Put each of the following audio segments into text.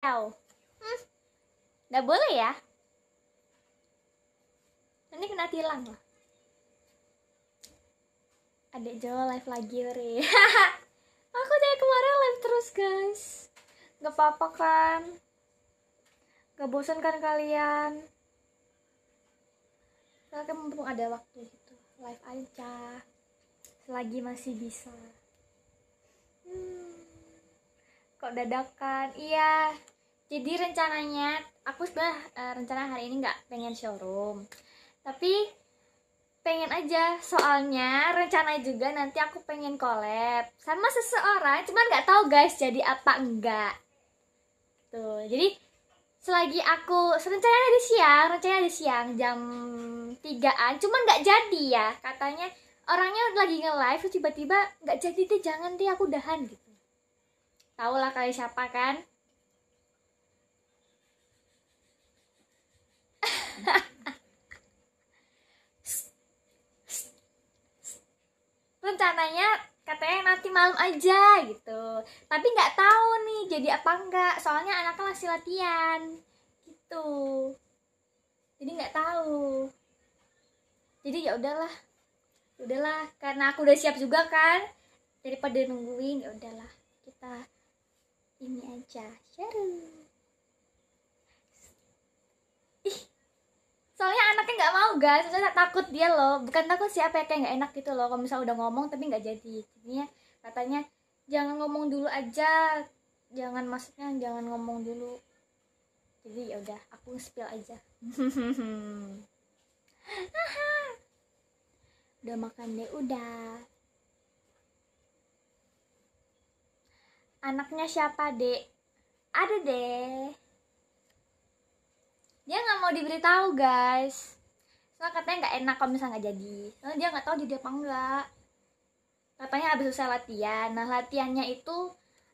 Wow. Hmm. Nggak boleh ya? Ini kena tilang lah. Adek Jo live lagi Ri. Aku dari kemarin live terus guys. Gak apa-apa kan? Gak bosan kan kalian? Nah, kalian mumpung ada waktu gitu. Live aja. Selagi masih bisa. Hmm. Kok dadakan? Iya jadi rencananya aku sudah uh, rencana hari ini nggak pengen showroom tapi pengen aja soalnya rencana juga nanti aku pengen collab sama seseorang cuman nggak tahu guys jadi apa enggak tuh jadi selagi aku rencana di siang rencana di siang jam tigaan, cuman nggak jadi ya katanya orangnya lagi nge live tiba-tiba nggak jadi deh jangan deh aku dahan gitu tahu lah kali siapa kan rencananya katanya nanti malam aja gitu tapi nggak tahu nih jadi apa enggak soalnya anaknya masih latihan gitu jadi nggak tahu jadi ya udahlah ya udahlah karena aku udah siap juga kan daripada nungguin ya udahlah kita ini aja share soalnya anaknya nggak mau guys soalnya takut dia loh bukan takut siapa ya kayak nggak enak gitu loh kalau misalnya udah ngomong tapi nggak jadi ya katanya jangan ngomong dulu aja jangan maksudnya jangan ngomong dulu jadi ya udah aku spill aja udah makan deh udah anaknya siapa dek ada deh dia nggak mau diberitahu guys soalnya katanya nggak enak kalau misalnya nggak jadi soalnya dia nggak tahu jadi apa enggak katanya habis selesai latihan nah latihannya itu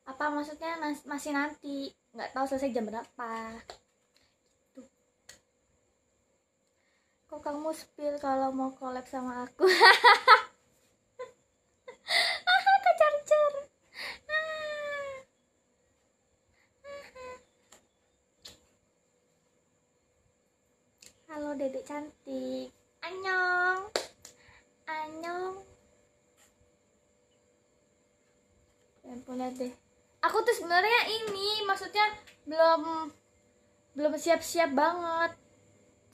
apa maksudnya masih nanti nggak tahu selesai jam berapa Tuh. Gitu. kok kamu spill kalau mau collab sama aku hahaha kacar cer Halo dedek cantik. Anyong. Anyong. Ya Handphone deh. Aku tuh sebenarnya ini maksudnya belum belum siap-siap banget.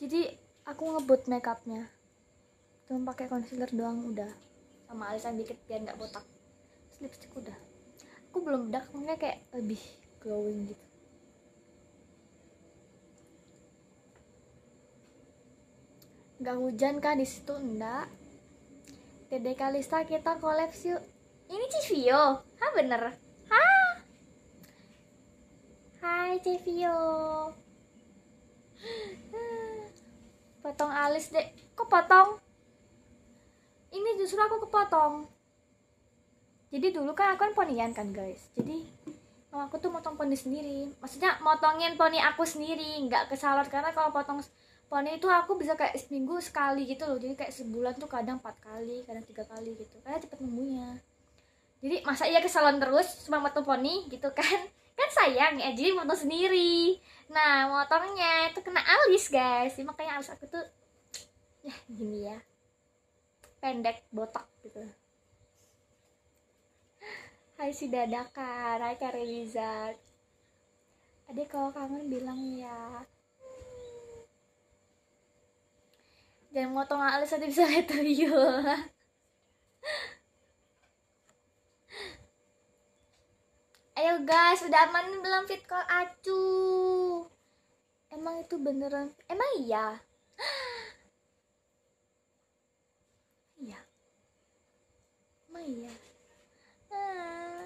Jadi aku ngebut makeupnya. Cuma pakai concealer doang udah. Sama alisan dikit biar nggak botak. slip lipstick udah. Aku belum bedak, makanya kayak lebih glowing gitu. nggak hujan kah di situ enggak Dede Kalista kita kolaps yuk ini Civio ha bener ha Hai Civio potong alis deh kok potong ini justru aku kepotong jadi dulu kan aku kan ponian kan guys jadi aku tuh motong poni sendiri maksudnya motongin poni aku sendiri nggak ke salon karena kalau potong ponnya itu aku bisa kayak seminggu sekali gitu loh jadi kayak sebulan tuh kadang empat kali kadang tiga kali gitu kayak cepet nemunya jadi masa iya ke salon terus cuma motong poni gitu kan kan sayang ya jadi motong sendiri nah motongnya itu kena alis guys ya, makanya alis aku tuh ya gini ya pendek botak gitu Hai si dadakan, hai Kak Riza Adek kalau kangen bilang ya jangan motong alis nanti bisa lihat tuyul ayo guys udah aman belum fit call acu emang itu beneran emang iya iya emang iya ah.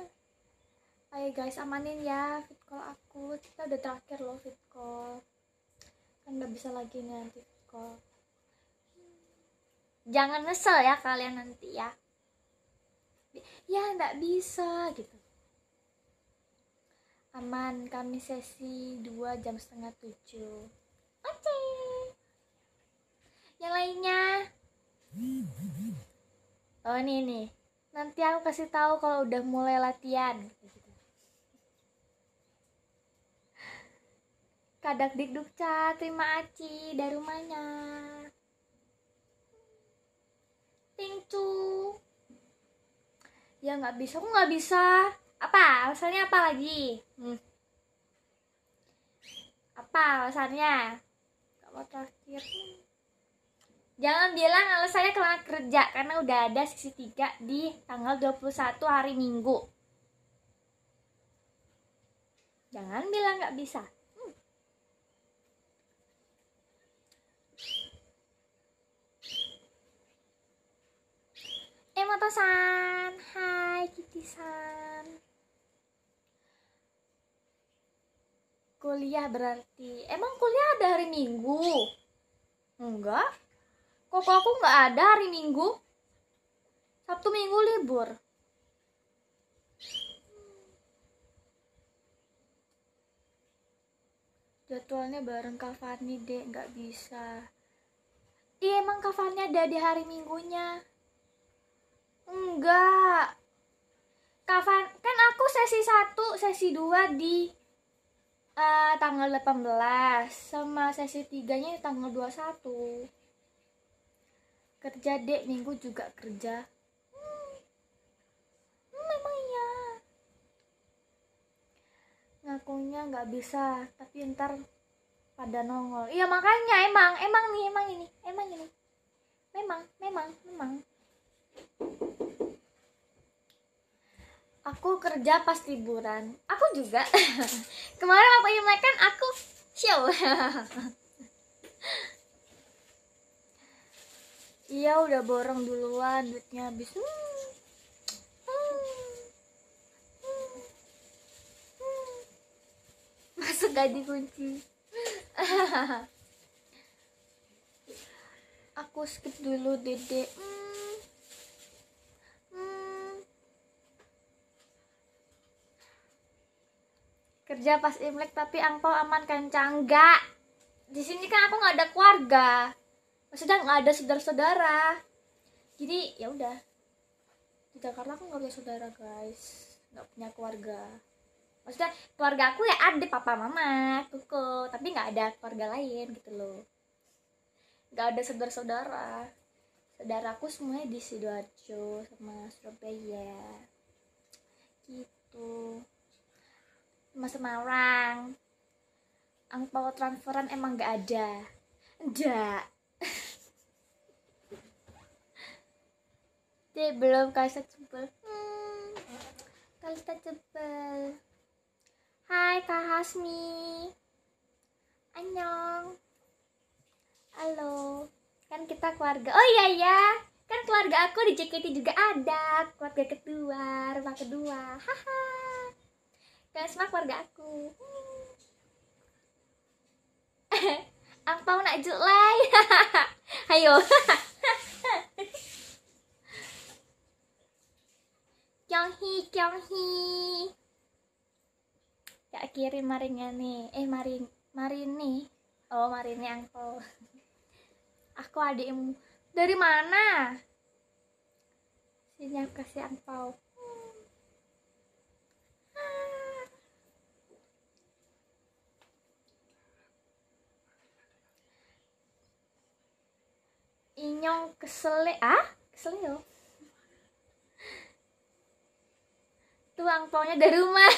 ayo guys amanin ya fit call aku kita udah terakhir loh fit call kan gak bisa lagi nanti fit call jangan nyesel ya kalian nanti ya ya nggak bisa gitu aman kami sesi 2 jam setengah 7 oke yang lainnya oh ini nih nanti aku kasih tahu kalau udah mulai latihan kadak dikduk cat terima aci dari rumahnya ting ya nggak bisa aku nggak bisa apa alasannya apa lagi hmm. apa alasannya kamu terakhir Jangan bilang alasannya karena kerja karena udah ada sisi tiga di tanggal 21 hari Minggu. Jangan bilang nggak bisa. Hai hai Kitty-san Kuliah berarti, emang kuliah ada hari Minggu? Enggak Kok aku nggak ada hari Minggu? Sabtu Minggu libur jadwalnya bareng Kak Fani deh nggak bisa iya emang Kak Fani ada di hari minggunya Enggak. Kapan kan aku sesi 1, sesi 2 di uh, tanggal 18 sama sesi 3-nya tanggal 21. Kerja Dek, minggu juga kerja. Hmm. Memang hmm, iya. Ngakunya nggak bisa, tapi ntar pada nongol iya makanya emang emang nih emang ini emang ini memang memang memang Aku kerja pas liburan. Aku juga. Kemarin waktu imlek kan aku show. Iya udah borong duluan duitnya habis. Hmm. hmm. hmm. hmm. masuk gaji kunci aku skip dulu dede hmm kerja pas imlek tapi angpau aman kencang enggak di sini kan aku nggak ada keluarga maksudnya nggak ada saudara-saudara jadi ya udah di Jakarta aku nggak punya saudara guys nggak punya keluarga maksudnya keluarga aku ya ada papa mama kuku tapi nggak ada keluarga lain gitu loh nggak ada saudara-saudara saudaraku semuanya di sidoarjo sama surabaya gitu sama Semarang angpao transferan emang gak ada enggak Dia belum kasih jebol. Hmm, kalsa Hai Kak Hasmi. Annyeong. Halo kan kita keluarga oh iya ya kan keluarga aku di JKT juga ada keluarga kedua rumah kedua haha kalian semua keluarga aku hmm. angpau nak julai ayo Kyonghi, Kyonghi. Kak kirim maringnya nih. Eh maring, nih Oh, marini angpau aku adikmu dari mana sini aku kasih angpau inyong kesele ah kesele yo tuh nya dari rumah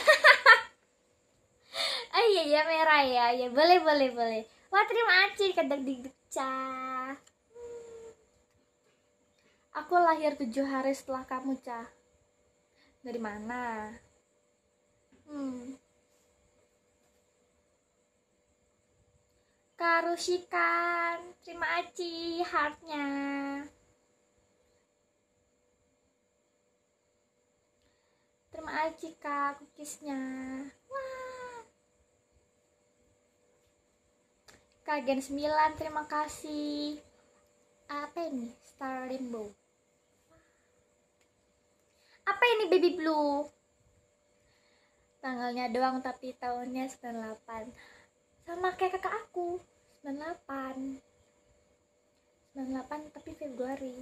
oh iya ya merah ya ya boleh boleh boleh wah terima kasih kadang digdekca Aku lahir tujuh hari setelah kamu, Cah. Dari mana? Hmm. Karusikan, terima aci heartnya. Terima aci kak kukisnya. Wah. Kagen sembilan terima kasih. Apa ini? Star Rainbow apa ini baby blue tanggalnya doang tapi tahunnya 98 sama kayak kakak aku 98 98 tapi Februari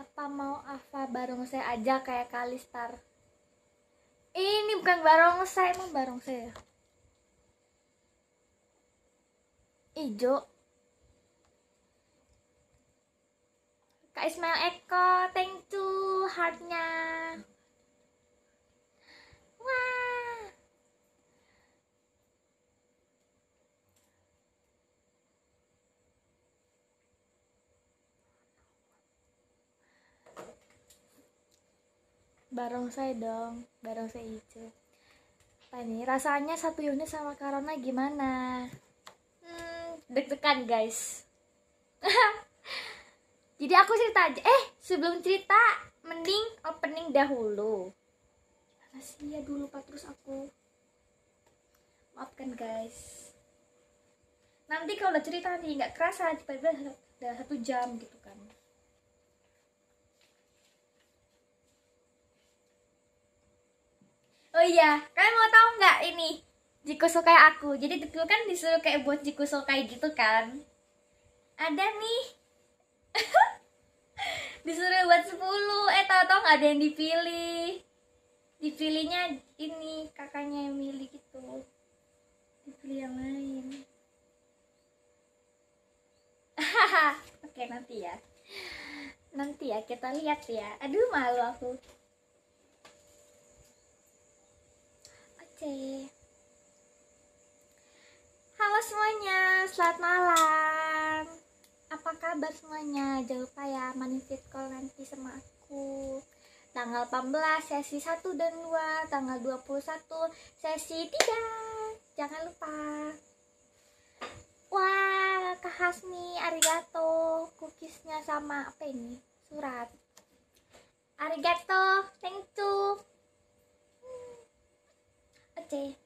apa mau apa saya aja kayak Kalistar ini bukan bareng saya emang barongsai ya ijo Kak Ismail Eko thank you heartnya wah saya dong saya itu. apa ini rasanya satu unit sama karona gimana hmm, deg-degan guys Jadi aku cerita aja. Eh, sebelum cerita, mending opening dahulu. Masih dia ya dulu pak terus aku. Maafkan guys. Nanti kalau udah cerita nih nggak kerasa tiba-tiba udah satu jam gitu kan. Oh iya, kalian mau tahu nggak ini Jikuso kayak aku? Jadi dulu kan disuruh kayak buat Jikuso kayak gitu kan. Ada nih disuruh buat 10 eh tau tau ada yang dipilih dipilihnya ini kakaknya yang milih gitu dipilih yang lain oke nanti ya nanti ya kita lihat ya aduh malu aku oke halo semuanya selamat malam apa kabar semuanya jangan lupa ya main kol call nanti sama aku tanggal 18 sesi 1 dan 2 tanggal 21 sesi 3 jangan lupa wah kak Hasmi arigato cookiesnya sama apa ini surat arigato thank you hmm. oke okay.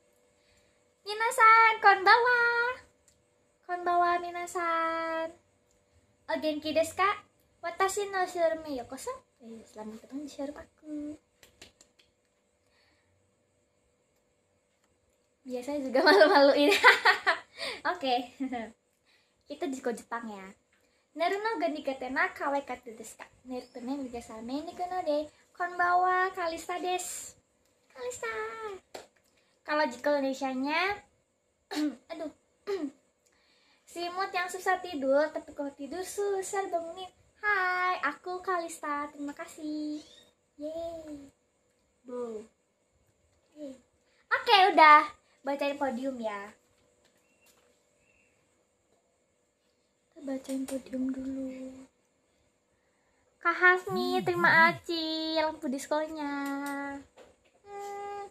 minasan konbawa konbawa minasan お元気ですか私の後ろめよこそ eh, Selamat datang di share aku Biasanya juga malu-maluin Oke Kita di Jepang ya Naruno ga nigatena kawai kata desu ka Naruto ne ni nikuno de Konbawa Kalista des Kalista Kalau di Indonesia nya Aduh Selimut yang susah tidur, tapi kalau tidur susah bangunin. Hai, aku Kalista. Terima kasih. Yeay. Bu. Oke, okay, udah. Bacain podium ya. Kita bacain podium dulu. Kak Hasmi, hmm. terima aci lampu diskonnya. Hmm,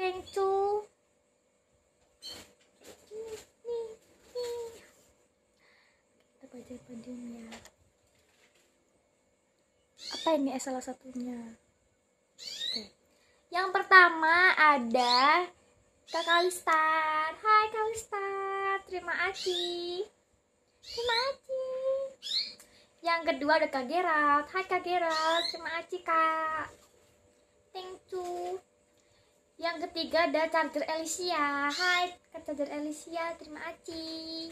thank you. pada dunia apa ini eh, salah satunya okay. yang pertama ada Kak Kalistar Hai Kalistar terima kasih terima kasih yang kedua ada Kak Gerald Hai Kak Gerald terima kasih Kak thank you yang ketiga ada charger Elisia. Hai, charger Elisia, terima kasih.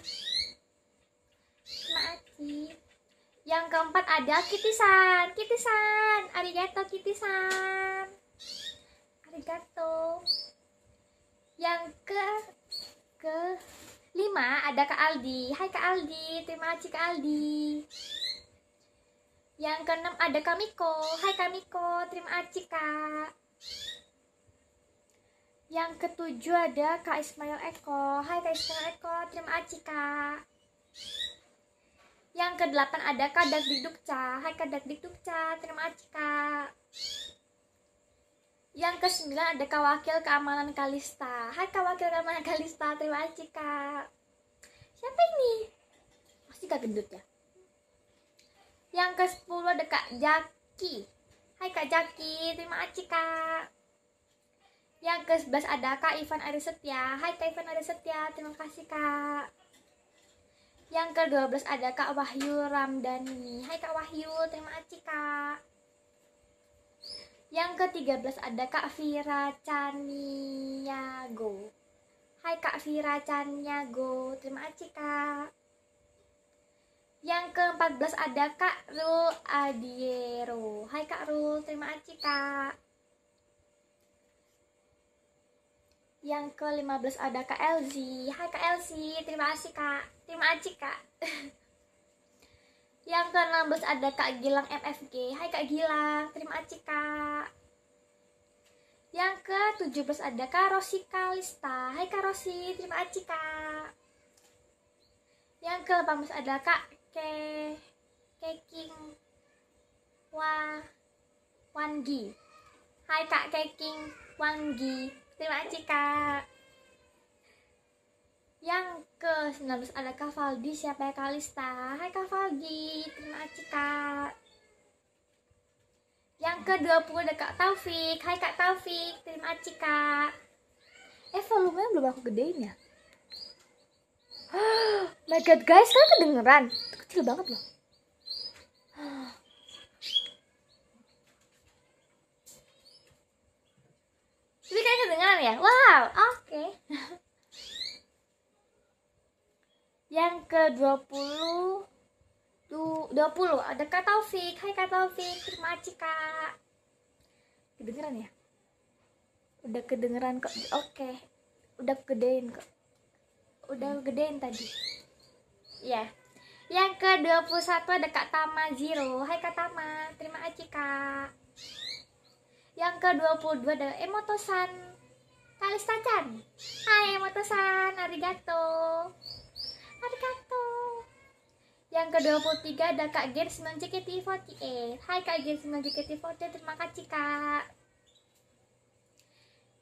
Maaki. Yang keempat ada kitisan, kitisan, arigato kitisan, arigato. Yang ke ke lima ada Kak Aldi, hai Kak Aldi, terima kasih Kak Aldi. Yang keenam ada Kamiko, hai Kamiko, terima kasih Kak. Yang ketujuh ada Kak Ismail Eko, hai Kak Ismail Eko, terima kasih Kak yang ke 8 ada kadak dikduk ca hai kadak dikduk ca terima kasih kak yang ke 9 ada kawakil keamanan kalista hai kawakil keamanan kalista terima kasih kak siapa ini pasti kak gendut ya yang ke 10 ada kak jaki hai kak jaki terima kasih kak yang ke-11 ada Kak Ivan Arisetya. Hai Kak Ivan Arisetya, terima kasih Kak. Yang ke-12 ada Kak Wahyu Ramdhani. Hai Kak Wahyu, terima kasih Kak. Yang ke-13 ada Kak Fira Caniago. Hai Kak Fira Caniago, terima kasih Kak. Yang ke-14 ada Kak Rul Adiero. Hai Kak Rul, terima kasih Kak. Yang ke-15 ada Kak Elzi. Hai Kak Elzi, terima kasih Kak. Terima Aci kak yang ke-16 ada Kak Gilang MFG Hai Kak Gilang, terima kasih Kak Yang ke-17 ada Kak Rosi Kalista Hai Kak Rosi, terima kasih Kak Yang ke-18 ada Kak Ke... Keking Wah Wangi Hai Kak Keking Wangi Terima kasih Kak yang ke-19 ada Kak Valdi, siapa ya Kalista? Hai Kak Valdi, terima kasih Kak. Yang ke-20 ada Kak Taufik. Hai Kak Taufik, terima kasih Kak. Eh, volumenya belum aku gedein ya? Oh my god guys, saya kedengeran? Itu kecil banget loh. Tapi kalian kedengeran ya? Wow, oke. Okay. yang ke-20 20 ada Kak Taufik. Hai Kak Taufik, terima kasih Kak. Kedengeran ya? Udah kedengeran kok. Oke. Udah gedein kok. Udah gedein tadi. Ya. Yeah. Yang ke-21 ada Kak Tama Zero. Hai Kak Tama, terima kasih Kak. Yang ke-22 ada Emotosan Kalistacan. Hai Emotosan, arigato arigato yang ke-23 ada Kak Gersman JKT48 Hai Kak Gersman JKT48 terima kasih Kak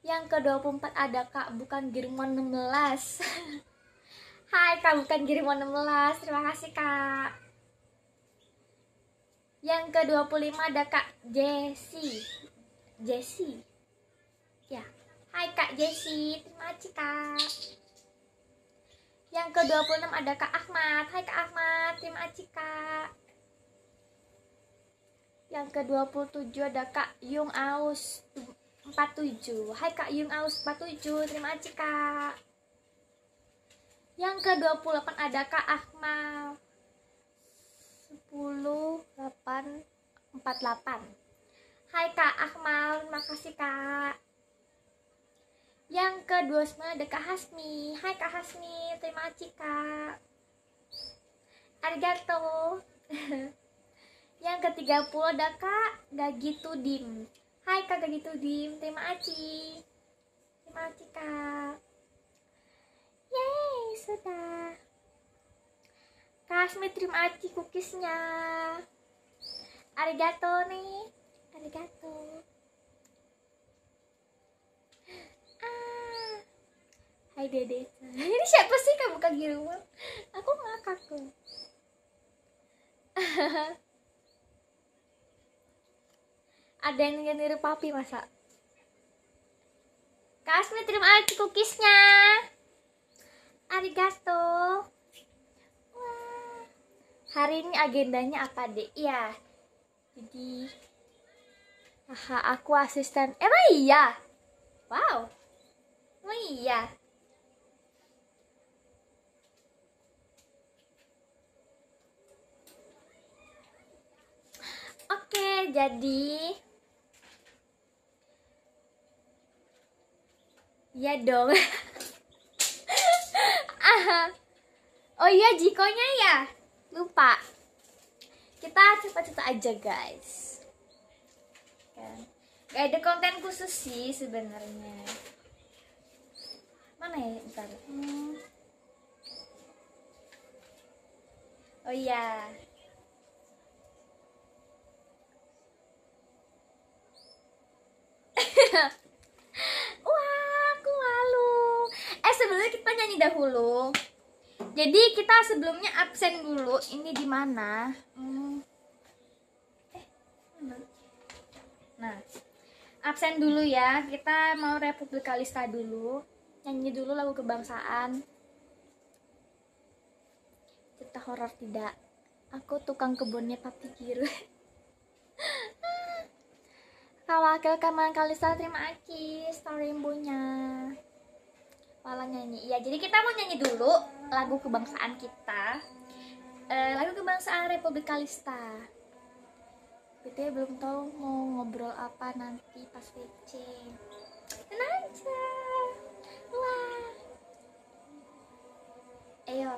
yang ke-24 ada Kak Bukan Girmon 16 Hai Kak Bukan Girmon 16 Terima kasih Kak Yang ke-25 ada Kak Jesse Jesse Ya Hai Kak Jesse Terima kasih Kak yang ke-26 ada Kak Ahmad. Hai Kak Ahmad, tim Aci Kak. Yang ke-27 ada Kak Yung Aus 47. Hai Kak Yung Aus 47, terima Aci Kak. Yang ke-28 ada Kak Ahmad 10848. Hai Kak Ahmad, makasih Kak. Yang ke-29 ada Kak Hasmi. Hai Kak Hasmi, terima kasih Kak. Arigato. Yang ke-30 ada Kak Gagitu Hai Kak Gagitu Dim, terima kasih. Terima kasih Kak. Yeay, sudah. Kak Hasmi terima kasih cookiesnya. Arigato nih. Arigato ah hai dede ini siapa sih kamu kak Girumal aku ngakak tuh ada yang niru papi masa Kasmi terima kasih cookiesnya arigato Wah. hari ini agendanya apa deh iya jadi Aha, aku asisten. Emang iya? Wow. Oh iya? Oke, jadi Ya dong. ah. oh iya jikonya ya. Lupa. Kita cerita-cerita aja, guys. Kan. Gak ada konten khusus sih sebenarnya mana ya ntar hmm. oh iya wah aku malu eh sebelumnya kita nyanyi dahulu jadi kita sebelumnya absen dulu ini di mana hmm. Eh, nah absen dulu ya kita mau republikalista dulu nyanyi dulu lagu kebangsaan cerita horor tidak aku tukang kebunnya papi kiru kalau akil kaman kali terima aki story punya Malah nyanyi ya jadi kita mau nyanyi dulu lagu kebangsaan kita eh, lagu kebangsaan Republik Kalista Kita belum tahu mau ngobrol apa nanti pas VC. Tenang Wah. Ayo.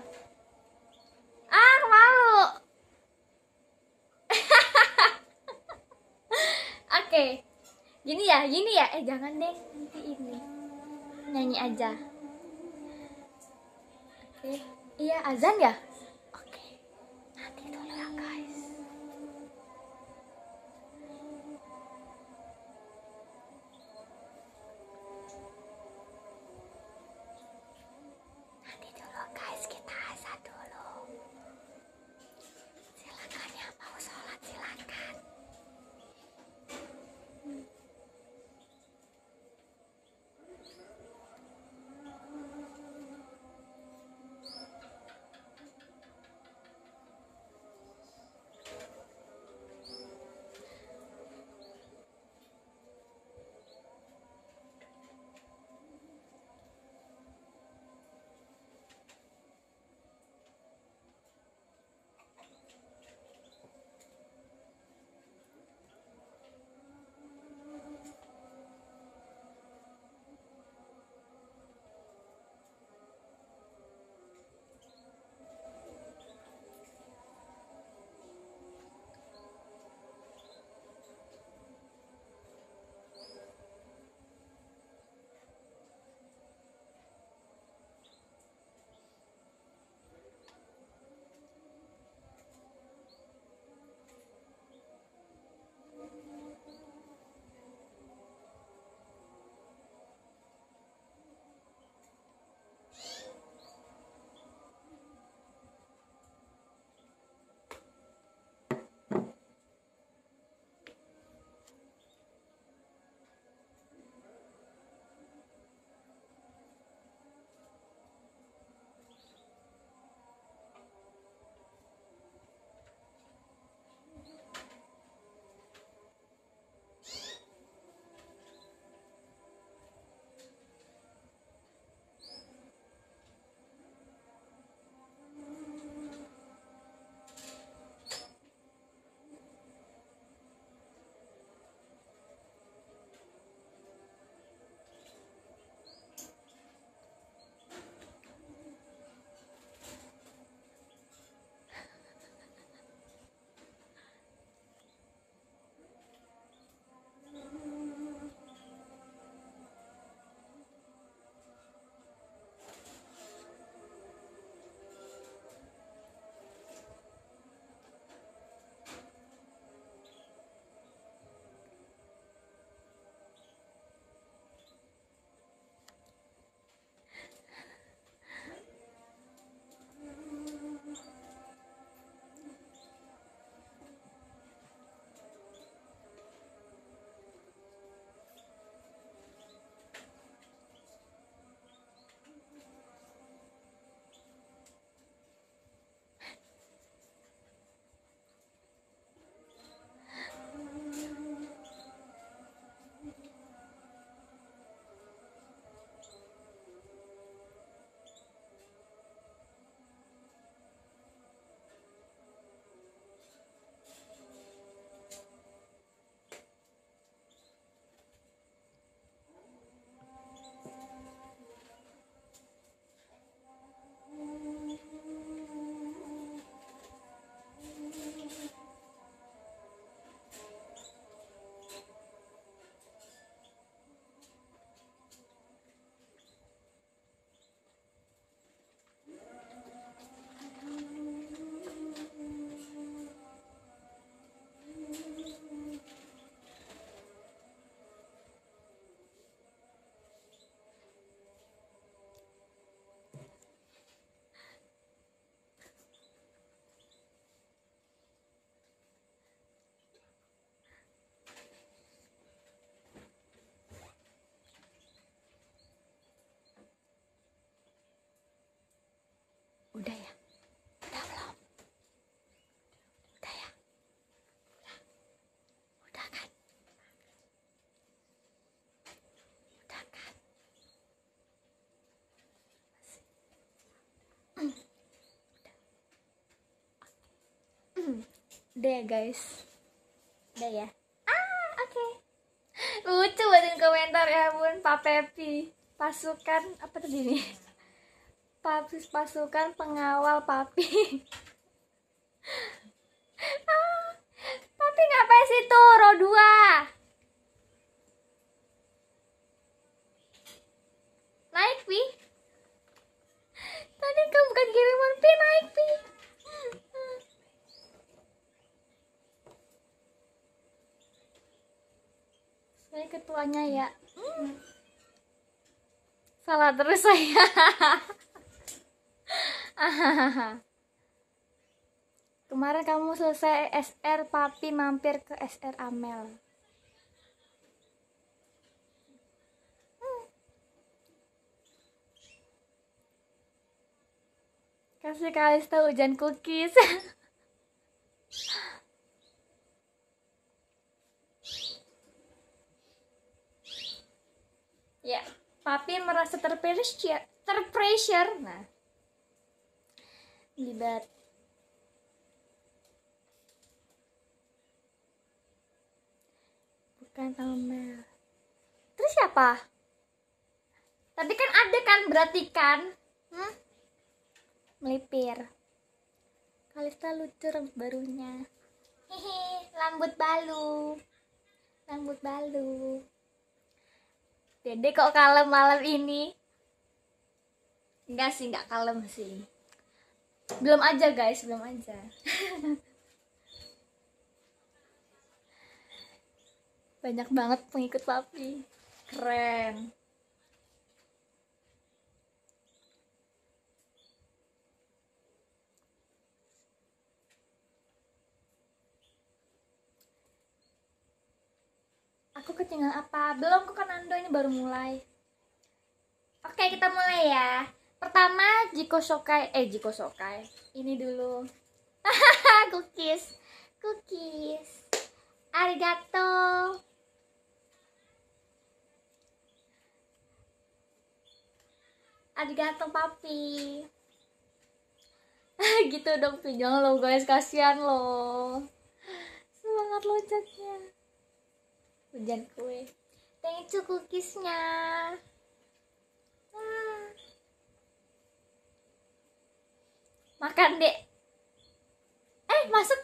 Ah, malu. Oke. Gini ya, gini ya. Eh, jangan deh. Nanti ini. Nyanyi aja. Oke. Okay. Iya, azan ya? Oke. Okay. Nanti dulu ya, guys. deh guys deh ya ah oke okay. lucu banget komentar ya bun pak Pepi pasukan apa tadi nih pasukan pengawal papi ketuanya ya hmm. salah terus saya kemarin kamu selesai SR papi mampir ke SR Amel kasih Kalista hujan cookies ya papi merasa terpressure terpressure nah libat bukan Mel terus siapa tapi kan ada kan berarti kan hmm? melipir Kalista lucu barunya hehe rambut balu rambut balu Dede kok kalem malam ini? Enggak sih, enggak kalem sih. Belum aja guys, belum aja. Banyak banget pengikut papi. Keren. Aku ketinggalan apa? Belum kok Nando ini baru mulai. Oke, kita mulai ya. Pertama, Jiko Sokai. Eh, Jiko Sokai. Ini dulu. cookies. Cookies. Arigato. Arigato, papi. gitu dong, pinjol lo, guys. Kasian lo. Semangat loncatnya hujan kue thank you cookiesnya ah. makan dek eh masuk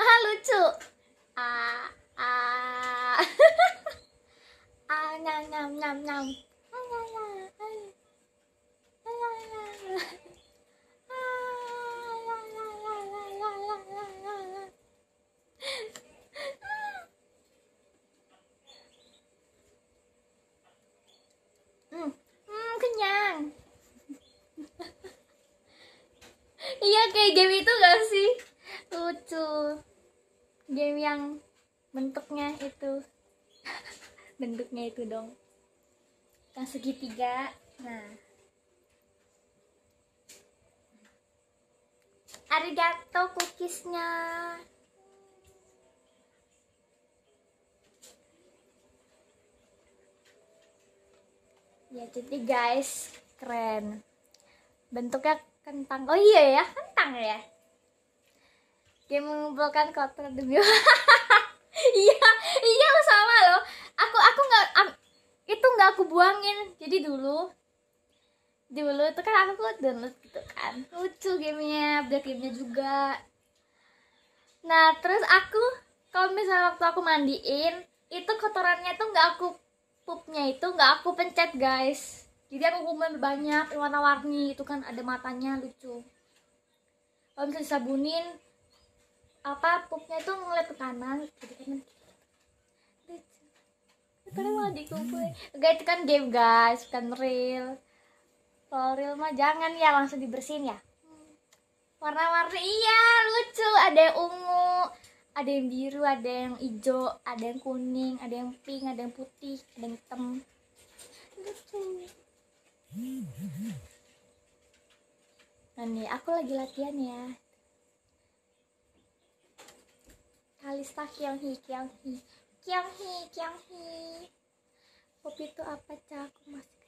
ah lucu ah ah ah nyam nyam nyam nyam Hmm. hmm, kenyang iya kayak game itu gak sih lucu game yang bentuknya itu bentuknya itu dong yang segitiga nah arigato cookiesnya ya jadi guys keren bentuknya kentang oh iya ya kentang ya game mengumpulkan kotor demi iya iya lo sama lo aku aku nggak itu nggak aku buangin jadi dulu dulu itu kan aku download gitu kan lucu gamenya black gamenya juga nah terus aku kalau misalnya waktu aku mandiin itu kotorannya tuh nggak aku pupnya itu nggak aku pencet guys jadi aku kumpulin banyak warna-warni itu kan ada matanya lucu kalau bisa disabunin apa pupnya itu ngeliat ke kanan jadi gitu kan karena malah hmm. dikumpulin guys itu kan game guys kan real kalau real mah jangan ya langsung dibersihin ya warna-warni iya lucu ada ungu ada yang biru ada yang hijau ada yang kuning ada yang pink ada yang putih ada yang hitam lucu nah nih aku lagi latihan ya Kalista Kyunghi hi Kyunghi hi. kopi itu apa cak aku masih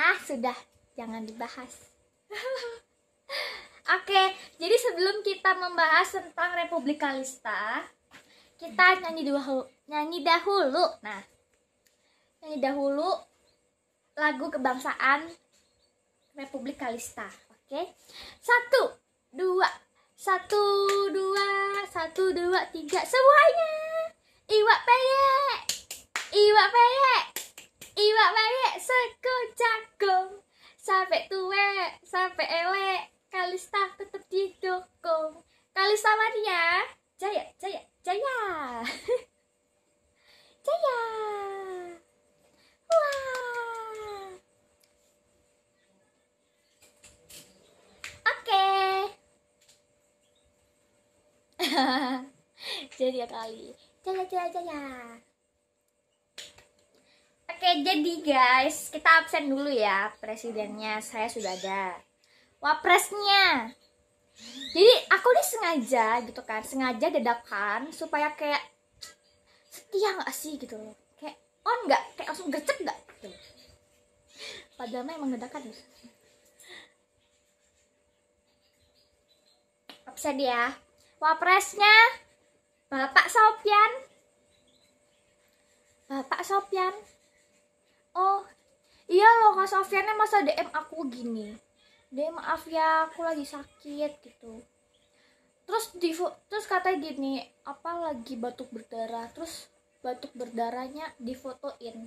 ah sudah jangan dibahas Oke, jadi sebelum kita membahas tentang Republik Kalista, kita nyanyi dahulu, nyanyi dahulu. Nah, nyanyi dahulu lagu kebangsaan Republik Kalista. Oke, satu, dua, satu, dua, satu, dua, tiga, semuanya. Iwak peye, iwak peye, iwak peye, sekucakung, sampai tuwe, sampai elek. Kalista tetap didukung. Kalista Maria, jaya, jaya, jaya. jaya. Wah. Oke. Jadi ya kali. Jaya, jaya, jaya. Oke, jadi guys, kita absen dulu ya presidennya. Saya sudah ada wapresnya jadi aku nih sengaja gitu kan sengaja dadakan supaya kayak setia nggak sih gitu loh kayak on nggak kayak langsung gercep nggak gitu. padahal emang dadakan ya absen ya wapresnya bapak Sofian bapak Sofian oh iya loh kak Sofiannya masa DM aku gini deh maaf ya aku lagi sakit gitu terus di terus katanya gini apa lagi batuk berdarah terus batuk berdarahnya difotoin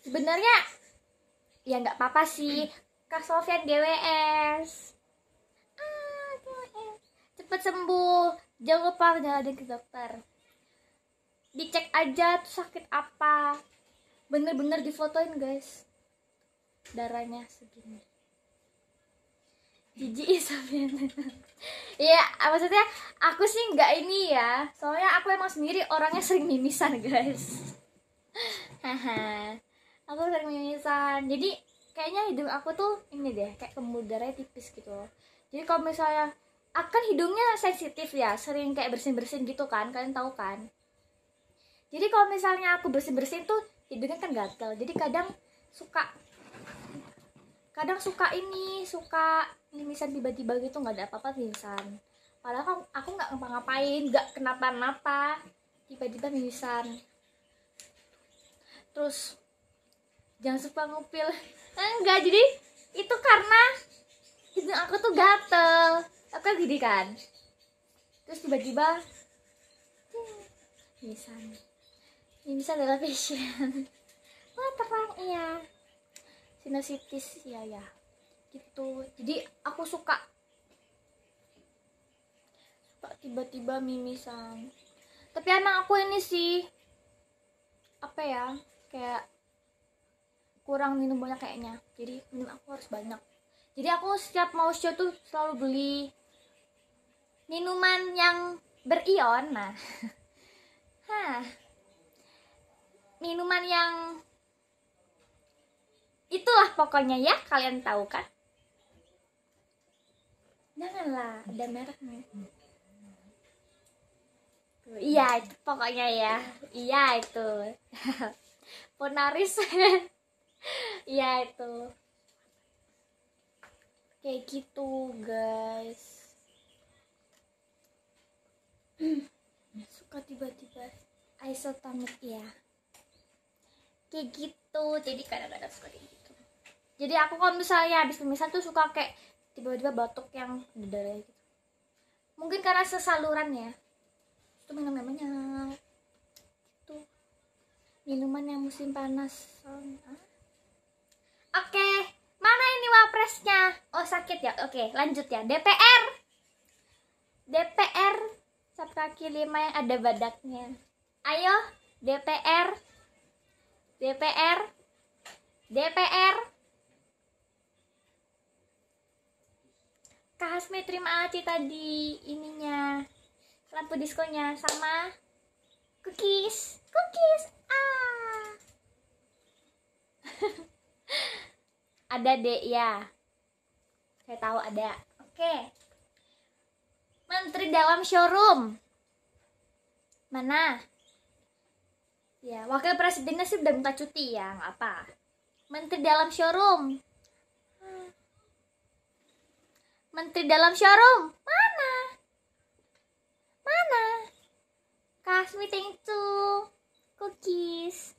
sebenarnya ya nggak apa-apa sih kak Sofian GWS ah GWS cepet sembuh jangan lupa nyalahin ke dokter dicek aja tuh sakit apa bener-bener difotoin guys darahnya segini jijik ya, sampean Iya, maksudnya aku sih nggak ini ya. Soalnya aku emang sendiri orangnya sering mimisan, guys. Haha. aku sering mimisan. Jadi kayaknya hidung aku tuh ini deh, kayak darahnya tipis gitu loh. Jadi kalau misalnya akan hidungnya sensitif ya, sering kayak bersin-bersin gitu kan, kalian tahu kan? Jadi kalau misalnya aku bersin-bersin tuh hidungnya kan gatel. Jadi kadang suka kadang suka ini suka mimisan tiba-tiba gitu nggak ada apa-apa mimisan padahal kan aku nggak ngapa-ngapain nggak kenapa-napa tiba-tiba mimisan terus jangan suka ngupil enggak jadi itu karena itu aku tuh gatel aku gini kan terus tiba-tiba mimisan mimisan adalah fashion wah terang iya sinusitis ya ya gitu jadi aku suka suka tiba-tiba mimisan tapi emang aku ini sih apa ya kayak kurang minum banyak kayaknya jadi minum aku harus banyak jadi aku setiap mau show tuh selalu beli minuman yang berion nah Hah. minuman yang itulah pokoknya ya kalian tahu kan janganlah ada mereknya iya itu pokoknya ya iya itu punaris. iya itu kayak gitu guys suka tiba-tiba isotonik ya kayak gitu jadi kadang-kadang suka kayak gitu jadi aku kalau misalnya habis pemisahan tuh suka kayak tiba-tiba batuk yang berdarah gitu mungkin karena sesaluran ya itu minum namanya itu minuman yang musim panas oke okay. mana ini wapresnya oh sakit ya oke okay, lanjut ya DPR DPR cap kaki lima yang ada badaknya ayo DPR DPR DPR Kak Hasmi terima Aci tadi ininya lampu diskonya sama cookies cookies ah ada deh ya saya tahu ada oke menteri dalam showroom mana ya wakil presidennya sih udah minta cuti ya nggak apa menteri dalam showroom Menteri Dalam showroom. mana? Mana? Kasmi meeting tu Cookies.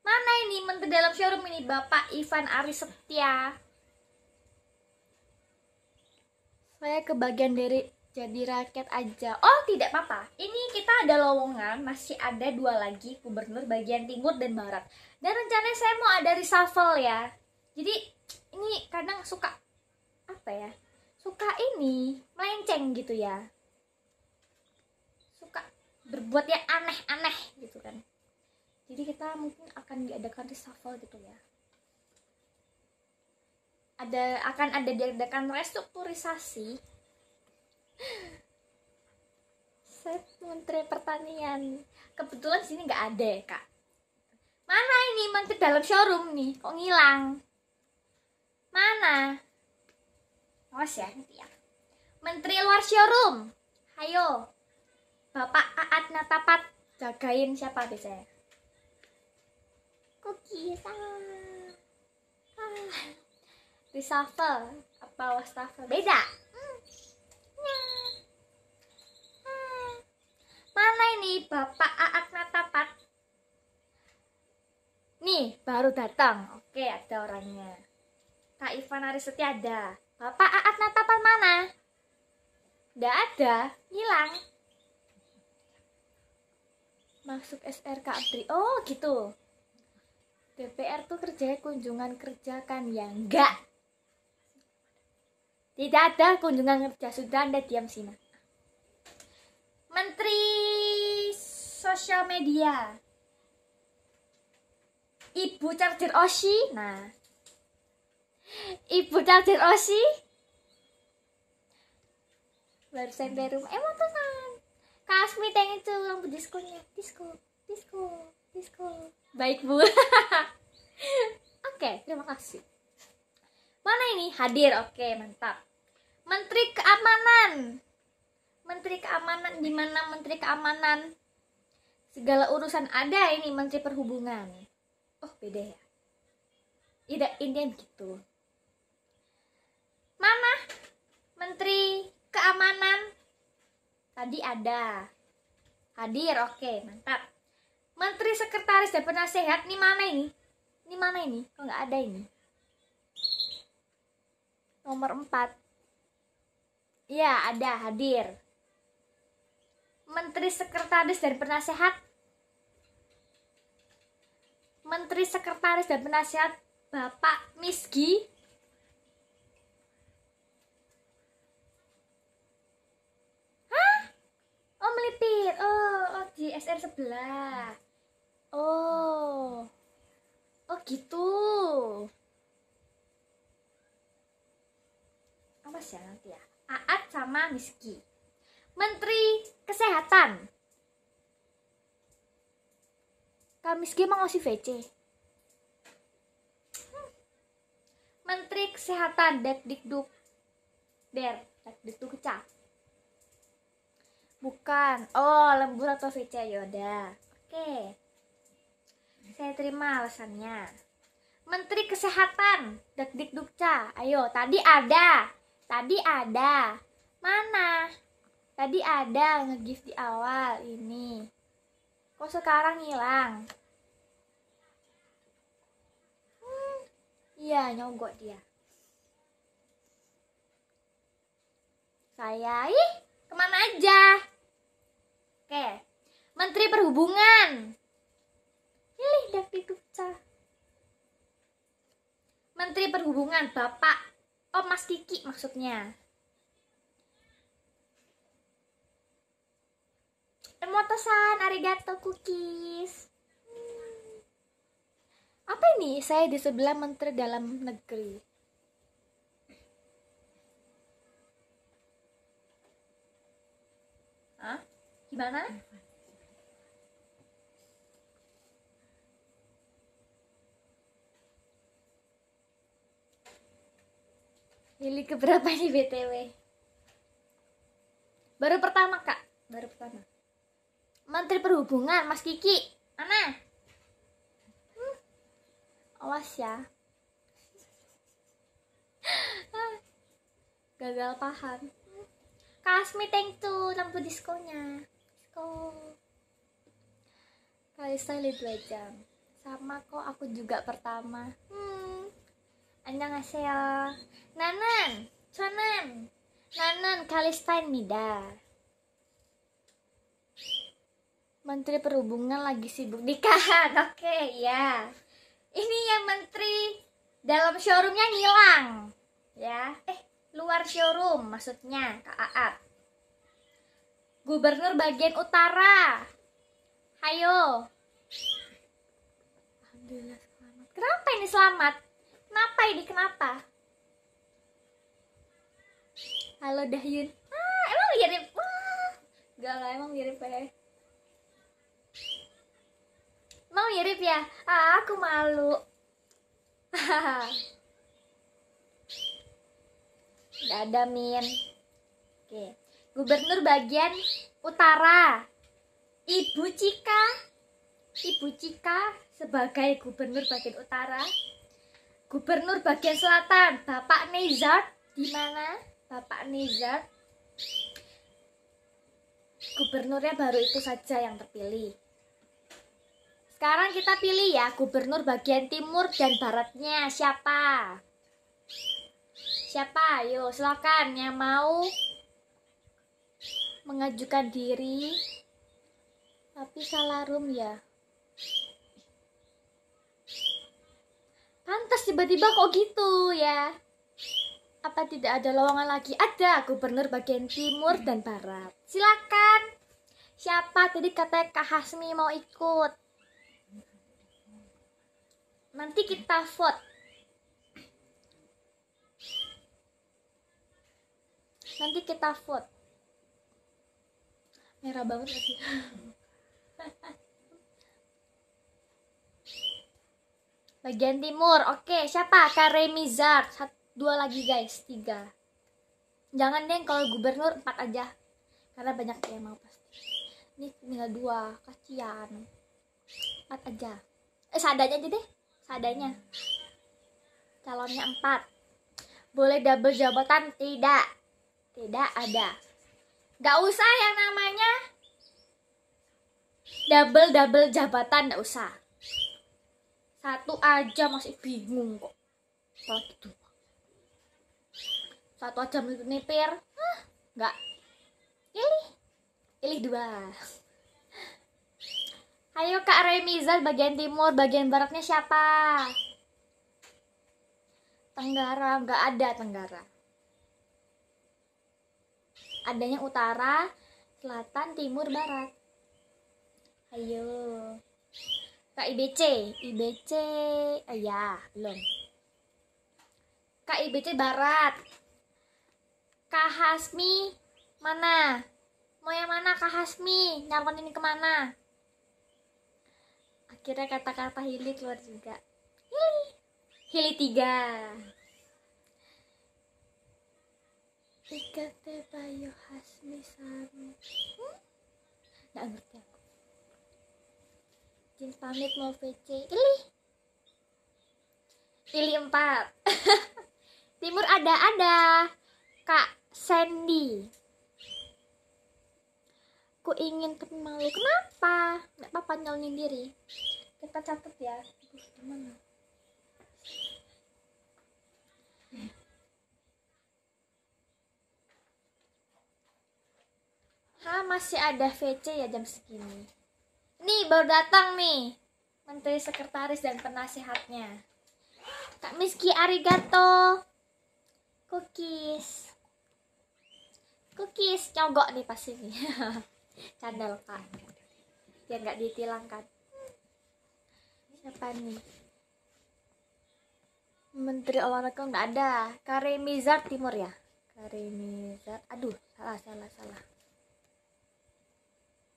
Mana ini Menteri Dalam showroom ini Bapak Ivan Aris Setia. Saya kebagian dari jadi rakyat aja. Oh, tidak apa-apa. Ini kita ada lowongan, masih ada dua lagi gubernur bagian timur dan barat. Dan rencananya saya mau ada reshuffle ya. Jadi ini kadang suka apa ya suka ini melenceng gitu ya suka berbuat yang aneh-aneh gitu kan jadi kita mungkin akan diadakan reshuffle gitu ya ada akan ada diadakan restrukturisasi set menteri pertanian kebetulan sini nggak ada ya kak mana ini menteri dalam showroom nih kok ngilang mana Awas ya nanti ya. Menteri Luar Showroom. Hayo. Bapak Aat Natapat jagain siapa biasanya? Cookies. Ah. ah. Reshuffle apa wastafel? Beda. Hmm. Nah. Hmm. Mana ini Bapak Aat Natapat? Nih, baru datang. Oke, ada orangnya. Kak Ivan Ariseti ada. Bapak Aat Natapan mana? Tidak ada, hilang. Masuk SRK Abdri. Oh, gitu. DPR tuh kerja kunjungan kerja kan ya? Enggak. Tidak ada kunjungan kerja, sudah Anda diam sini. Menteri sosial media. Ibu Charger Oshi. Nah, Ibu charger Osi baru sampai rumah emang tuh Kasmi tangan itu lampu diskonnya disko disko disko baik bu oke okay, terima kasih mana ini hadir oke okay, mantap Menteri Keamanan Menteri Keamanan di mana Menteri Keamanan segala urusan ada ini Menteri Perhubungan oh beda ya tidak ini gitu Mana Menteri Keamanan? Tadi ada. Hadir, oke, mantap. Menteri Sekretaris dan Penasehat, ini mana ini? Ini mana ini? Kok nggak ada ini? Nomor 4. ya ada, hadir. Menteri Sekretaris dan Penasehat. Menteri Sekretaris dan Penasehat Bapak Miski oh melipir oh, oh di SR sebelah oh oh gitu sih ya nanti ya Aat sama Miski Menteri Kesehatan Kak Miski emang masih VC Menteri Kesehatan Dikduk. Der Dikduk kecap. Bukan. Oh, lembur atau VC Yoda. Ya? Ya Oke. Okay. Saya terima alasannya. Menteri Kesehatan, Dukca. Ayo, tadi ada. Tadi ada. Mana? Tadi ada nge-gift di awal ini. Kok sekarang hilang? Hmm, iya, nyogok dia. Saya, ih, kemana aja? Oke. Menteri Perhubungan. Pilih dak Gupta. Menteri Perhubungan Bapak Oh Mas Kiki maksudnya. Emotesan arigato cookies. Apa ini? Saya di sebelah Menteri Dalam Negeri. gimana Lili keberapa nih BTW? Baru pertama kak Baru pertama Menteri Perhubungan Mas Kiki Mana? Hmm? Awas ya Gagal paham Kasmi thank you lampu diskonya. Meksiko Kalista li dua jam sama kok aku juga pertama hmm anda ngasih nanan sonan nanan kalistain mida Menteri Perhubungan lagi sibuk nikahan, oke okay, ya. Ini yang Menteri dalam showroomnya ngilang, ya. Eh, luar showroom maksudnya Kak Aat Gubernur bagian utara. Hayo. Alhamdulillah selamat. Kenapa ini selamat? Kenapa ini kenapa? Halo Dahyun. Ah, emang mirip. Ah. Gak lah, emang mirip ya. Emang mirip ya? Ah, aku malu. Dadah, min. Oke. Okay. Gubernur bagian utara Ibu Cika Ibu Cika sebagai gubernur bagian utara Gubernur bagian selatan Bapak Nezard di mana? Bapak Nezard Gubernurnya baru itu saja yang terpilih sekarang kita pilih ya gubernur bagian timur dan baratnya siapa? Siapa? Yuk, silakan yang mau mengajukan diri tapi salah room ya pantas tiba-tiba kok gitu ya apa tidak ada lowongan lagi ada aku gubernur bagian timur dan barat silakan siapa tadi kata Kak Hasmi mau ikut nanti kita vote nanti kita vote merah banget sih bagian timur oke siapa Karemizar Satu, dua lagi guys tiga jangan deh kalau gubernur empat aja karena banyak yang mau pasti ini tinggal dua kasihan empat aja eh sadanya aja deh sadanya calonnya empat boleh double jabatan tidak tidak ada Gak usah yang namanya double-double jabatan, gak usah. Satu aja masih bingung kok. satu gitu? Satu aja menipir. nipir Gak. Pilih. Pilih dua. Ayo Kak Remizal bagian timur, bagian baratnya siapa? Tenggara, nggak ada Tenggara adanya utara, selatan, timur, barat. Ayo. kibc IBC, IBC, eh, ya, belum. Kak barat. Kak mana? Mau yang mana Kak Hasmi? Nyalon ini kemana? Akhirnya kata-kata Hili keluar juga. Hili. Hili tiga. Ikatnya bayo hasmi sami. Hmm? Nggak ngerti aku. Jin pamit mau VC. pilih, pilih empat. Timur ada ada. Kak Sandy. Ku ingin ketemu. Kenapa? Nggak papa apa diri. Kita catat ya. Aduh, gimana? ha masih ada VC ya jam segini nih baru datang nih menteri sekretaris dan Penasehatnya Kak Miski arigato cookies cookies nyogok nih pas ini. candel kak biar nggak ditilang kan siapa nih Menteri Olahraga nggak ada Karimizar Timur ya Karimizar. aduh salah salah salah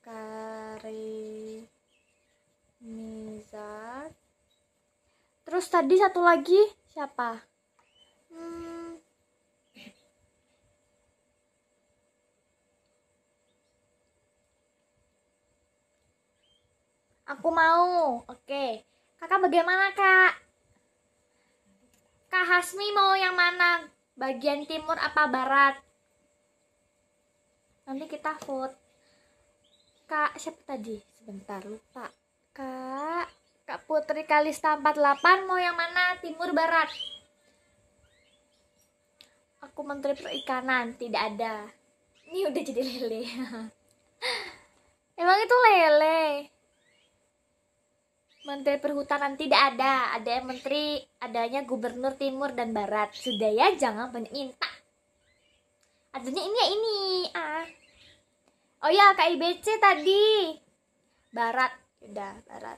Karimizar terus tadi satu lagi siapa hmm. aku mau oke kakak bagaimana kak kak Hasmi mau yang mana bagian timur apa barat nanti kita vote Kak siapa tadi? Sebentar lupa. Kak Kak Putri Kalista 48 mau yang mana? Timur barat. Aku menteri perikanan, tidak ada. Ini udah jadi lele. Emang itu lele? Menteri Perhutanan tidak ada, ada yang menteri, adanya gubernur timur dan barat. Sudah ya, jangan banyak minta. Adanya ini ya ini. Ah. Oh ya, KIBC tadi. Barat. Udah, barat.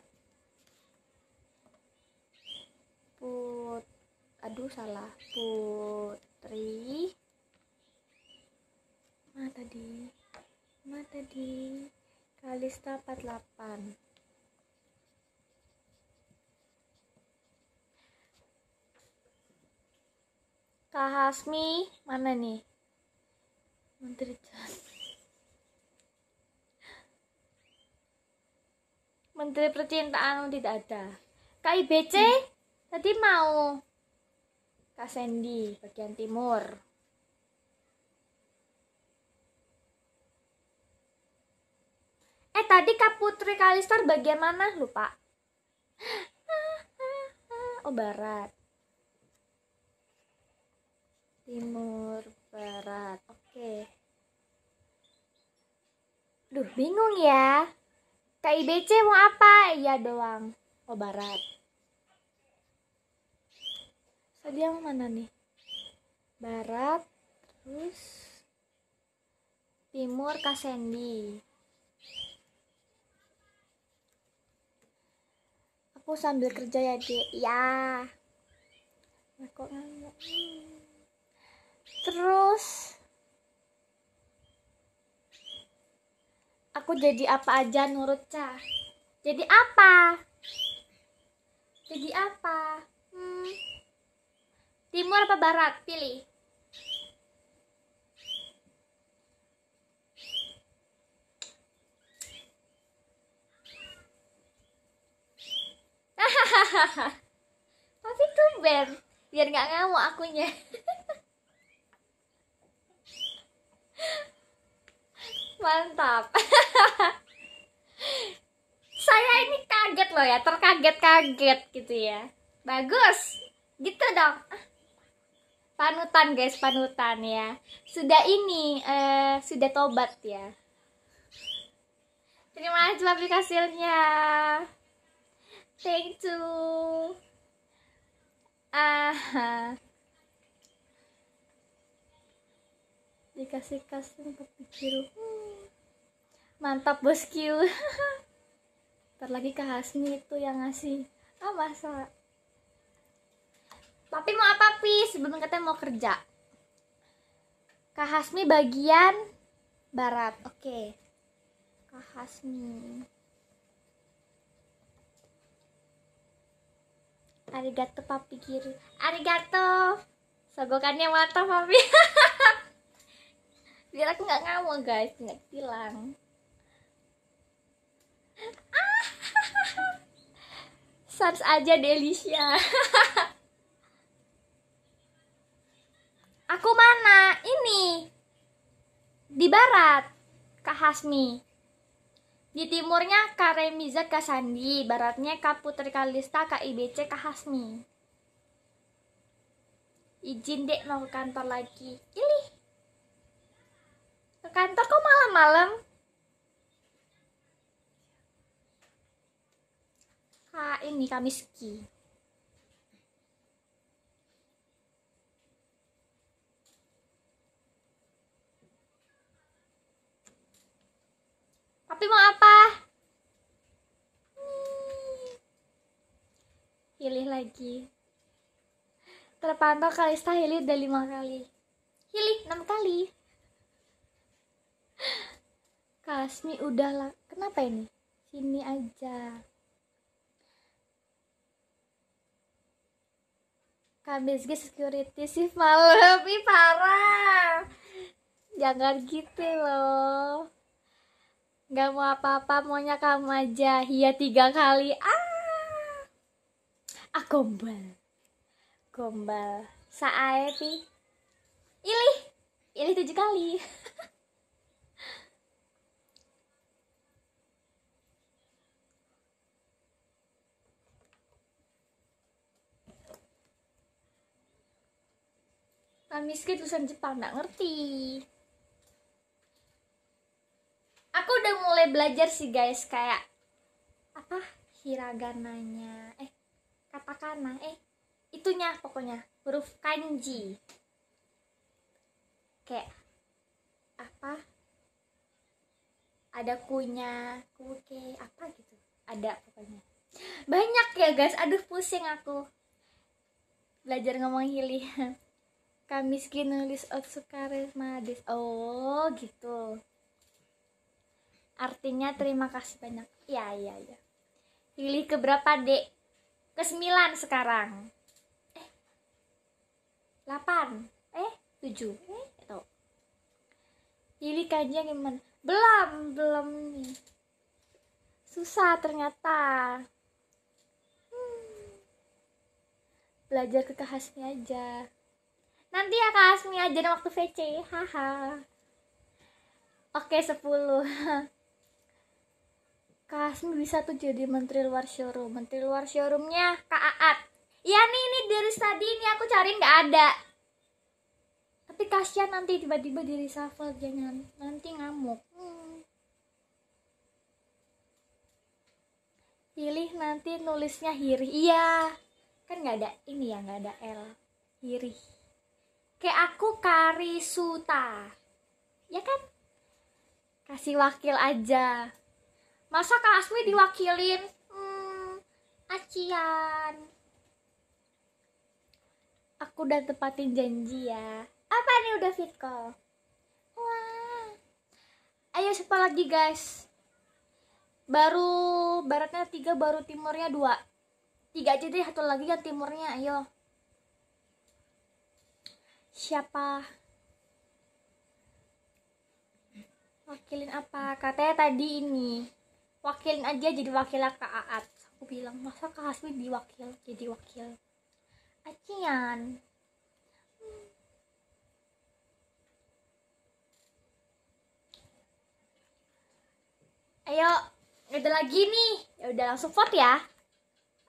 Put Aduh, salah. Putri. Ma tadi? Ma tadi? Kalista 48. Kak Hasmi, mana nih? Menteri Jalan. Menteri Percintaan tidak ada. KIBC hmm. tadi mau Kasendi bagian timur. Eh tadi Kak Putri Kalistar bagian mana? Lupa. Oh barat. Timur barat. Oke. Okay. Duh, bingung ya. KIBC mau apa? Iya doang. Oh barat. Tadi yang mana nih? Barat, terus timur Kasendi. Aku sambil kerja ya, Dek. Ya. Aku ngamuk. Terus Aku jadi apa aja nurut Ca. Jadi apa? Jadi apa? Hmm. Timur apa barat? Pilih. Tapi tuh tumben biar nggak ngamuk akunya. mantap saya ini kaget loh ya terkaget-kaget gitu ya bagus gitu dong panutan guys panutan ya sudah ini uh, sudah tobat ya terima kasih hasilnya thank you ah uh -huh. dikasih kasih tapi biru mantap bosku ntar lagi ke Hasmi itu yang ngasih ah masa tapi mau apa pi sebelum katanya mau kerja Kak Hasmi bagian barat oke okay. Kak Hasmi arigato papi kiri arigato sogokannya mata papi biar aku nggak ngamuk guys nggak hilang ah, Sars aja Delicia Aku mana? Ini Di barat Kak Hasmi Di timurnya Kak Remiza Kak Sandi Baratnya Kak Putri Kalista Kak IBC Kak Hasmi Izin dek mau ke kantor lagi Ilih ke kantor kok malam-malam ah, ini kami ski tapi mau apa hmm. Pilih lagi. Terpantau Kalista stahili udah lima kali. Pilih enam kali. Kasmi udahlah kenapa ini sini aja KBSG security sih malam lebih parah jangan gitu loh nggak mau apa-apa maunya kamu aja iya tiga kali ah aku ah, gombal gombal saaepi ilih ilih tujuh kali kan miskin tulisan Jepang nggak ngerti aku udah mulai belajar sih guys kayak apa hiragananya eh katakana eh itunya pokoknya huruf kanji kayak apa ada kunya kuke apa gitu ada pokoknya banyak ya guys aduh pusing aku belajar ngomong hili kami miskin nulis otsukarema des oh gitu artinya terima kasih banyak ya ya ya pilih ke berapa dek ke sembilan sekarang eh delapan eh tujuh eh atau pilih kajian gimana belum belum nih susah ternyata hmm. belajar kekhasnya aja nanti ya kak Asmi nih waktu VC haha oke 10 kak Asmi bisa tuh jadi menteri luar showroom menteri luar showroomnya kak Aat ya nih ini dari tadi ini aku cari nggak ada tapi kasihan nanti tiba-tiba di reshuffle jangan nanti ngamuk hmm. pilih nanti nulisnya hiri iya kan nggak ada ini ya nggak ada L hiri kayak aku karisuta ya kan kasih wakil aja masa kak Asmi diwakilin hmm, acian aku udah tepatin janji ya apa nih udah fit call wah ayo siapa lagi guys baru baratnya tiga baru timurnya dua tiga aja deh satu lagi yang timurnya ayo siapa wakilin apa katanya tadi ini wakilin aja jadi wakil kak Aat aku bilang masa kak Hasmi diwakil jadi wakil acian ayo udah lagi nih ya udah langsung vote ya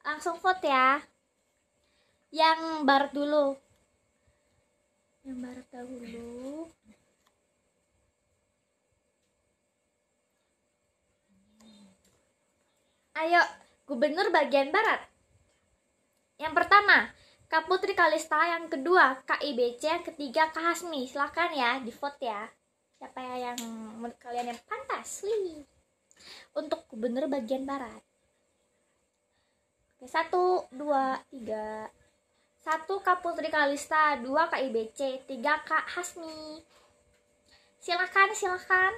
langsung vote ya yang barat dulu yang barat dahulu ayo gubernur bagian barat yang pertama Kak Putri Kalista, yang kedua Kak IBC, yang ketiga Kak Hasmi. Silahkan ya, di vote ya. Siapa ya yang menurut kalian yang pantas? Wih. Untuk gubernur bagian barat. Oke, satu, dua, tiga, 1. Kak Putri Kalista 2. Kak IBC 3. Kak Hasmi Silakan, silakan.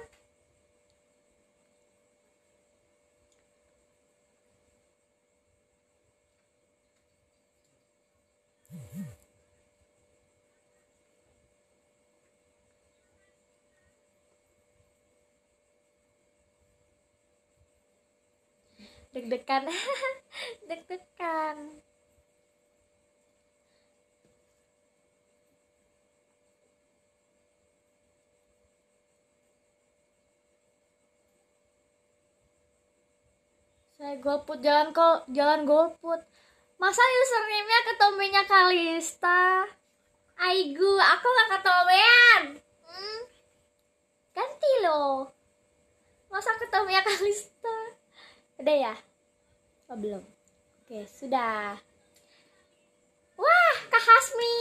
deg-degan deg-degan Saya golput jalan kok jalan golput. Masa username-nya ketombenya Kalista? Aigu, aku gak ketombean. Hmm. Ganti lo, Masa ketombenya Kalista? ada ya? Oh, belum. Oke, sudah. Wah, Kak Hasmi.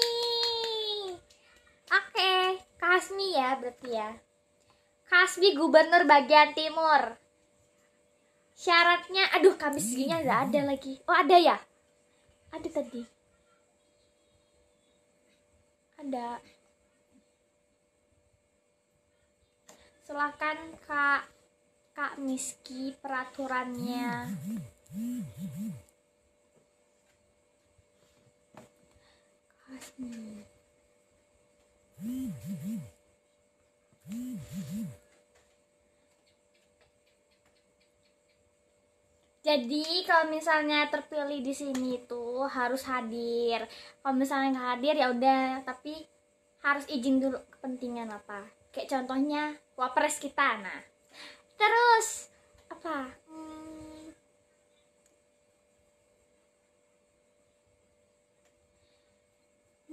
Oke, Kak Hasmi ya berarti ya. Kasmi gubernur bagian timur syaratnya aduh kamis segini nggak ada lagi oh ada ya ada tadi ada silahkan kak kak Miski peraturannya Kasih. jadi kalau misalnya terpilih di sini itu harus hadir kalau misalnya nggak hadir ya udah tapi harus izin dulu kepentingan apa kayak contohnya wapres kita nah terus apa hmm.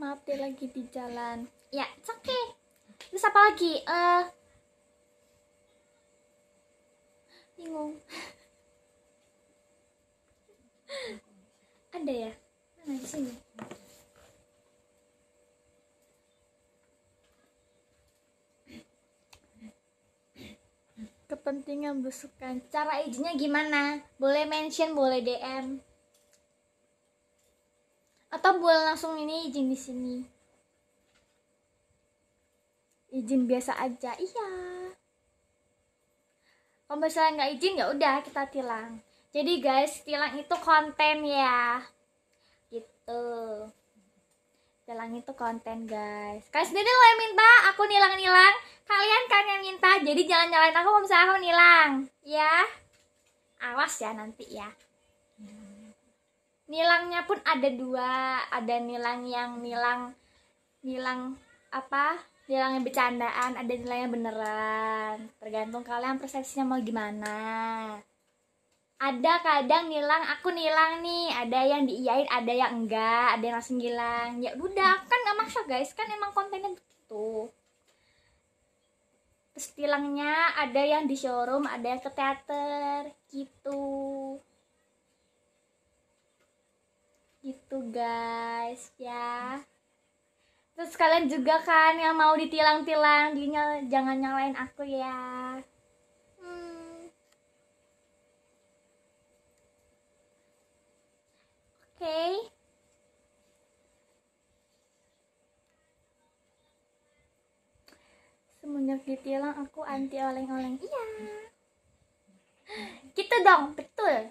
maaf dia lagi di jalan ya oke okay terus apa lagi eh uh, bingung ada ya mana di sini kepentingan busukan cara izinnya gimana boleh mention boleh dm atau boleh langsung ini izin di sini izin biasa aja iya kalau misalnya nggak izin ya udah kita tilang jadi guys tilang itu konten ya gitu tilang itu konten guys kalian sendiri lo yang minta aku nilang-nilang kalian kan yang minta jadi jangan nyalain aku kalau misalnya aku nilang ya awas ya nanti ya nilangnya pun ada dua ada nilang yang nilang nilang apa nilang yang bercandaan ada nilang yang beneran tergantung kalian persepsinya mau gimana ada kadang ngilang aku nilang nih ada yang diiyain ada yang enggak ada yang langsung ngilang ya udah kan gak maksa guys kan emang kontennya begitu terus tilangnya ada yang di showroom ada yang ke teater gitu gitu guys ya terus kalian juga kan yang mau ditilang-tilang jangan nyalain aku ya Okay. Semenjak ditilang aku anti oleng-oleng. Iya. kita gitu dong, betul.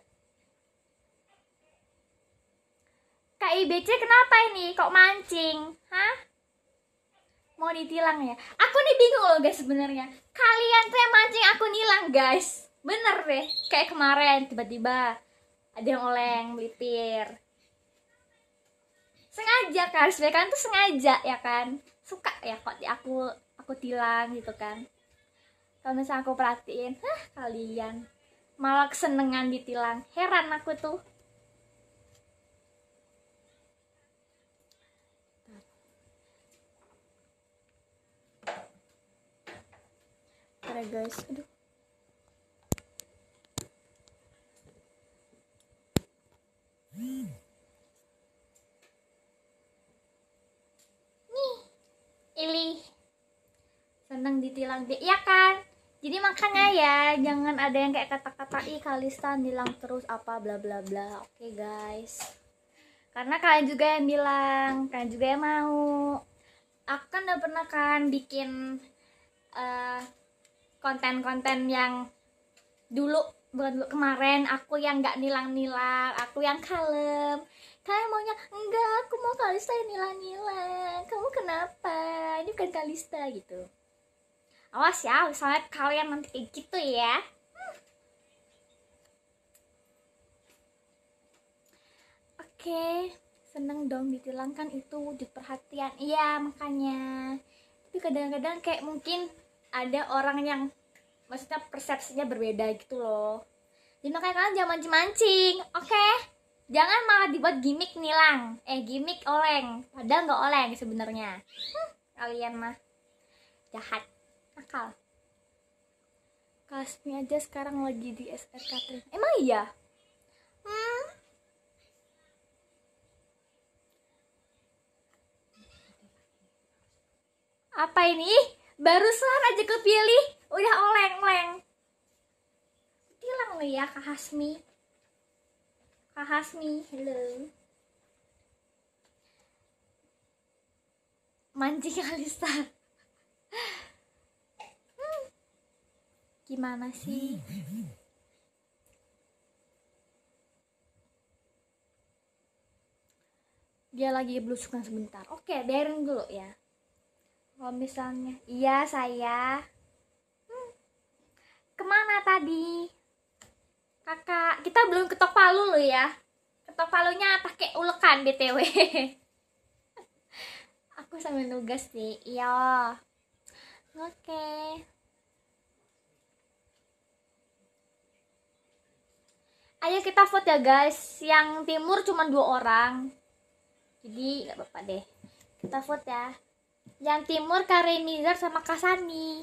KIBC kenapa ini? Kok mancing? Hah? Mau ditilang ya? Aku nih bingung loh guys sebenarnya. Kalian tuh yang mancing aku nilang guys. Bener deh, kayak kemarin tiba-tiba ada yang oleng melipir sengaja kan sebenarnya kan tuh sengaja ya kan suka ya kok di aku aku tilang gitu kan kalau misalnya aku perhatiin hah kalian malah kesenengan ditilang heran aku tuh terus ya, guys, aduh Hmm. Ili seneng ditilang dia iya kan jadi makanya ya jangan ada yang kayak kata-kata i kalista bilang terus apa bla bla bla oke okay, guys karena kalian juga yang bilang kalian juga yang mau aku kan udah pernah kan bikin eh, konten-konten uh, yang dulu bukan dulu kemarin aku yang nggak nilang-nilang aku yang kalem kalian maunya enggak aku mau Kalista yang nila-nila kamu kenapa ini bukan Kalista gitu awas ya misalnya kalian nanti kayak gitu ya hmm. oke okay. seneng dong ditilangkan itu wujud perhatian iya makanya tapi kadang-kadang kayak mungkin ada orang yang maksudnya persepsinya berbeda gitu loh jadi makanya kalian jangan mancing-mancing oke okay? jangan malah dibuat gimmick nilang eh gimmick oleng padahal nggak oleng sebenarnya hm, kalian mah jahat nakal Kasmi aja sekarang lagi di SR emang iya hmm. apa ini baru barusan aja kepilih udah oleng-oleng tilang lo ya Kak Hasmi Kak Hasmi, hello. Mancing Alista. Gimana sih? Dia lagi belusukan sebentar. Oke, biarin dulu ya. Kalau misalnya, iya saya. Hmm. Kemana tadi? kakak kita belum ketok palu lo ya ketok palunya pakai ulekan btw aku sambil nugas nih iya oke okay. ayo kita vote ya guys yang timur cuma dua orang jadi nggak apa-apa deh kita vote ya yang timur Karenizar sama Kasani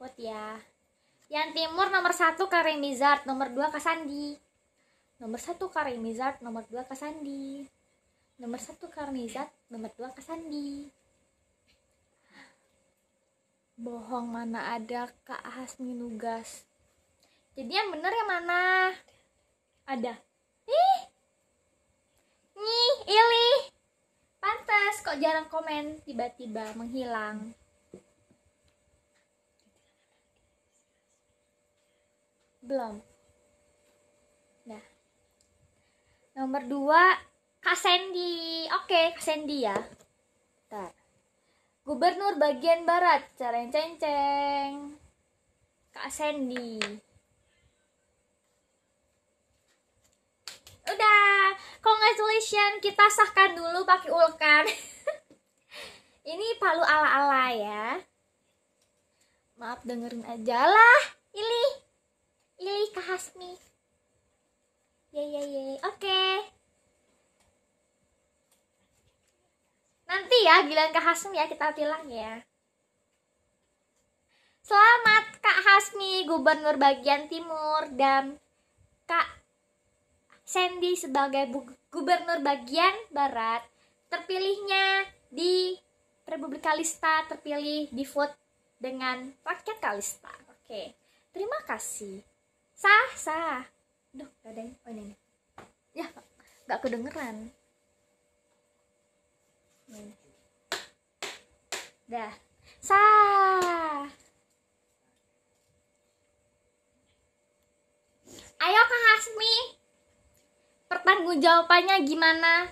vote ya yang timur nomor satu Karim Mizard, nomor dua Kasandi. Nomor satu Karim Mizard, nomor dua Kasandi. Nomor satu Karim Mizard, nomor dua Kasandi. Bohong mana ada Kak Hasmi nugas. Jadi yang bener yang mana? Ada. Ih. Nih, Ili. Pantas kok jarang komen tiba-tiba menghilang. belum nah nomor dua Kak Sandy oke Kak Sandy ya Bentar. Gubernur bagian barat cara ceng ceng Kak Sandy Udah Congratulations Kita sahkan dulu pakai ulkan Ini palu ala-ala ya Maaf dengerin aja lah Ini Kak Kahasmi ye ye ye oke okay. nanti ya bilang kak Hasmi ya kita bilang ya Selamat Kak Hasmi, Gubernur Bagian Timur dan Kak Sandy sebagai Gubernur Bagian Barat. Terpilihnya di Republik Kalista, terpilih di vote dengan rakyat Kalista. Oke, terima kasih sah sah duh gak ada oh ini, ini. ya gak kedengeran ini. dah sah ayo kak Hasmi pertanggung jawabannya gimana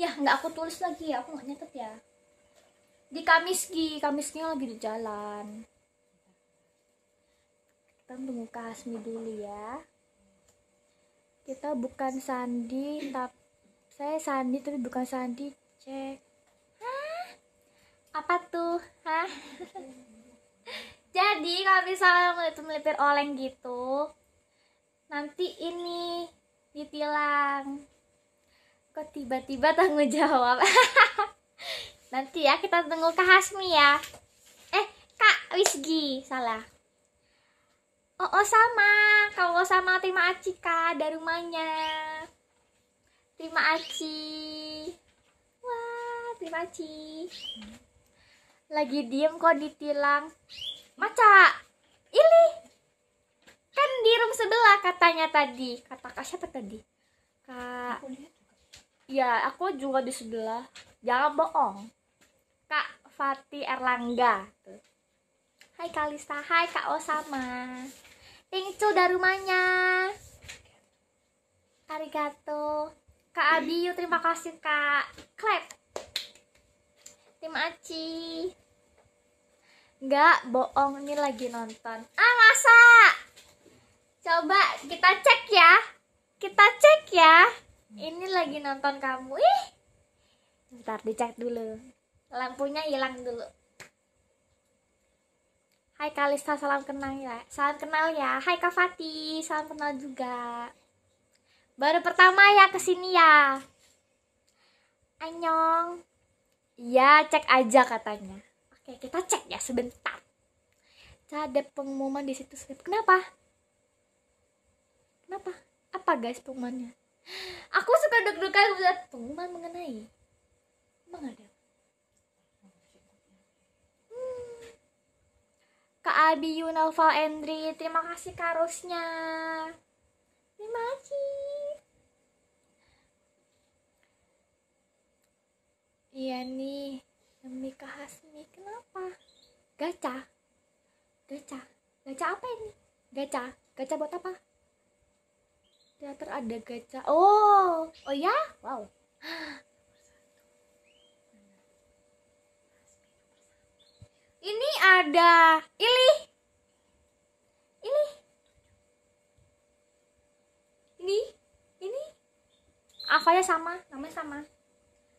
ya nggak aku tulis lagi ya aku nggak nyatet ya di Kamis ki Kamisnya lagi di jalan kita tunggu Hasmi dulu ya kita bukan sandi tapi saya sandi tapi bukan sandi cek apa tuh Hah? jadi kalau misalnya itu melipir oleng gitu nanti ini ditilang kok tiba-tiba tanggung jawab nanti ya kita tunggu ke Hasmi ya eh Kak Wisgi salah Oh, oh sama kalau sama terima Aci kak dari rumahnya terima Aci wah terima Aci lagi diem kok ditilang maca Ili. kan di room sebelah katanya tadi kata kak siapa tadi kak ya aku juga di sebelah jangan bohong kak Fati Erlangga tuh Hai Kalista, hai Kak Osama. Tingcu dari rumahnya. Arigato. Kak Abiyu, terima kasih Kak. Clap. Terima kasih. Enggak, bohong. Ini lagi nonton. Ah, masa? Coba kita cek ya. Kita cek ya. Ini lagi nonton kamu. Ih. Bentar, dicek dulu. Lampunya hilang dulu. Hai Kalista, salam kenal ya. Salam kenal ya. Hai Kak Fati, salam kenal juga. Baru pertama ya ke sini ya. Anyong. Ya, cek aja katanya. Oke, kita cek ya sebentar. Ada pengumuman di situs web. Kenapa? Kenapa? Apa guys pengumumannya? Aku suka deg-degan buat pengumuman mengenai menghadap Kak Abi Yunalva Endri terima kasih Karusnya terima kasih iya nih demi Hasmi kenapa gaca gaca gaca apa ini gaca gaca buat apa teater ada gaca oh oh ya wow Ini ada ini ini Ini. Ini. ya sama, namanya sama.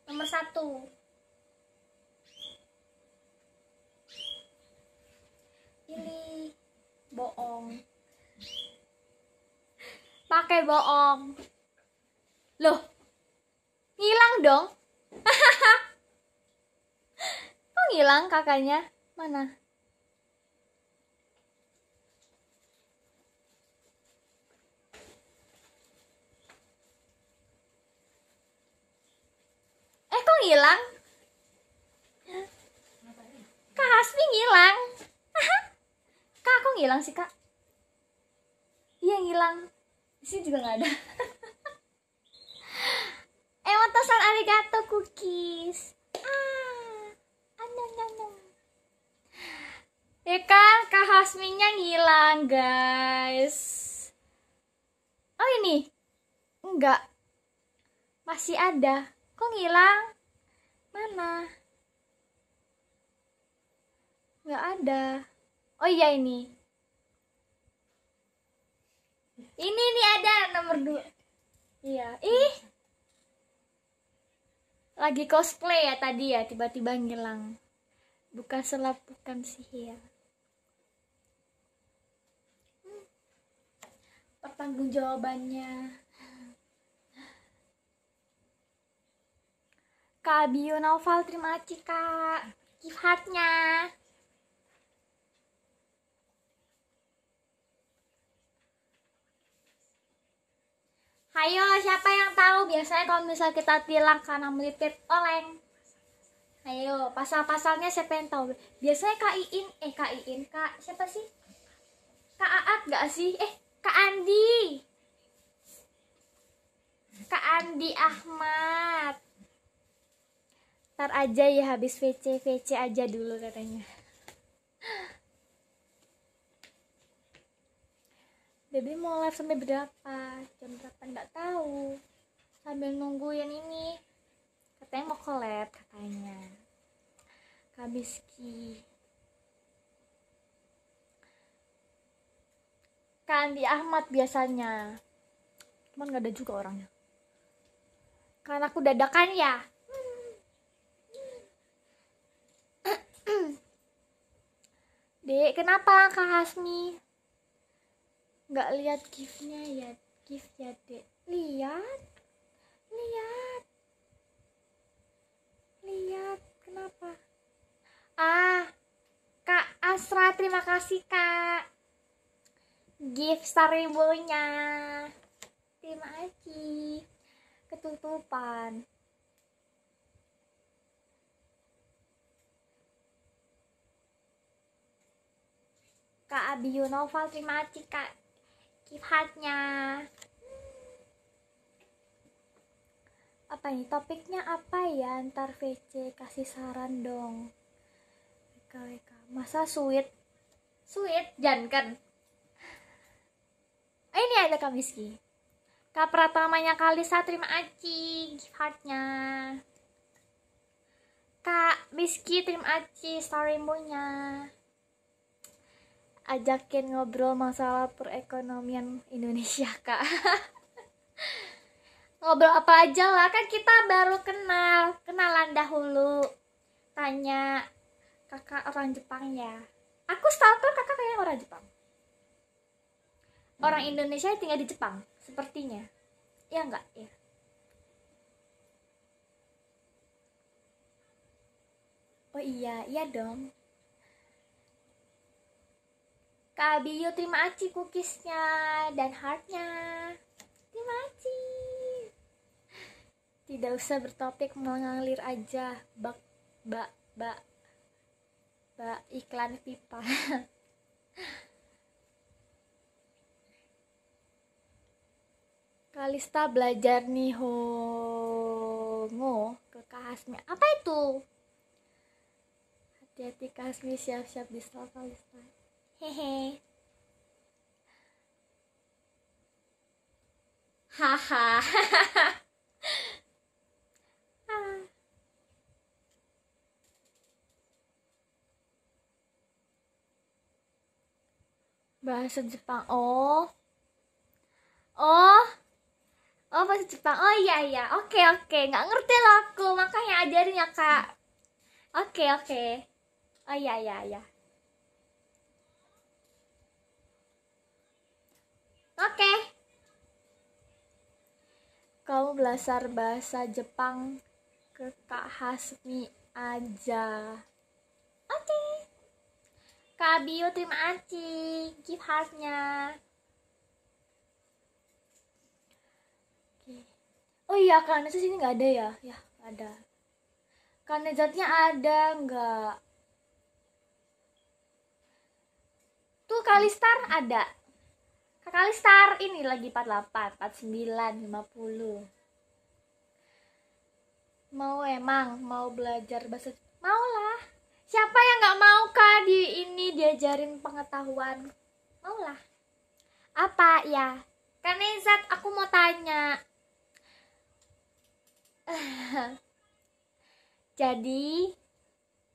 Nomor satu. ini Boong. Pakai boong. Loh. Ngilang dong. Kok ngilang kakaknya? Mana? Eh kok hilang? Kak Hasmi ngilang. Kak, kok ngilang sih, Kak? Iya, ngilang. Di sini juga nggak ada. Emotosan eh, arigato cookies. Ah, annyeong annyeong ya kan Kak Hasminya ngilang guys oh ini enggak masih ada kok ngilang mana nggak ada oh iya ini ini ini ada nomor dua iya ih lagi cosplay ya tadi ya tiba-tiba ngilang bukan selap bukan sihir jawabannya, Kak Bio Naufal terima kasih Kak gift heartnya Hayo siapa yang tahu biasanya kalau misal kita tilang karena melipir oleng Ayo, pasal-pasalnya siapa yang tahu? Biasanya Kak Iin, eh Kak Iin, Kak siapa sih? Kak Aat gak sih? Eh, Kak Andi. Kak Andi Ahmad. Ntar aja ya habis VC, VC aja dulu katanya. Bebe mau live sampai berapa? Jam berapa nggak tahu. Sambil nunggu yang ini. Katanya mau collab katanya. Kak Biski. Kandi Ahmad biasanya cuman gak ada juga orangnya karena aku dadakan ya Dek, kenapa Kak Hasmi? Nggak lihat giftnya ya, gift ya, Dek. Lihat. Lihat. Lihat, kenapa? Ah, Kak Asra, terima kasih, Kak gift seribunya terima kasih ketutupan Kak Abi Yunova terima kasih Kak hatnya. apa ini topiknya apa ya ntar VC kasih saran dong Reka, masa sweet sweet jangan kan ada kak Miski Kak kali saya terima aci heartnya Kak Miski terima aci storymunya. ajakin ngobrol masalah perekonomian Indonesia kak ngobrol apa aja lah kan kita baru kenal kenalan dahulu tanya kakak orang Jepang ya aku stalker kakak kayak orang Jepang orang Indonesia tinggal di Jepang sepertinya ya enggak ya oh iya iya dong Kak Biyo, terima kasih cookiesnya dan heartnya terima kasih tidak usah bertopik mengalir aja bak bak bak bak iklan pipa Kalista belajar Nihongo ke Kahasmi. Apa itu? Hati-hati Kahasmi siap-siap di setelah Kalista. Hehe. Haha. Bahasa Jepang. Oh. Oh oh bahasa Jepang oh iya iya oke okay, oke okay. nggak ngerti lah aku makanya ajarin ya kak oke okay, oke okay. oh iya iya iya oke okay. kamu belajar bahasa Jepang ke Kak Hasmi aja oke okay. Kak Bio terima kasih give heartnya oh iya karena sih ini nggak ada ya ya ada karena zatnya ada nggak tuh kalistar ada kalistar ini lagi 48 49 50 mau emang mau belajar bahasa mau lah siapa yang nggak mau kah di ini diajarin pengetahuan mau lah apa ya karena zat aku mau tanya jadi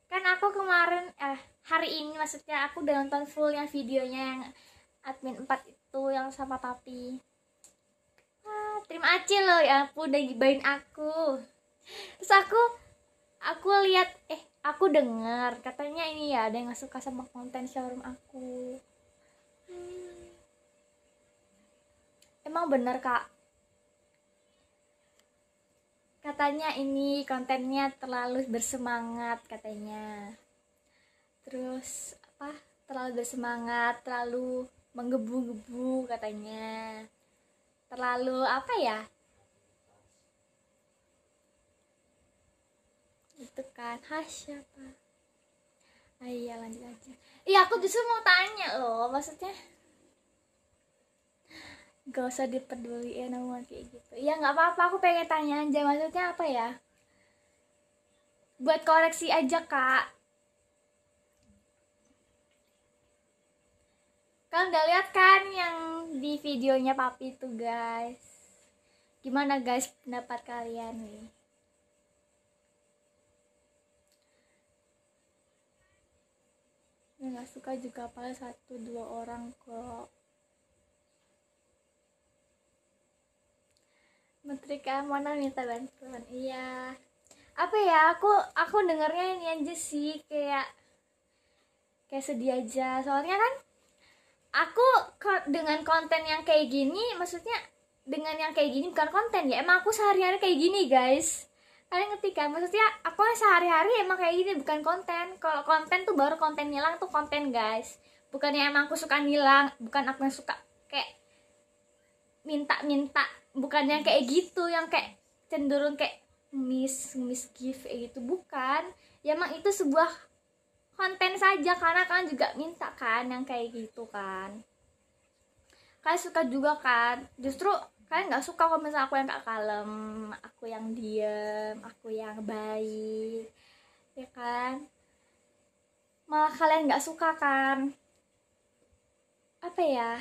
kan aku kemarin eh hari ini maksudnya aku udah nonton fullnya videonya yang admin 4 itu yang sama papi ah, terima aja loh ya aku udah gibain aku terus aku aku lihat eh aku dengar katanya ini ya ada yang gak suka sama konten showroom aku hmm. emang bener kak katanya ini kontennya terlalu bersemangat katanya terus apa terlalu bersemangat terlalu menggebu-gebu katanya terlalu apa ya itu kan Hah siapa ah, iya lanjut aja iya aku justru mau tanya loh maksudnya gak usah dipeduliin ya, omongan kayak gitu ya nggak apa-apa aku pengen tanya aja maksudnya apa ya buat koreksi aja kak kalian udah lihat kan yang di videonya papi itu guys gimana guys pendapat kalian nih nggak suka juga apa satu dua orang kok Menteri Keamanan minta bantuan iya apa ya aku aku dengarnya ini aja sih kayak kayak sedih aja soalnya kan aku dengan konten yang kayak gini maksudnya dengan yang kayak gini bukan konten ya emang aku sehari-hari kayak gini guys kalian ngerti kan maksudnya aku sehari-hari emang kayak gini bukan konten kalau konten tuh baru konten hilang tuh konten guys bukannya emang aku suka ngilang bukan aku yang suka kayak minta-minta bukan yang kayak gitu yang kayak cenderung kayak miss miss gift kayak gitu bukan ya emang itu sebuah konten saja karena kalian juga minta kan yang kayak gitu kan kalian suka juga kan justru kalian nggak suka kalau misalnya aku yang gak kalem aku yang diem aku yang baik ya kan malah kalian nggak suka kan apa ya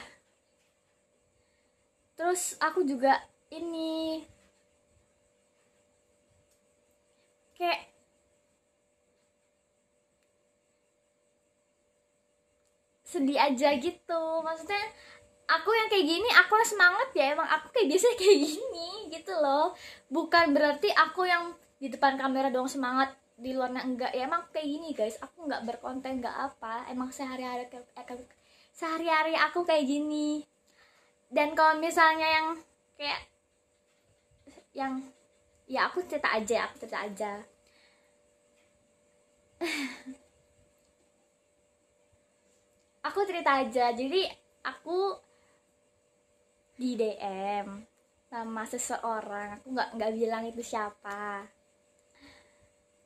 terus aku juga ini kayak sedih aja gitu maksudnya aku yang kayak gini aku yang semangat ya emang aku kayak biasa kayak gini gitu loh bukan berarti aku yang di depan kamera doang semangat di luarnya enggak ya emang kayak gini guys aku nggak berkonten nggak apa emang sehari-hari eh, sehari-hari aku kayak gini dan kalau misalnya yang kayak yang ya aku cerita aja aku cerita aja aku cerita aja jadi aku di DM sama seseorang aku nggak nggak bilang itu siapa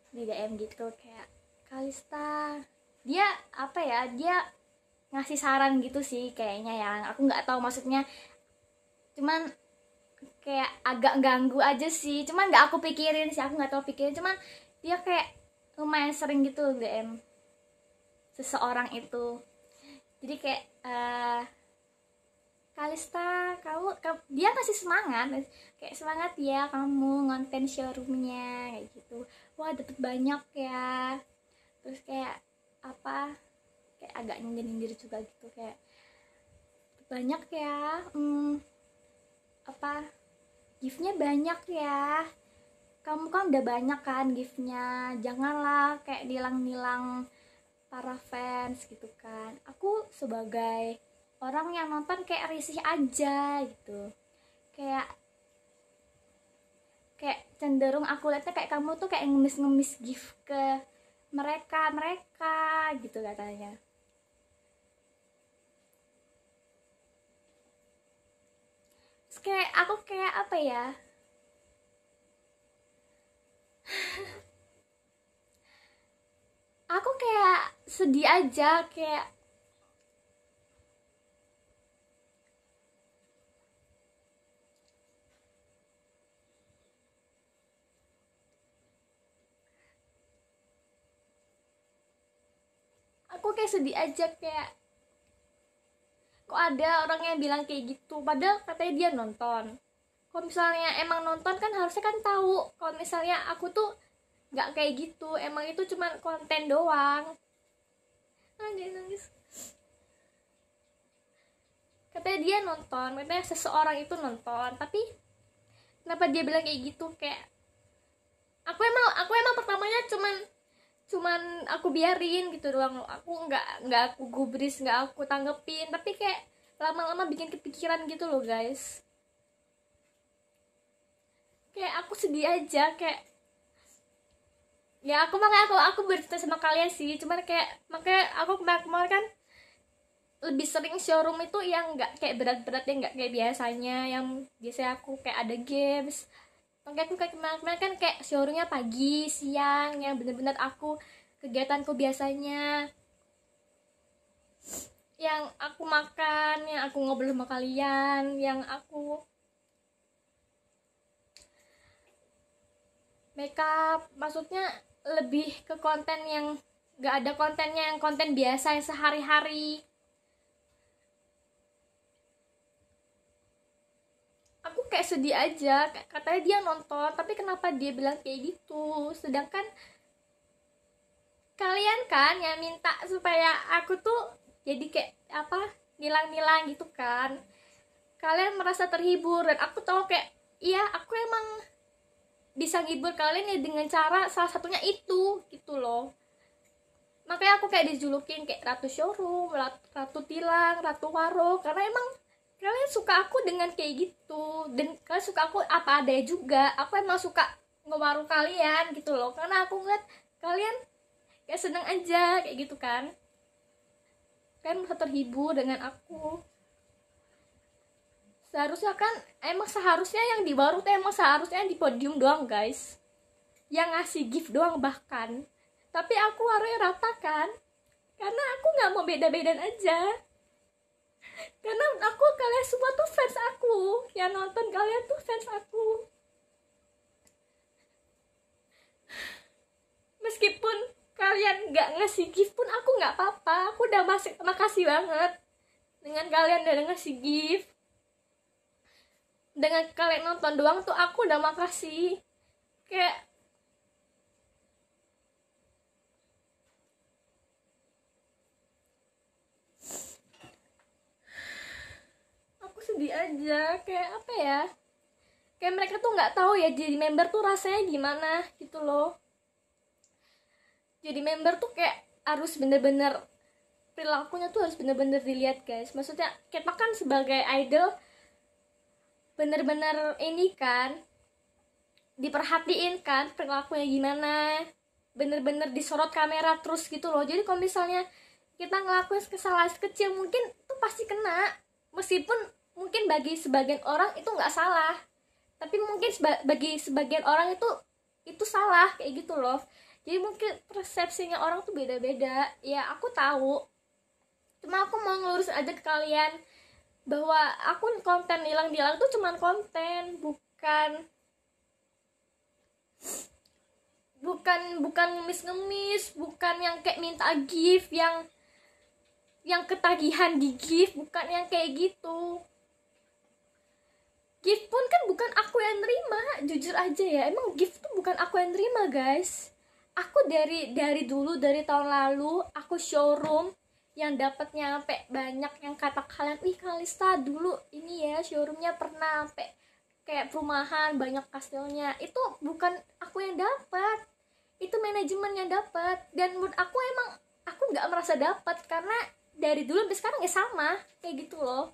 di DM gitu kayak Kalista dia apa ya dia ngasih saran gitu sih kayaknya ya aku nggak tahu maksudnya cuman kayak agak ganggu aja sih cuman nggak aku pikirin sih aku nggak tahu pikirin cuman dia kayak lumayan sering gitu DM seseorang itu jadi kayak uh, Kalista kamu, kau dia masih semangat kayak semangat ya kamu ngonten showroomnya kayak gitu wah dapet banyak ya terus kayak apa kayak agak nyindir-nyindir juga gitu kayak banyak ya hmm, apa giftnya banyak ya kamu kan udah banyak kan giftnya janganlah kayak nilang-nilang para fans gitu kan aku sebagai orang yang nonton kayak risih aja gitu kayak kayak cenderung aku lihatnya kayak kamu tuh kayak ngemis-ngemis gift ke mereka mereka gitu katanya kayak aku kayak apa ya aku kayak sedih aja kayak aku kayak sedih aja kayak kok ada orang yang bilang kayak gitu padahal katanya dia nonton kalau misalnya emang nonton kan harusnya kan tahu kalau misalnya aku tuh nggak kayak gitu emang itu cuma konten doang anjir nangis katanya dia nonton katanya seseorang itu nonton tapi kenapa dia bilang kayak gitu kayak aku emang aku emang pertamanya cuman cuman aku biarin gitu doang aku nggak nggak aku gubris nggak aku tanggepin tapi kayak lama-lama bikin kepikiran gitu loh guys kayak aku sedih aja kayak ya aku makanya aku aku bercerita sama kalian sih cuman kayak makanya aku kemarin kan lebih sering showroom itu yang nggak kayak berat-berat yang nggak kayak biasanya yang biasanya aku kayak ada games aku kayak kemarin kan kayak showroomnya pagi siang yang bener-bener aku kegiatanku biasanya yang aku makan yang aku ngobrol sama kalian yang aku makeup maksudnya lebih ke konten yang gak ada kontennya yang konten biasa yang sehari-hari aku kayak sedih aja katanya dia nonton tapi kenapa dia bilang kayak gitu sedangkan kalian kan yang minta supaya aku tuh jadi kayak apa nilang-nilang gitu kan kalian merasa terhibur dan aku tahu kayak iya aku emang bisa hibur kalian ya dengan cara salah satunya itu gitu loh makanya aku kayak dijulukin kayak ratu showroom ratu tilang ratu waro karena emang kalian suka aku dengan kayak gitu dan kalian suka aku apa ada juga aku emang suka ngewarung kalian gitu loh karena aku ngeliat kalian kayak seneng aja kayak gitu kan kalian merasa terhibur dengan aku seharusnya kan emang seharusnya yang di warung tuh emang seharusnya yang di podium doang guys yang ngasih gift doang bahkan tapi aku warungnya rata kan karena aku nggak mau beda-bedan aja karena aku kalian semua tuh fans aku yang nonton kalian tuh fans aku meskipun kalian nggak ngasih gift pun aku nggak apa-apa aku udah masih makasih banget dengan kalian udah ngasih gift dengan kalian nonton doang tuh aku udah makasih kayak sedih aja kayak apa ya kayak mereka tuh nggak tahu ya jadi member tuh rasanya gimana gitu loh jadi member tuh kayak harus bener-bener perilakunya tuh harus bener-bener dilihat guys maksudnya kita kan sebagai idol bener-bener ini kan diperhatiin kan perilakunya gimana bener-bener disorot kamera terus gitu loh jadi kalau misalnya kita ngelakuin kesalahan kecil mungkin tuh pasti kena meskipun mungkin bagi sebagian orang itu nggak salah tapi mungkin seba bagi sebagian orang itu itu salah kayak gitu loh jadi mungkin persepsinya orang tuh beda-beda ya aku tahu cuma aku mau ngurus aja ke kalian bahwa akun konten hilang-hilang tuh cuman konten bukan bukan bukan ngemis-ngemis bukan yang kayak minta gift yang yang ketagihan di gift bukan yang kayak gitu gift pun kan bukan aku yang nerima jujur aja ya emang gift tuh bukan aku yang nerima guys aku dari dari dulu dari tahun lalu aku showroom yang dapat nyampe banyak yang kata kalian ih Kalista dulu ini ya showroomnya pernah sampai kayak perumahan banyak kastilnya itu bukan aku yang dapat itu manajemen yang dapat dan menurut aku emang aku nggak merasa dapat karena dari dulu sampai sekarang ya sama kayak gitu loh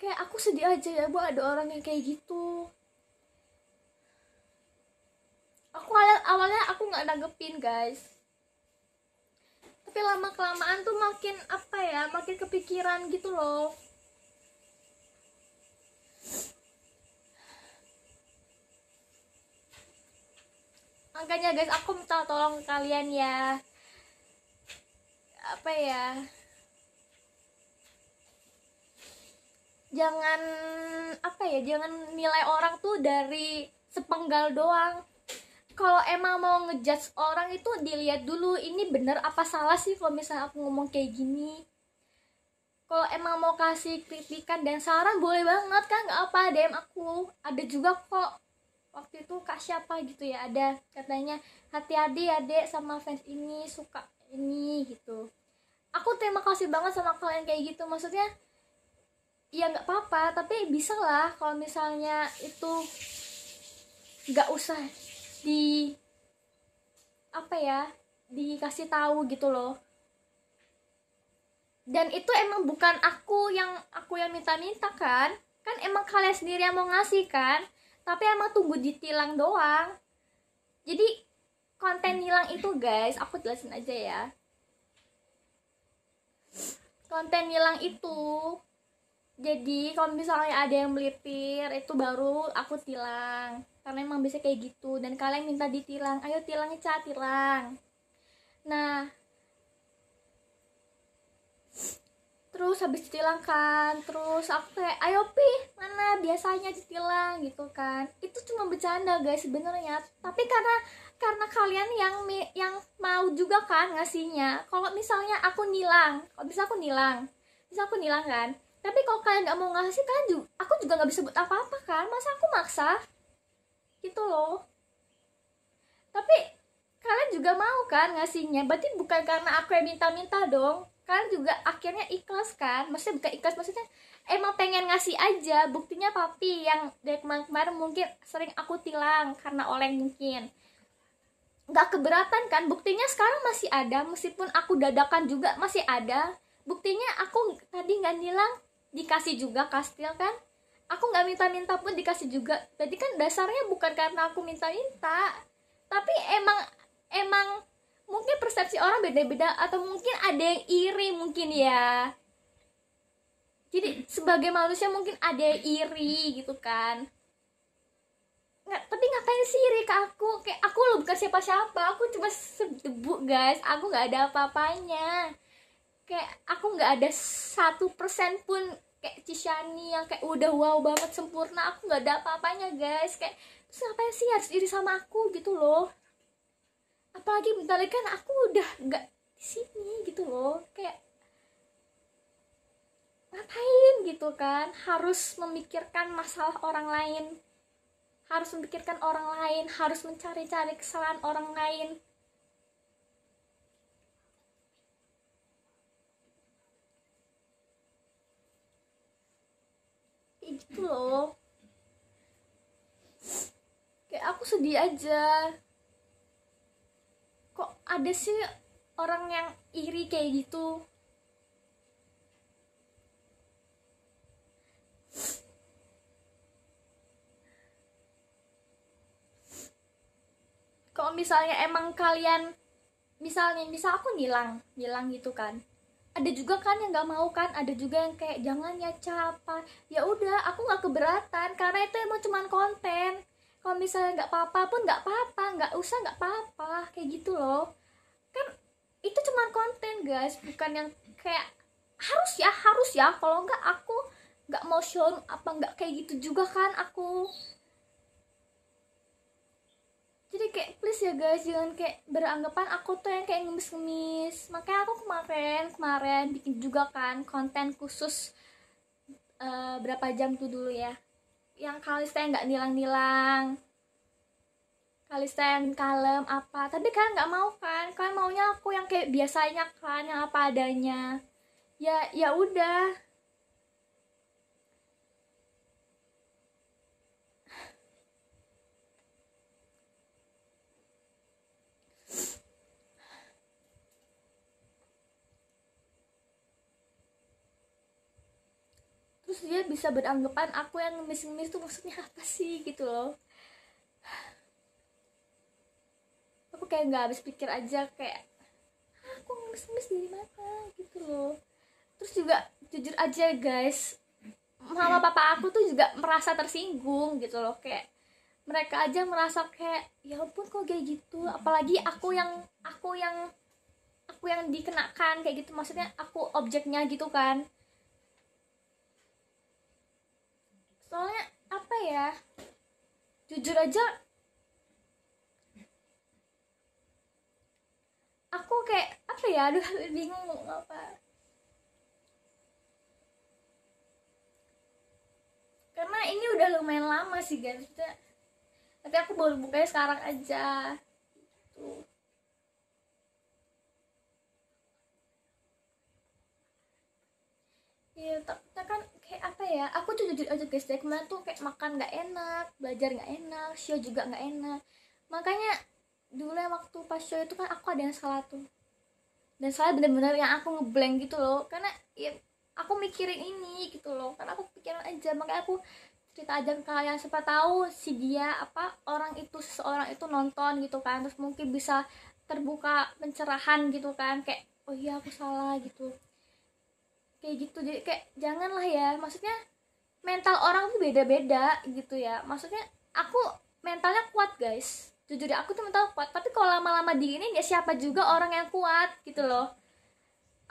kayak aku sedih aja ya bu ada orang yang kayak gitu aku awalnya aku nggak nanggepin guys tapi lama kelamaan tuh makin apa ya makin kepikiran gitu loh makanya guys aku minta tolong kalian ya apa ya jangan apa ya jangan nilai orang tuh dari sepenggal doang kalau emang mau ngejudge orang itu dilihat dulu ini bener apa salah sih kalau misalnya aku ngomong kayak gini kalau emang mau kasih kritikan dan saran boleh banget kan nggak apa DM aku ada juga kok waktu itu kak siapa gitu ya ada katanya hati-hati ya dek sama fans ini suka ini gitu aku terima kasih banget sama kalian kayak gitu maksudnya ya nggak apa-apa tapi bisa lah kalau misalnya itu nggak usah di apa ya dikasih tahu gitu loh dan itu emang bukan aku yang aku yang minta-minta kan kan emang kalian sendiri yang mau ngasih kan tapi emang tunggu ditilang doang jadi konten hilang itu guys aku jelasin aja ya konten hilang itu jadi kalau misalnya ada yang melipir itu baru aku tilang karena emang bisa kayak gitu dan kalian minta ditilang ayo tilang Ica tilang nah terus habis ditilang kan terus aku kayak ayo pi mana biasanya ditilang gitu kan itu cuma bercanda guys sebenarnya tapi karena karena kalian yang yang mau juga kan ngasihnya kalau misalnya aku nilang kalau bisa aku nilang bisa aku nilang kan tapi kalau kalian nggak mau ngasih kan aku juga nggak bisa buat apa-apa kan masa aku maksa gitu loh tapi kalian juga mau kan ngasihnya berarti bukan karena aku yang minta-minta dong kalian juga akhirnya ikhlas kan maksudnya bukan ikhlas maksudnya emang pengen ngasih aja buktinya papi yang dari kemarin-kemarin mungkin sering aku tilang karena oleng mungkin nggak keberatan kan buktinya sekarang masih ada meskipun aku dadakan juga masih ada buktinya aku tadi nggak nilang dikasih juga kastil kan aku nggak minta-minta pun dikasih juga jadi kan dasarnya bukan karena aku minta-minta tapi emang emang mungkin persepsi orang beda-beda atau mungkin ada yang iri mungkin ya jadi sebagai manusia mungkin ada yang iri gitu kan nggak tapi ngapain sih iri ke aku kayak aku lo bukan siapa-siapa aku cuma sedebu guys aku nggak ada apa-apanya kayak aku nggak ada satu persen pun kayak Cishani yang kayak udah wow banget sempurna aku nggak ada apa-apanya guys kayak terus ngapain sih harus iri sama aku gitu loh apalagi bentar lagi kan aku udah nggak di sini gitu loh kayak ngapain gitu kan harus memikirkan masalah orang lain harus memikirkan orang lain harus mencari-cari kesalahan orang lain gitu loh kayak aku sedih aja kok ada sih orang yang iri kayak gitu kalau misalnya emang kalian misalnya misal aku ngilang ngilang gitu kan ada juga kan yang nggak mau kan ada juga yang kayak jangan ya capek ya udah aku nggak keberatan karena itu emang cuman konten kalau misalnya nggak apa-apa pun nggak apa-apa nggak usah nggak apa-apa kayak gitu loh kan itu cuman konten guys bukan yang kayak harus ya harus ya kalau nggak aku nggak mau show apa nggak kayak gitu juga kan aku jadi kayak please ya guys jangan kayak beranggapan aku tuh yang kayak ngemis-ngemis makanya aku kemarin kemarin bikin juga kan konten khusus uh, berapa jam tuh dulu ya yang kalista yang nggak nilang-nilang kalista yang kalem apa tapi kan nggak mau kan kalian maunya aku yang kayak biasanya kan yang apa adanya ya ya udah terus dia bisa beranggapan aku yang ngemis-ngemis tuh maksudnya apa sih gitu loh aku kayak nggak habis pikir aja kayak ah, aku ngemis-ngemis dari mana gitu loh terus juga jujur aja guys mama papa aku tuh juga merasa tersinggung gitu loh kayak mereka aja merasa kayak ya ampun kok kayak gitu apalagi aku yang aku yang aku yang dikenakan kayak gitu maksudnya aku objeknya gitu kan soalnya apa ya jujur aja aku kayak apa ya aduh bingung mau apa karena ini udah lumayan lama sih guys tapi aku baru bukanya sekarang aja tuh gitu. Iya, tapi kan kayak apa ya aku tuh jujur aja guys dari kemarin tuh kayak makan nggak enak belajar nggak enak show juga nggak enak makanya dulu ya waktu pas show itu kan aku ada yang salah tuh dan salah bener-bener yang aku ngeblank gitu loh karena ya aku mikirin ini gitu loh karena aku pikiran aja makanya aku cerita aja ke kalian siapa tahu si dia apa orang itu seseorang itu nonton gitu kan terus mungkin bisa terbuka pencerahan gitu kan kayak oh iya aku salah gitu kayak gitu jadi kayak janganlah ya maksudnya mental orang tuh beda-beda gitu ya maksudnya aku mentalnya kuat guys jujur aku tuh mental kuat tapi kalau lama-lama di ini ya siapa juga orang yang kuat gitu loh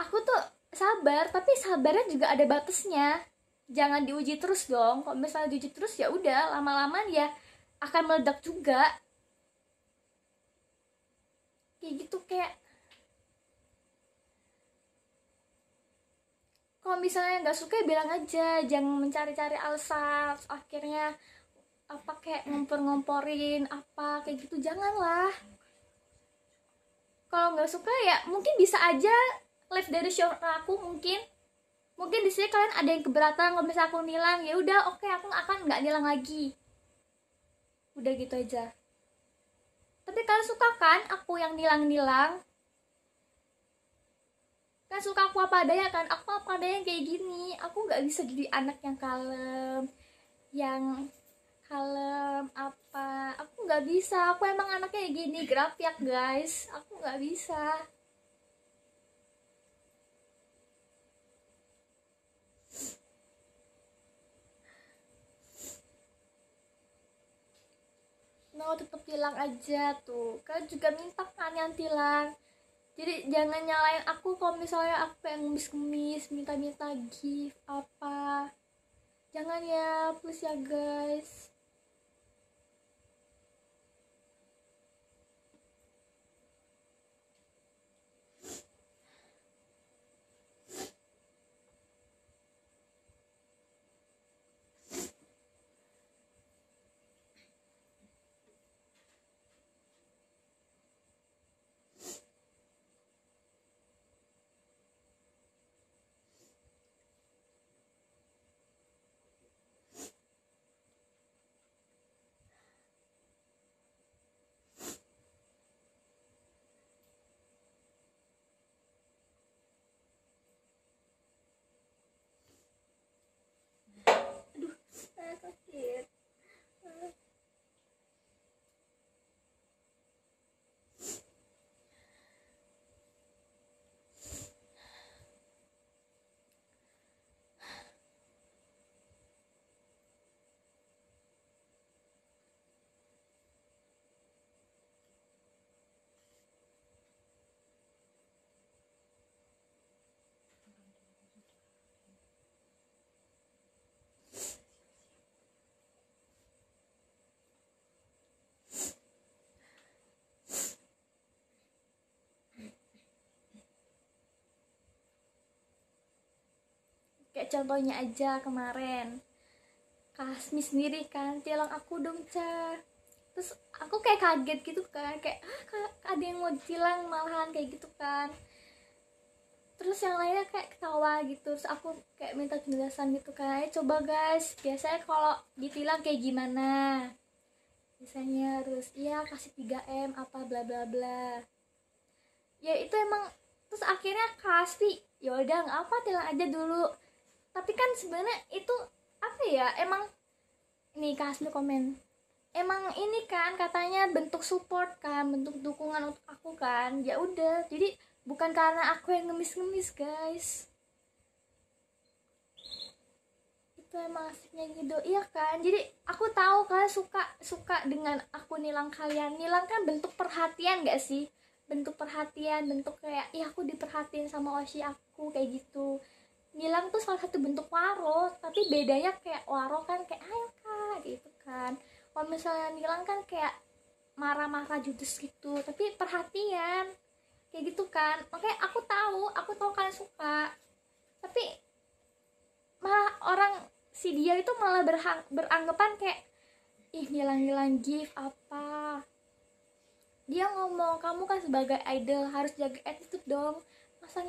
aku tuh sabar tapi sabarnya juga ada batasnya jangan diuji terus dong kalau misalnya diuji terus ya udah lama-lama ya akan meledak juga kayak gitu kayak kalau misalnya nggak suka ya bilang aja jangan mencari-cari alasan akhirnya apa kayak ngompor-ngomporin apa kayak gitu janganlah kalau nggak suka ya mungkin bisa aja live dari show aku mungkin mungkin di sini kalian ada yang keberatan kalau misalnya aku nilang ya udah oke okay, aku akan nggak nilang lagi udah gitu aja tapi kalian suka kan aku yang nilang-nilang kan suka aku apa adanya kan aku apa adanya kayak gini aku nggak bisa jadi anak yang kalem yang kalem apa aku nggak bisa aku emang anaknya kayak gini grafiak guys aku nggak bisa no tetap tilang aja tuh kan juga minta kan yang tilang jadi jangan nyalain aku kalau misalnya aku yang ngemis-ngemis minta-minta gift apa jangan ya please ya guys aqui. kayak contohnya aja kemarin Kasmi sendiri kan tilang aku dong Ca terus aku kayak kaget gitu kan kayak ah, ada yang mau tilang malahan kayak gitu kan terus yang lainnya kayak ketawa gitu terus aku kayak minta penjelasan gitu kan eh, coba guys biasanya kalau ditilang kayak gimana biasanya harus iya kasih 3M apa bla bla bla ya itu emang terus akhirnya kasih yaudah nggak apa tilang aja dulu tapi kan sebenarnya itu apa ya emang nih kasih Hasmi komen emang ini kan katanya bentuk support kan bentuk dukungan untuk aku kan ya udah jadi bukan karena aku yang ngemis-ngemis guys itu emang asiknya gitu iya kan jadi aku tahu kalian suka suka dengan aku nilang kalian nilang kan bentuk perhatian gak sih bentuk perhatian bentuk kayak iya aku diperhatiin sama osi aku kayak gitu Nilam tuh salah satu bentuk waro tapi bedanya kayak waro kan kayak ayo kak gitu kan kalau misalnya Nilam kan kayak marah-marah judes gitu tapi perhatian kayak gitu kan oke aku tahu aku tahu kalian suka tapi malah orang si dia itu malah berhang, beranggapan kayak ih ngilang-ngilang gift apa dia ngomong kamu kan sebagai idol harus jaga attitude dong masa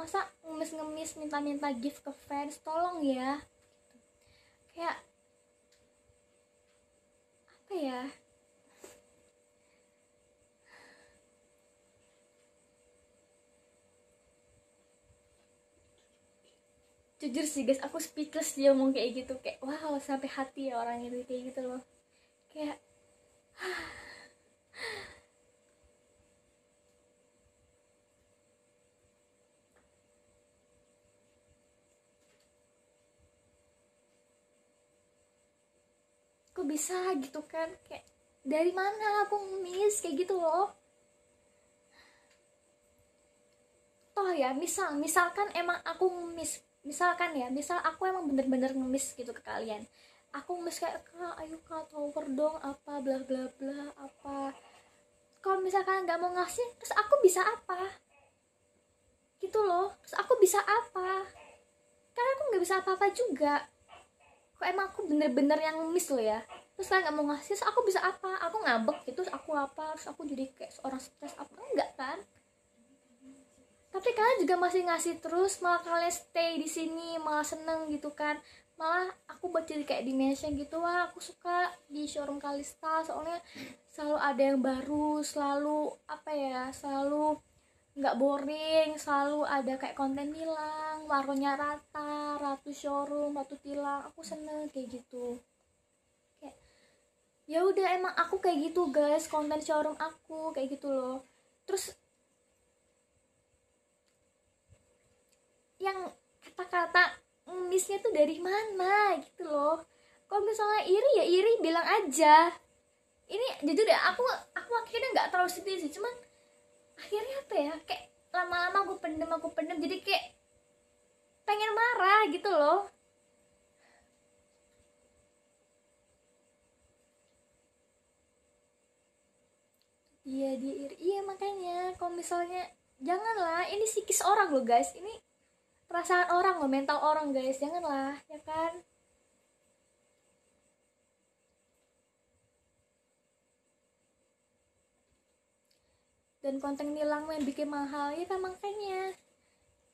masa ngemis-ngemis minta-minta gift ke fans tolong ya kayak apa ya jujur sih guys aku speechless dia ngomong kayak gitu kayak wow sampai hati ya orang itu kayak gitu loh kayak kok bisa gitu kan kayak dari mana aku ngemis kayak gitu loh toh ya misal misalkan emang aku ngemis misalkan ya misal aku emang bener-bener ngemis gitu ke kalian aku ngemis kayak kak ayo kak tower dong apa bla bla bla apa kalau misalkan nggak mau ngasih terus aku bisa apa gitu loh terus aku bisa apa karena aku nggak bisa apa-apa juga kok emang aku bener-bener yang miss lo ya terus saya nggak mau ngasih terus aku bisa apa aku ngambek gitu terus aku apa terus aku jadi kayak seorang stres apa enggak kan tapi kalian juga masih ngasih terus malah kalian stay di sini malah seneng gitu kan malah aku buat jadi kayak dimension gitu wah aku suka di showroom Kalista soalnya selalu ada yang baru selalu apa ya selalu nggak boring selalu ada kayak konten hilang warungnya rata ratu showroom ratu tilang aku seneng kayak gitu kayak ya udah emang aku kayak gitu guys konten showroom aku kayak gitu loh terus yang kata-kata misnya tuh dari mana gitu loh kalau misalnya iri ya iri bilang aja ini jujur deh, ya, aku aku akhirnya nggak terlalu sedih sih cuman akhirnya apa ya kayak lama-lama aku pendem aku pendem jadi kayak pengen marah gitu loh Iya dia iri. Iya makanya kalau misalnya janganlah ini psikis orang loh guys. Ini perasaan orang loh, mental orang guys. Janganlah, ya kan? dan konten nilang yang bikin mahal ya kan makanya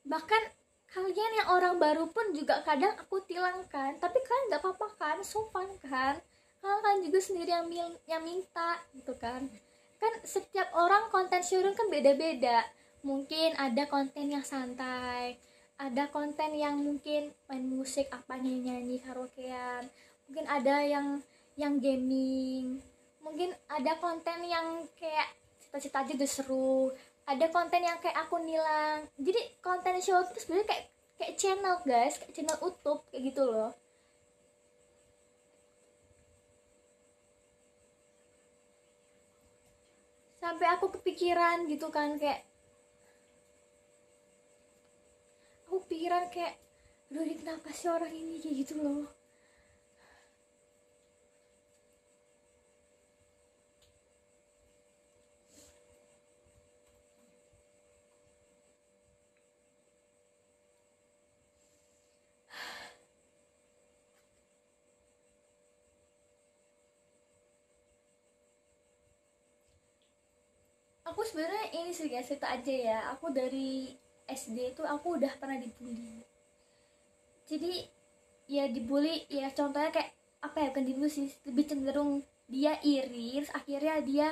bahkan kalian yang orang baru pun juga kadang aku tilangkan tapi kalian nggak apa-apa kan sopan kan kalian kan juga sendiri yang yang minta gitu kan kan setiap orang konten showroom kan beda-beda mungkin ada konten yang santai ada konten yang mungkin main musik apa nyanyi karaokean mungkin ada yang yang gaming mungkin ada konten yang kayak pencet aja udah seru ada konten yang kayak aku nilang jadi konten show itu sebenarnya kayak kayak channel guys kayak channel YouTube kayak gitu loh sampai aku kepikiran gitu kan kayak aku pikiran kayak aduh kenapa sih orang ini kayak gitu loh aku sebenarnya ini sih guys cerita aja ya aku dari SD itu aku udah pernah dibully jadi ya dibully ya contohnya kayak apa ya bukan dibully sih lebih cenderung dia iri akhirnya dia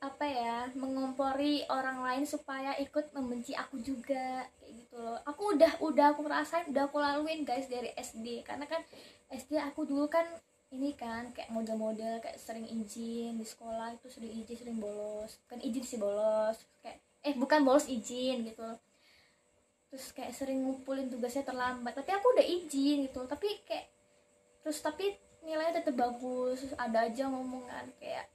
apa ya mengompori orang lain supaya ikut membenci aku juga kayak gitu loh aku udah udah aku rasain udah aku laluin guys dari SD karena kan SD aku dulu kan ini kan kayak model-model kayak sering izin di sekolah itu sering izin sering bolos kan izin sih bolos kayak eh bukan bolos izin gitu terus kayak sering ngumpulin tugasnya terlambat tapi aku udah izin gitu tapi kayak terus tapi nilainya tetap bagus terus ada aja ngomongan kayak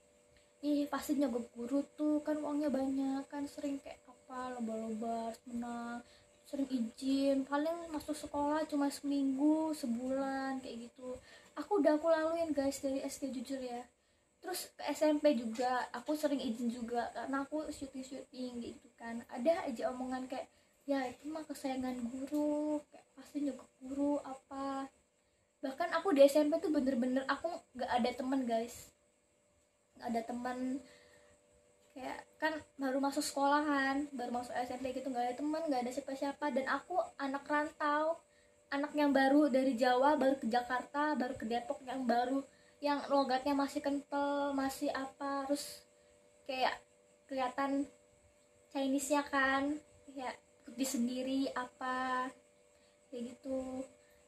ih pasti nyogok guru tuh kan uangnya banyak kan sering kayak apa lomba-lomba menang sering izin paling masuk sekolah cuma seminggu sebulan kayak gitu aku udah aku laluin guys dari SD jujur ya terus ke SMP juga aku sering izin juga karena aku syuting syuting gitu kan ada aja omongan kayak ya itu mah kesayangan guru kayak pasti juga guru apa bahkan aku di SMP tuh bener-bener aku nggak ada teman guys gak ada teman kayak kan baru masuk sekolahan baru masuk SMP gitu nggak ada teman nggak ada siapa-siapa dan aku anak rantau anak yang baru dari Jawa baru ke Jakarta baru ke Depok yang baru yang logatnya masih kental masih apa terus kayak kelihatan Chinese ya kan kayak putih sendiri apa kayak gitu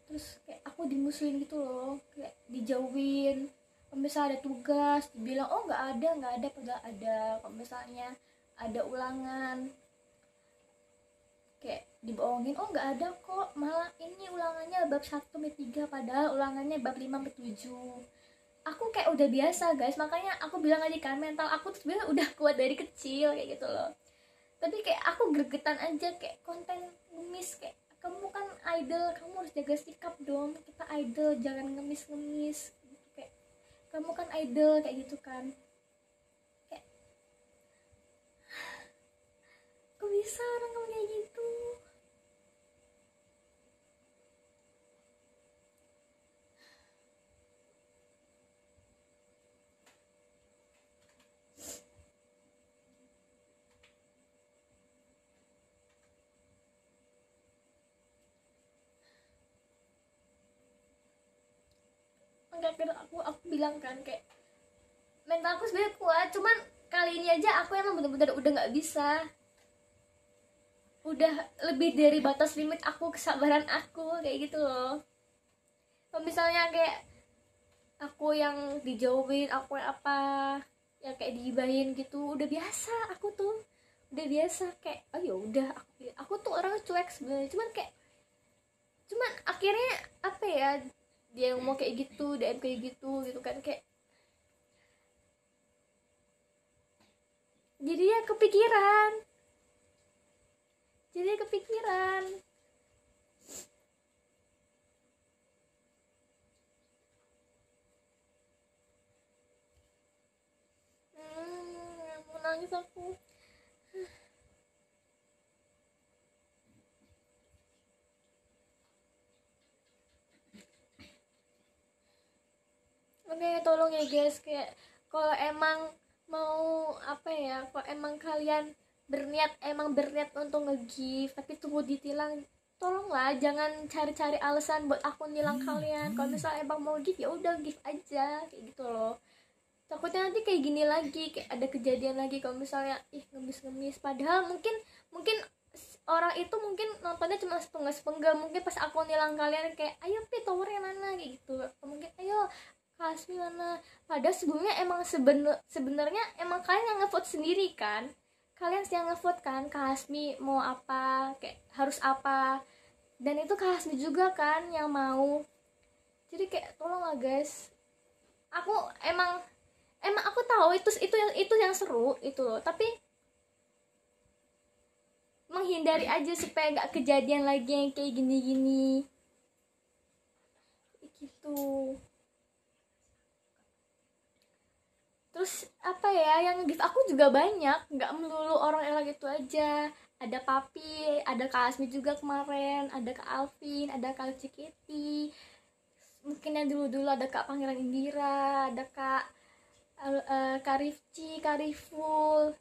terus kayak aku dimusuhin gitu loh kayak dijauhin kalau misalnya ada tugas dibilang oh nggak ada nggak ada padahal ada kalau misalnya ada ulangan kayak dibohongin oh nggak ada kok malah ini ulangannya bab 1 sampai 3 padahal ulangannya bab 5 sampai 7 aku kayak udah biasa guys makanya aku bilang aja kan mental aku tuh sebenarnya udah kuat dari kecil kayak gitu loh tapi kayak aku gregetan aja kayak konten ngemis kayak kamu kan idol kamu harus jaga sikap dong kita idol jangan ngemis-ngemis gitu. kayak kamu kan idol kayak gitu kan kayak kok bisa orang kamu kayak gitu bilang kan kayak bagus, sebenarnya kuat cuman kali ini aja aku emang bener-bener udah nggak bisa udah lebih dari batas limit aku kesabaran aku kayak gitu loh kalau misalnya kayak aku yang dijauhin aku yang apa yang kayak diibahin gitu udah biasa aku tuh udah biasa kayak oh ya udah aku aku tuh orang cuek sebenarnya cuman kayak cuman akhirnya apa ya dia yang mau kayak gitu DM kayak gitu gitu kan kayak jadi ya kepikiran jadi kepikiran hmm, mau nangis aku makanya tolong ya guys kayak kalau emang mau apa ya kalau emang kalian berniat emang berniat untuk nge-give tapi tunggu ditilang tolonglah jangan cari-cari alasan buat aku nilang kalian kalau misalnya emang mau give ya udah give aja kayak gitu loh takutnya nanti kayak gini lagi kayak ada kejadian lagi kalau misalnya ih ngemis-ngemis padahal mungkin mungkin orang itu mungkin nontonnya cuma sepenggal sepenggal mungkin pas aku nilang kalian kayak ayo pi yang mana kayak gitu mungkin ayo hasilnya Pada sebelumnya emang sebener sebenarnya emang kalian yang ngevote sendiri kan kalian yang ngevote kan Kak Hasmi mau apa kayak harus apa dan itu Kak Hasmi juga kan yang mau jadi kayak tolong lah guys aku emang emang aku tahu itu itu yang itu yang seru itu loh tapi menghindari aja supaya nggak kejadian lagi yang kayak gini-gini gitu terus apa ya yang gift aku juga banyak nggak melulu orang elang itu aja ada papi ada kak Asmi juga kemarin ada kak Alvin ada kak Cikiti mungkin yang dulu dulu ada kak Pangeran Indira ada kak uh, kak Rifci Riful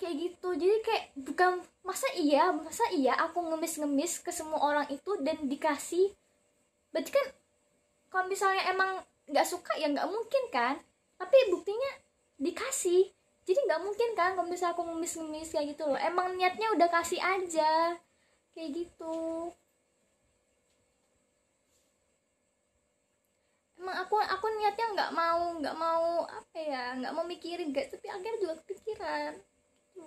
kayak gitu jadi kayak bukan masa iya masa iya aku ngemis-ngemis ke semua orang itu dan dikasih berarti kan kalau misalnya emang nggak suka ya nggak mungkin kan tapi buktinya dikasih jadi nggak mungkin kan kalau misalnya aku ngemis-ngemis kayak gitu loh emang niatnya udah kasih aja kayak gitu emang aku aku niatnya nggak mau nggak mau apa ya nggak mau mikirin guys tapi akhirnya juga kepikiran gitu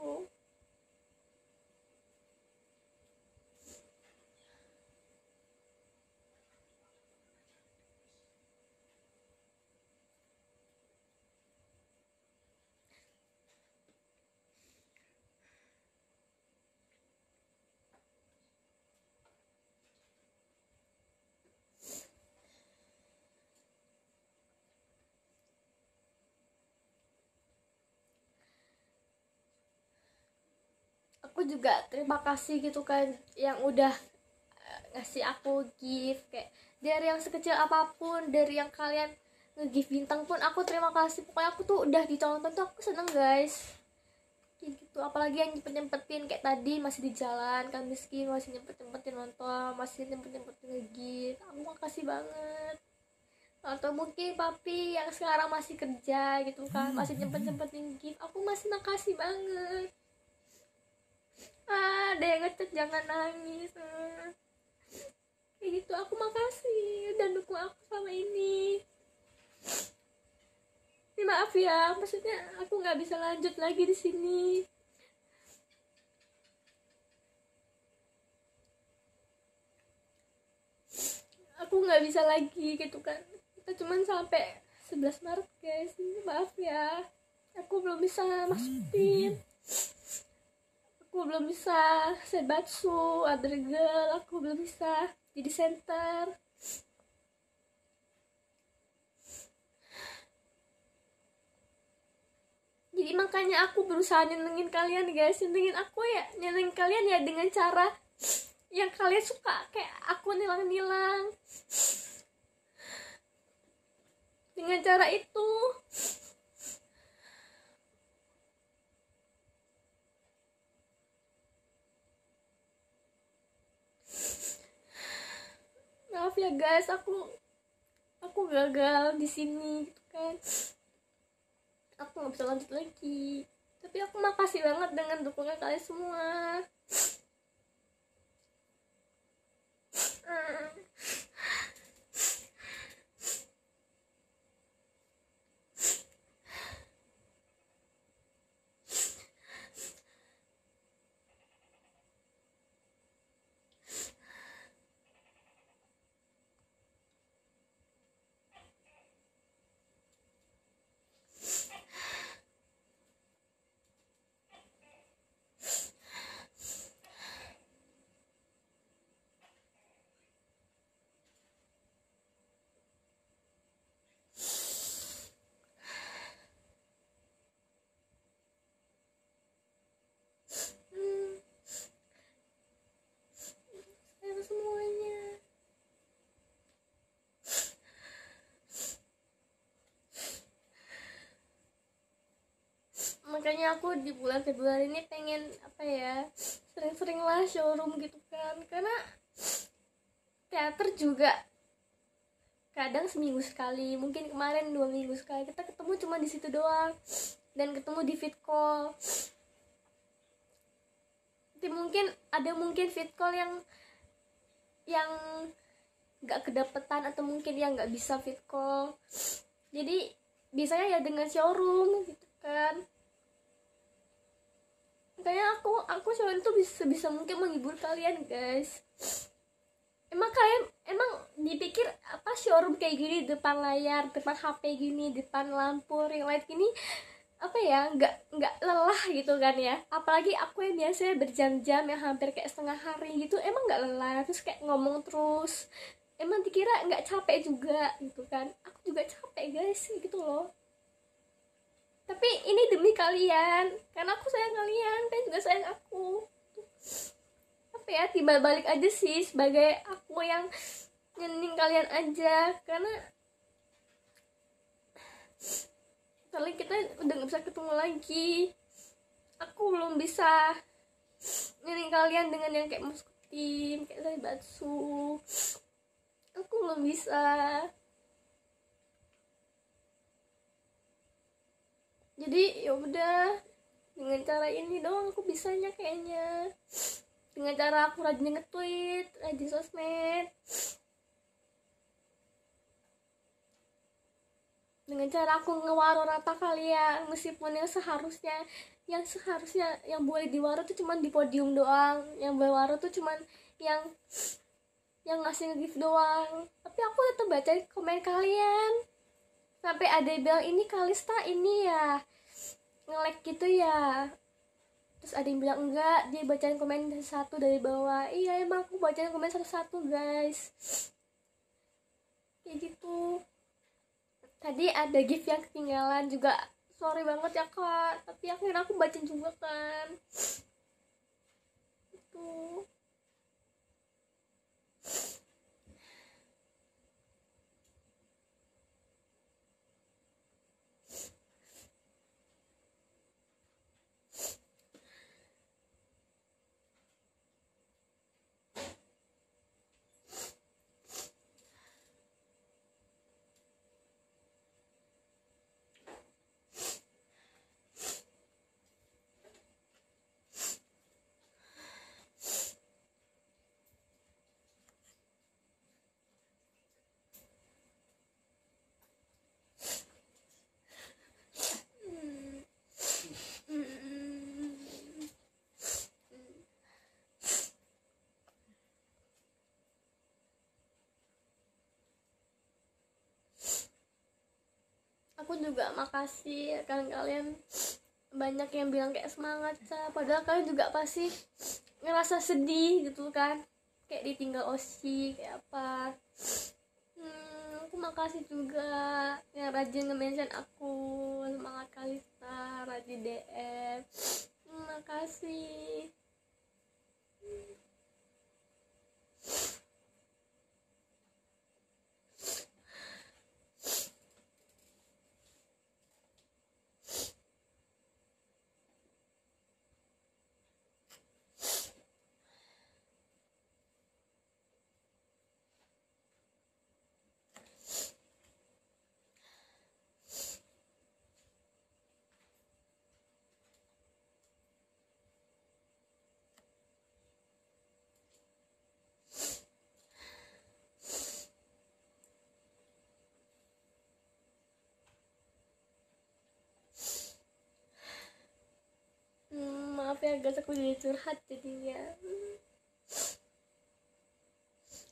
aku juga terima kasih gitu kan yang udah eh, ngasih aku gift kayak dari yang sekecil apapun dari yang kalian nge-gift bintang pun aku terima kasih pokoknya aku tuh udah ditonton gitu tuh aku seneng guys kayak gitu apalagi yang nyempet nyempetin kayak tadi masih di jalan kan miskin masih nyempet nyempetin nonton masih nyempet nyempetin nge-gift aku makasih banget atau mungkin papi yang sekarang masih kerja gitu kan masih nyempet nyempetin gift aku masih makasih banget ah ada yang ngecek jangan nangis eh, kayak gitu aku makasih dan dukung aku selama ini ini maaf ya maksudnya aku nggak bisa lanjut lagi di sini aku nggak bisa lagi gitu kan kita cuman sampai 11 Maret guys ini maaf ya aku belum bisa hmm. masukin aku belum bisa sebatsu adregel aku belum bisa jadi center jadi makanya aku berusaha nyenengin kalian guys nyenengin aku ya nyenengin kalian ya dengan cara yang kalian suka kayak aku nilang-nilang dengan cara itu maaf ya guys aku aku gagal di sini gitu kan aku nggak bisa lanjut lagi tapi aku makasih banget dengan dukungan kalian semua makanya aku di bulan Februari ini pengen apa ya sering-sering lah showroom gitu kan karena teater juga kadang seminggu sekali mungkin kemarin dua minggu sekali kita ketemu cuma di situ doang dan ketemu di fit call Jadi mungkin ada mungkin fit call yang yang nggak kedapetan atau mungkin yang nggak bisa fit call jadi biasanya ya dengan showroom gitu kan kayaknya aku aku selalu tuh bisa bisa mungkin menghibur kalian guys emang kalian emang dipikir apa showroom kayak gini depan layar depan HP gini depan lampu ring light gini apa ya nggak nggak lelah gitu kan ya apalagi aku yang biasanya berjam-jam yang hampir kayak setengah hari gitu emang nggak lelah terus kayak ngomong terus emang dikira nggak capek juga gitu kan aku juga capek guys gitu loh tapi ini demi kalian karena aku sayang kalian kalian juga sayang aku tapi ya tiba balik aja sih sebagai aku yang nyening kalian aja karena kali kita udah gak bisa ketemu lagi aku belum bisa nyening kalian dengan yang kayak muskutim kayak batsu aku belum bisa jadi ya udah dengan cara ini doang aku bisanya kayaknya dengan cara aku rajin nge-tweet rajin sosmed dengan cara aku ngewaro rata kali ya meskipun yang seharusnya yang seharusnya yang boleh diwaro tuh cuman di podium doang yang waro tuh cuman yang yang ngasih nge-gift doang tapi aku tetap baca komen kalian sampai ada yang bilang ini Kalista ini ya ngelek gitu ya terus ada yang bilang enggak dia bacain komen satu dari bawah iya emang aku bacain komen satu-satu guys kayak gitu tadi ada gift yang ketinggalan juga sorry banget ya kak tapi akhirnya aku bacain juga kan itu aku juga makasih kalian kalian banyak yang bilang kayak semangat sa padahal kalian juga pasti ngerasa sedih gitu kan kayak ditinggal osi kayak apa hmm, aku makasih juga yang rajin nge-mention aku semangat Kalista rajin DM hmm, makasih hmm. ya guys aku jadi curhat jadinya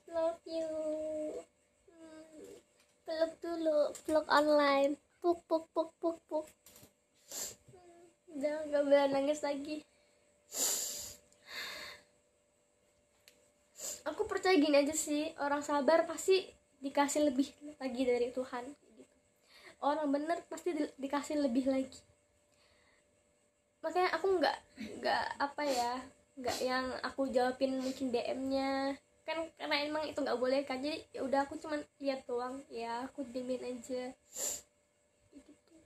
love you hmm. peluk dulu peluk online puk puk puk puk puk hmm, udah gak boleh nangis lagi aku percaya gini aja sih orang sabar pasti dikasih lebih lagi dari Tuhan gitu. orang bener pasti di dikasih lebih lagi makanya aku nggak nggak apa ya nggak yang aku jawabin mungkin DM-nya kan karena emang itu nggak boleh kan jadi ya udah aku cuman lihat doang ya aku dimin aja gitu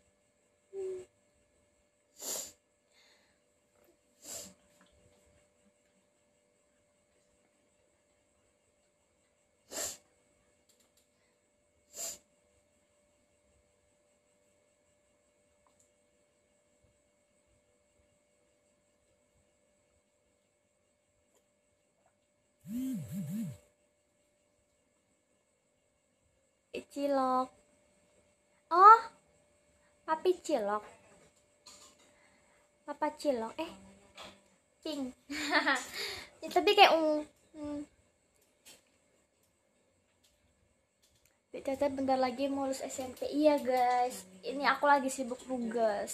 Cilok. Oh, papi cilok. Papa cilok. Eh, pink. ya, tapi kayak ungu. Hmm. Mm. bentar lagi mau lulus SMP. Iya guys, ini aku lagi sibuk tugas.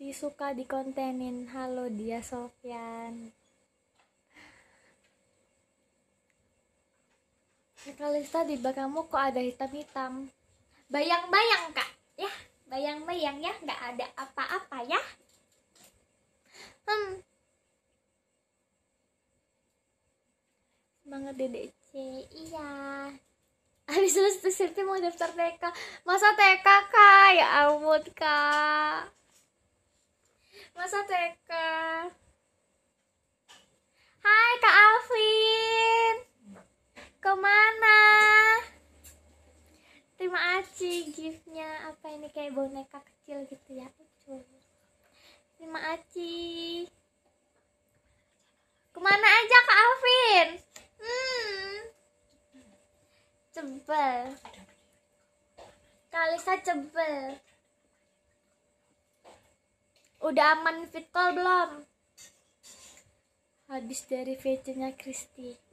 si suka dikontenin halo dia Sofyan Kalista di belakangmu kok ada hitam-hitam? Bayang-bayang kak, ya bayang-bayang ya nggak ada apa-apa ya. Hmm. Semangat DDC, iya. Habis lulus peserta mau daftar TK. Masa TK kak? Ya ampun kak. Masa TK? Hai Kak Alvin kemana? Terima kasih giftnya apa ini kayak boneka kecil gitu ya. Terima kasih. Kemana aja Kak Alvin? Hmm. Cebel. saya cebel. Udah aman fit call belum? Habis dari VC-nya Christie.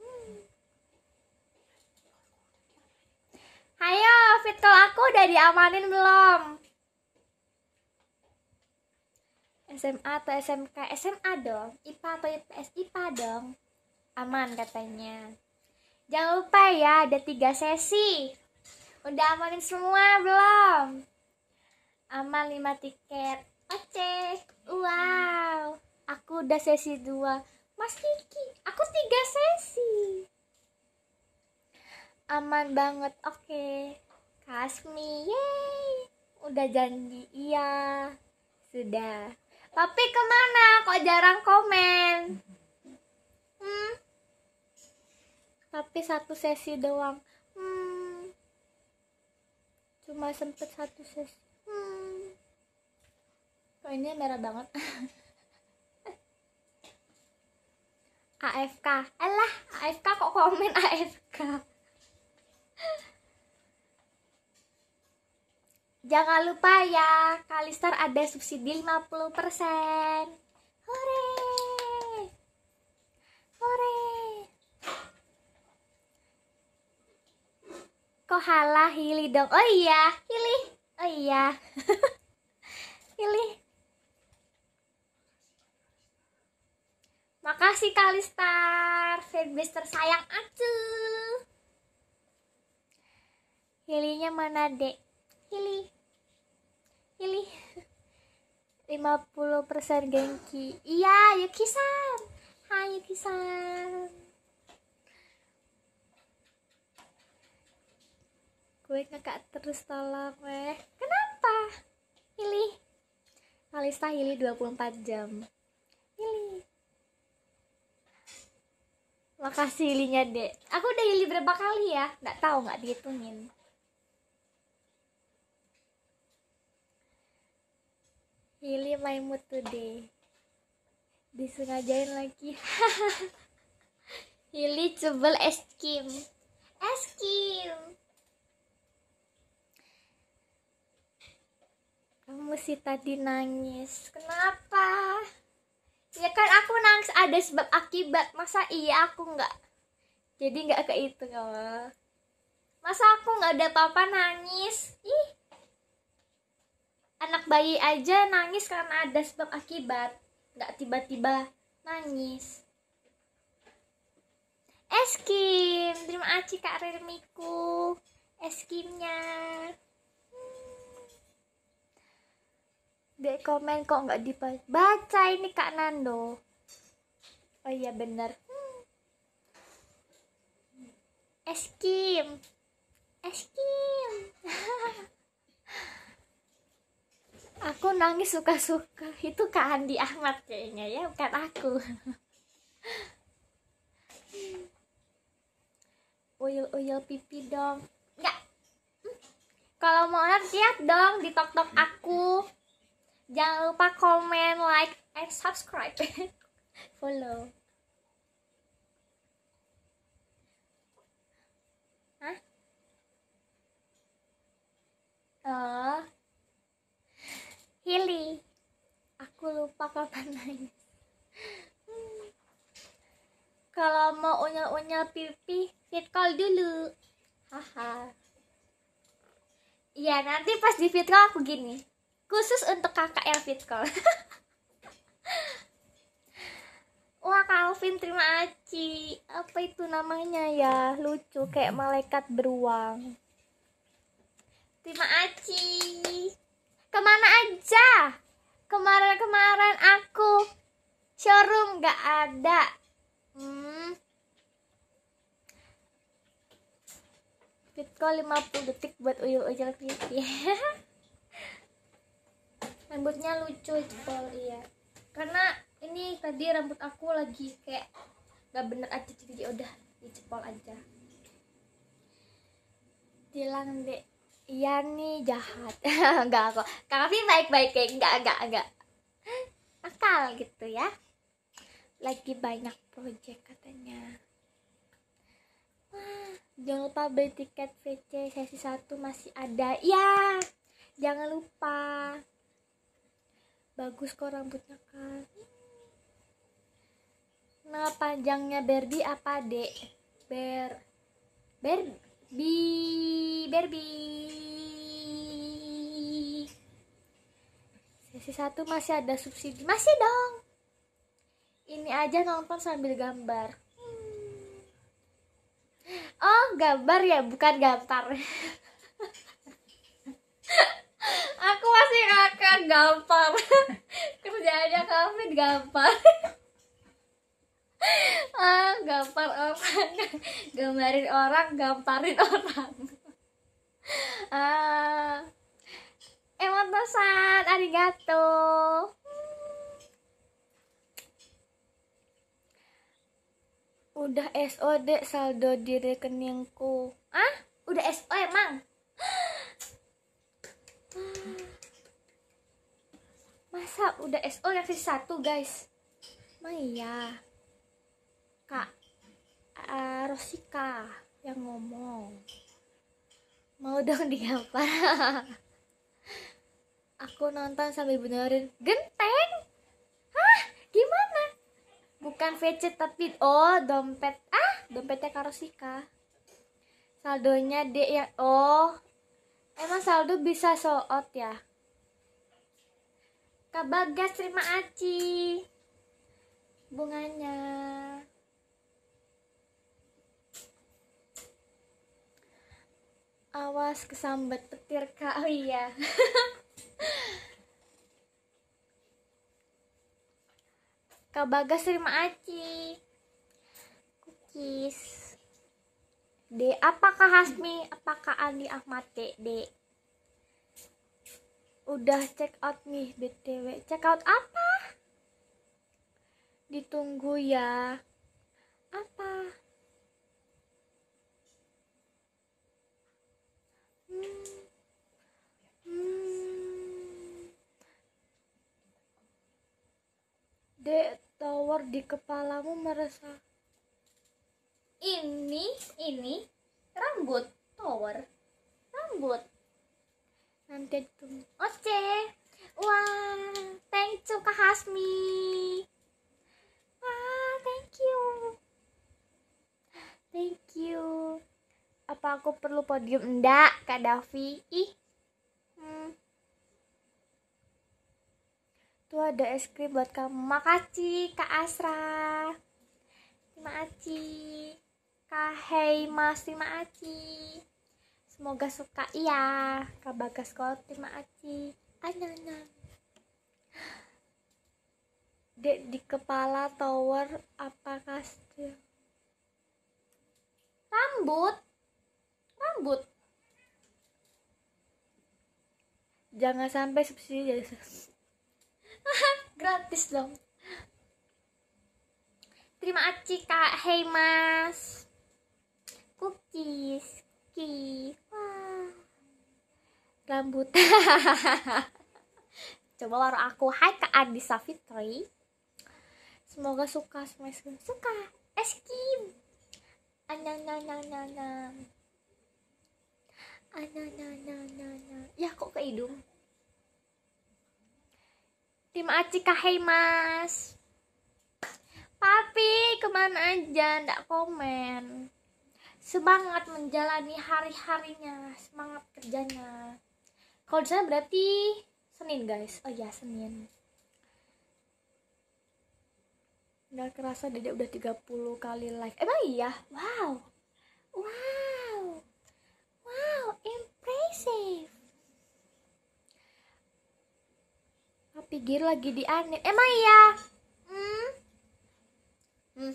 Ayo, fitcall aku udah diamanin belum? SMA atau SMK? SMA dong. IPA atau IPS? IPA dong. Aman katanya. Jangan lupa ya, ada tiga sesi. Udah amanin semua belum? Aman lima tiket. Oke. Wow. Aku udah sesi dua Mas Kiki, aku tiga sesi aman banget oke okay. Kasmi yee, udah janji iya sudah tapi kemana kok jarang komen hmm tapi satu sesi doang hmm cuma sempet satu sesi hmm oh, ini merah banget AFK alah AFK kok komen AFK Jangan lupa ya, Kalistar ada subsidi 50%. Hore! Hore! Kohala Hili dong. Oh iya, Hili. Oh iya. Hili. Makasih Kalistar, fanbase tersayang aku. Hilinya mana, Dek? Hili. Hili. 50% Genki. Iya, Yuki-san. Hai Yuki-san. Gue ngekak terus tolong, weh. Kenapa? Hili. Alista Hili 24 jam. Hili. Makasih Hilinya, Dek. Aku udah Hili berapa kali ya? Nggak tahu, nggak dihitungin. Really my mood today Disengajain lagi Hili cebel es krim Es krim Kamu sih tadi nangis Kenapa? Ya kan aku nangis ada sebab akibat Masa iya aku nggak Jadi nggak ke itu Masa aku nggak ada apa-apa nangis Ih anak bayi aja nangis karena ada sebab akibat nggak tiba-tiba nangis es krim terima kasih kak Rirmiku es krimnya hmm. Dek komen kok nggak dibaca baca ini kak Nando oh iya bener es krim es krim aku nangis suka-suka itu Kak Andi Ahmad kayaknya ya bukan aku uyul-uyul pipi dong enggak kalau mau lihat dong di tok tok aku jangan lupa komen like and subscribe follow Hah? Oh, Hili aku lupa kapan nanya hmm. kalau mau unyel-unyel pipi fit call dulu haha iya nanti pas di fit call aku gini khusus untuk kakak yang fit call Wah Calvin terima aci Apa itu namanya ya Lucu kayak malaikat beruang Terima aci kemana aja kemarin-kemarin aku showroom gak ada hmm. Bitco 50 detik buat uyul-uyul creepy rambutnya lucu jempol iya karena ini tadi rambut aku lagi kayak gak bener aja jadi ya udah dicepol aja tilang deh Iya nih jahat Enggak kok Kak Afi baik-baik kayak enggak enggak enggak Nakal gitu ya Lagi banyak project katanya Jangan lupa beli tiket VC sesi 1 masih ada Ya Jangan lupa Bagus kok rambutnya kan Nah panjangnya Berbi apa dek? Ber Ber Bi Barbie. Sesi satu masih ada subsidi. Masih dong. Ini aja nonton sambil gambar. Oh, gambar ya, bukan gambar. Aku masih akan gambar. Kerjaannya kami gambar ah gampar orang ah, gambarin orang gamparin orang ah emot pesan arigato udah SOD saldo di rekeningku ah udah SO emang masa udah SO yang sisa satu guys mah iya Kak uh, Rosika yang ngomong mau dong diapa aku nonton sambil benerin genteng hah gimana bukan voucher tapi oh dompet ah dompetnya Kak Rosika saldonya dek ya oh emang saldo bisa soot ya Kak Bagas terima aci bunganya awas kesambet petir kak oh iya kak bagas terima aci cookies D apakah Hasmi apakah Andi Ahmad D D udah check out nih btw check out apa ditunggu ya apa Hmm. Dek, tower di kepalamu merasa. Ini, ini rambut tower, rambut. Nanti itu. Oke. Wah, thank you Kak Hasmi. Wah, thank you. Thank you apa aku perlu podium enggak Kak Davi ih hmm. tuh ada es krim buat kamu makasih Kak Asra terima kasih Kak Hei Mas terima kasih semoga suka iya Kak Bagas kau terima kasih anyanan Dek di kepala tower apa kastil? Rambut rambut jangan sampai subsidi jadi gratis dong terima kasih kak hey mas cookies cookies rambut coba baru aku hai kak Adi Safitri semoga suka semoga suka es krim anang anang anang Ana, na, na, na. Ya kok ke hidung? Tim Aci kahai mas. Papi kemana aja ndak komen. Semangat menjalani hari-harinya, semangat kerjanya. Kalau di sana berarti Senin guys. Oh ya Senin. Nggak kerasa dedek udah 30 kali live Emang iya? Wow Wow Wow pikir lagi di anit. Emang iya? Hmm? Hmm.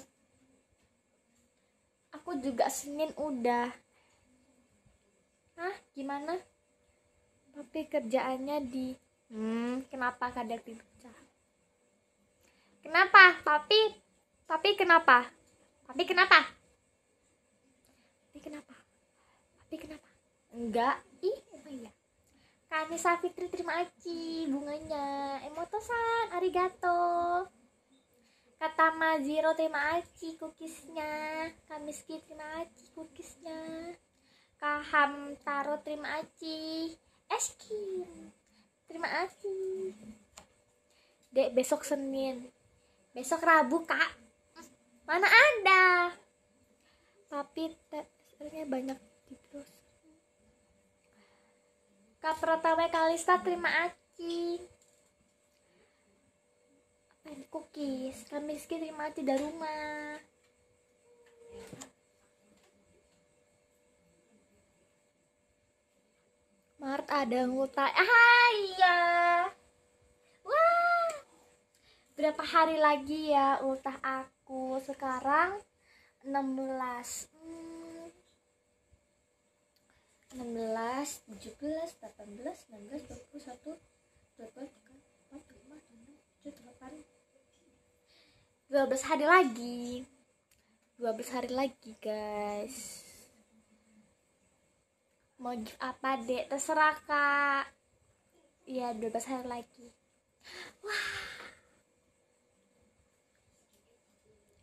Aku juga Senin udah. Hah? Gimana? Tapi kerjaannya di... Hmm, kenapa kadang dipecah? Kenapa? Tapi... Tapi kenapa? Tapi kenapa? Tapi kenapa? Tapi kenapa? Enggak. Ih, emang iya. Kami Safitri terima aci bunganya emotosan arigato kata Maziro terima aci cookiesnya Kami Skip terima aci cookiesnya Kaham Taro terima aci eskin terima aci dek besok Senin besok Rabu kak mana ada tapi ternyata banyak Kaprotawe Kalista terima aki Pen cookies kami terima aki dari rumah Mart ada nguta. ah iya wah berapa hari lagi ya ultah aku sekarang 16 hmm. 16, 17, 18, 19, 21, 22, 23, 24, 25, 26, 27, 28 12 hari lagi 12 hari lagi guys Mau give apa dek? Terserah kak Iya 12 hari lagi Wah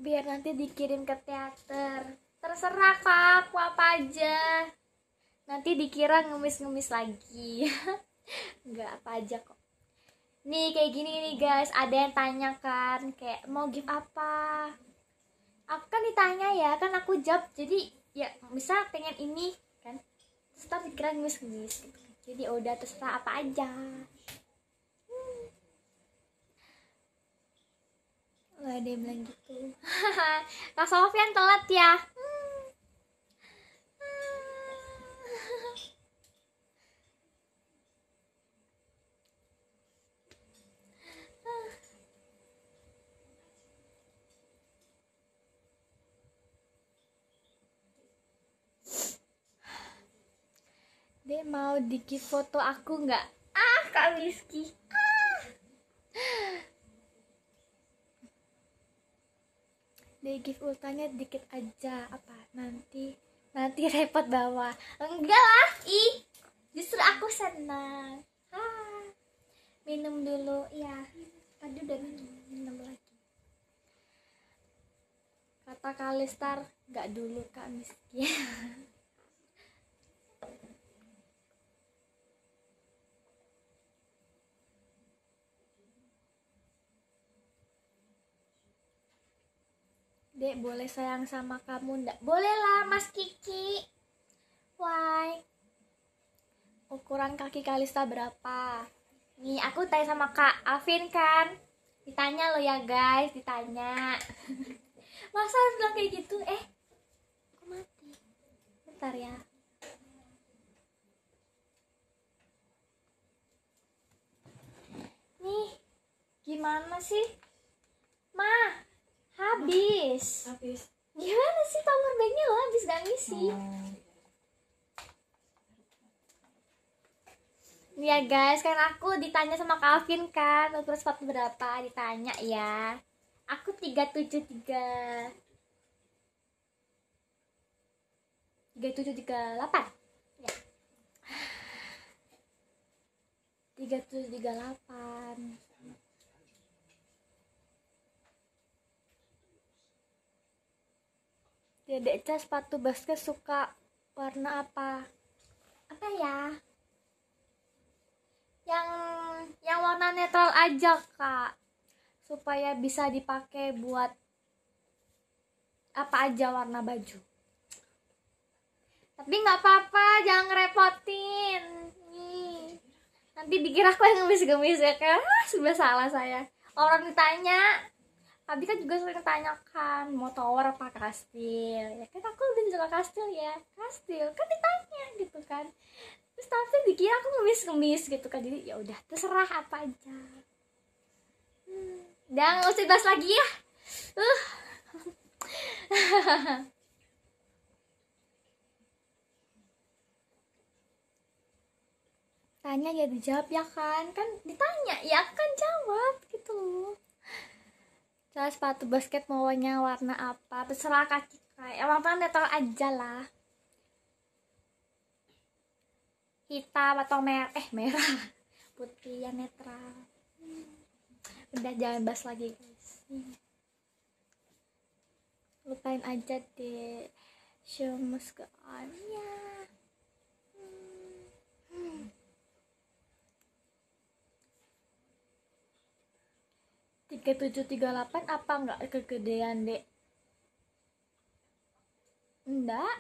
Biar nanti dikirim ke teater Terserah kak aku apa aja nanti dikira ngemis-ngemis lagi nggak apa aja kok nih kayak gini nih guys ada yang tanya kan kayak mau give apa aku kan ditanya ya kan aku jawab jadi ya misal pengen ini kan terus dikira ngemis-ngemis gitu. jadi ya udah terserah apa aja hmm. Gak ada yang bilang gitu Kak Sofian telat ya hmm. Dek mau dikit foto aku nggak? Ah, Kak Rizky. Ah. Dek give ultanya dikit aja apa nanti nanti repot bawa enggak lah ih justru aku senang minum dulu ya tadi udah minum minum lagi kata Kalistar nggak dulu kak miskin Dek, boleh sayang sama kamu ndak? Boleh lah, Mas Kiki. Why? Ukuran kaki Kalista berapa? Nih, aku tanya sama Kak Afin kan? Ditanya lo ya, guys, ditanya. Masa harus bilang kayak gitu? Eh, aku mati. Bentar ya. Nih, gimana sih? Ma habis habis gimana sih power banknya lo habis gak ngisi hmm. Ya guys, kan aku ditanya sama Calvin kan Ukuran sepatu berapa, ditanya ya Aku 373 3738 ya. 3738 Dedek iya, Ca sepatu basket suka warna apa? Apa ya? Yang yang warna netral aja, Kak. Supaya bisa dipakai buat apa aja warna baju. Tapi nggak apa-apa, jangan ngerepotin. Nih. Nanti dikira aku yang gemis-gemis ya, kak Sudah salah saya. Orang ditanya, Abi kan juga sering tanyakan mau tower apa kastil ya kan aku lebih suka kastil ya kastil kan ditanya gitu kan terus tapi dikira aku ngemis ngemis gitu kan jadi ya udah terserah apa aja hmm. dan nggak usah bahas lagi ya uh. tanya ya dijawab ya kan kan ditanya ya kan jawab gitu loh saya sepatu basket maunya warna apa terserah kaki saya emang kan netral aja lah hitam atau merah eh merah putih yang netral udah jangan bahas lagi guys lupain aja deh show must go on yeah. pakai 738 apa enggak kegedean dek enggak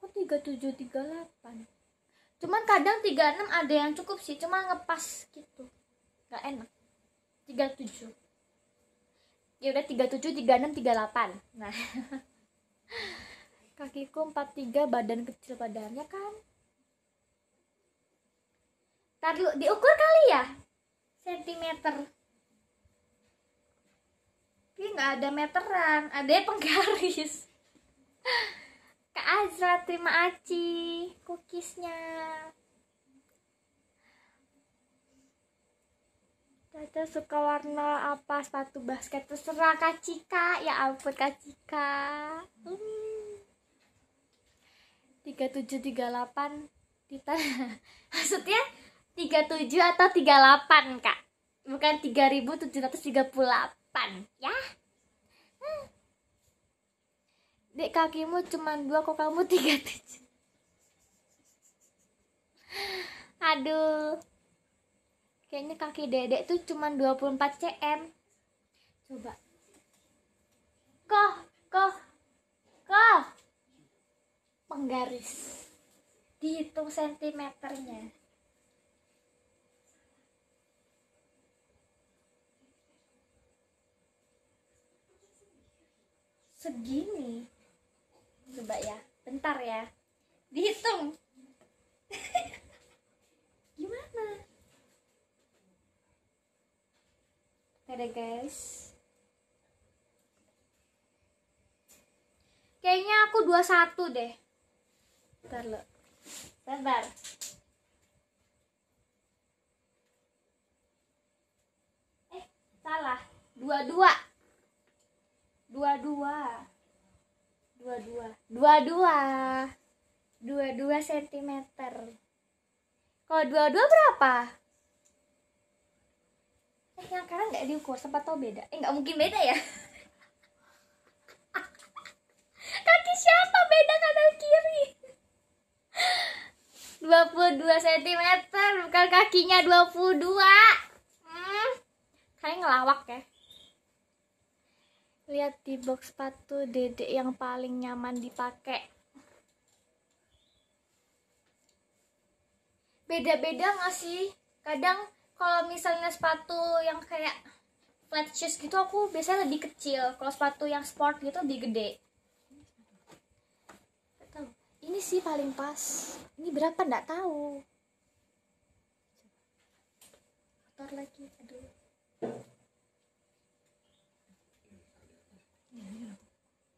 aku 3738 cuman kadang 36 ada yang cukup sih cuma ngepas gitu enggak enak 37 ya udah 37 36 38 nah kakiku 43 badan kecil badannya kan Ntar diukur kali ya sentimeter ini iya, nggak ada meteran, ada penggaris. Kak Azra, terima Aci cookiesnya. Tata suka warna apa sepatu basket terserah Kak Cika. Ya ampun Kak Cika. Hmm. 3738 kita Maksudnya 37 atau 38, Kak? Bukan 3738 depan ya hmm. dek kakimu cuma dua kok kamu tiga tujuh aduh kayaknya kaki dedek tuh cuma 24 cm coba kok, kok, kok? penggaris dihitung sentimeternya segini coba ya bentar ya dihitung gimana ada guys kayaknya aku 21 deh bentar lo bentar eh salah dua dua dua-dua dua-dua dua-dua dua-dua sentimeter kalau dua-dua berapa eh yang sekarang nggak diukur sempat tau beda eh nggak mungkin beda ya kaki siapa beda kanan kiri 22 cm bukan kakinya 22 hmm. kalian ngelawak ya lihat di box sepatu dedek yang paling nyaman dipakai beda-beda nggak sih kadang kalau misalnya sepatu yang kayak flat shoes gitu aku biasanya lebih kecil kalau sepatu yang sport gitu lebih gede ini sih paling pas ini berapa ndak tahu motor lagi aduh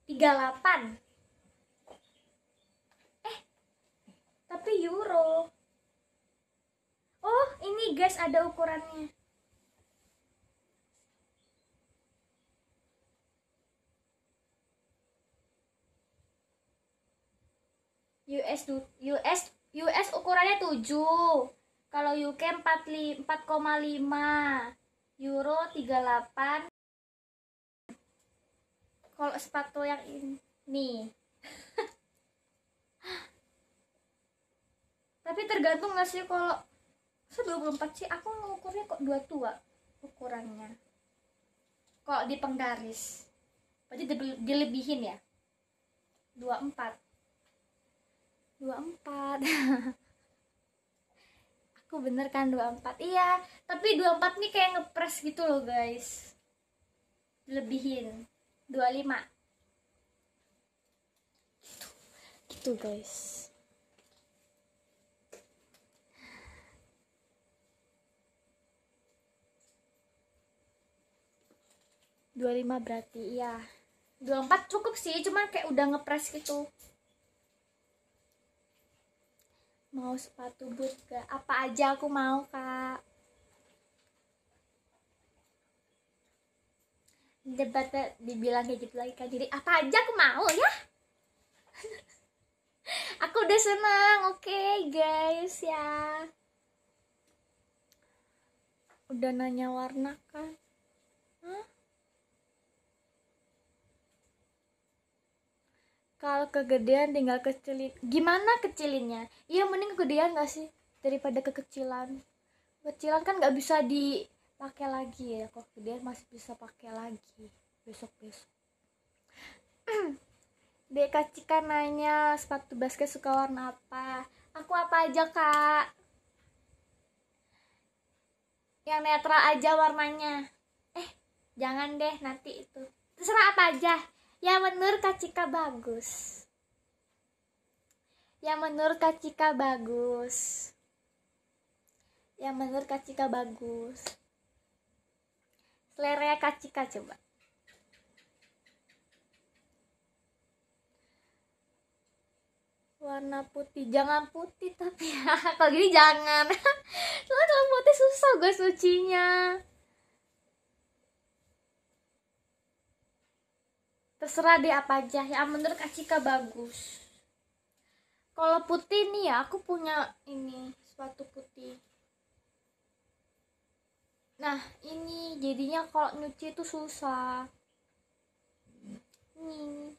38 eh tapi euro oh ini guys ada ukurannya US US US ukurannya 7 kalau UK 4,5 Euro 38 kalau sepatu yang ini tapi tergantung gak sih kalau saya 24 sih aku ngukurnya kok dua tua ukurannya kok di penggaris berarti dilebihin ya 24 24 aku bener kan 24 iya tapi 24 nih kayak ngepres gitu loh guys lebihin 25 gitu, gitu guys dua lima berarti iya dua empat cukup sih cuman kayak udah ngepres gitu mau sepatu boot gak apa aja aku mau kak debatnya dibilang kayak gitu lagi kan jadi apa aja aku mau ya aku udah senang oke okay, guys ya udah nanya warna kan kalau kegedean tinggal kecilin gimana kecilinnya iya mending kegedean gak sih daripada kekecilan kecilan kan nggak bisa di pakai lagi ya kok gedean masih bisa pakai lagi besok besok dek kak Cika nanya sepatu basket suka warna apa aku apa aja kak yang netral aja warnanya eh jangan deh nanti itu terserah apa aja yang menurut kak Cika bagus yang menurut kak Cika bagus yang menurut kak Cika bagus Lerea Kacika coba. warna putih jangan putih tapi ya kalau gini jangan soalnya kalau putih susah gue sucinya terserah deh apa aja ya menurut kacika bagus kalau putih nih ya aku punya ini sepatu putih nah ini jadinya kalau nyuci itu susah nih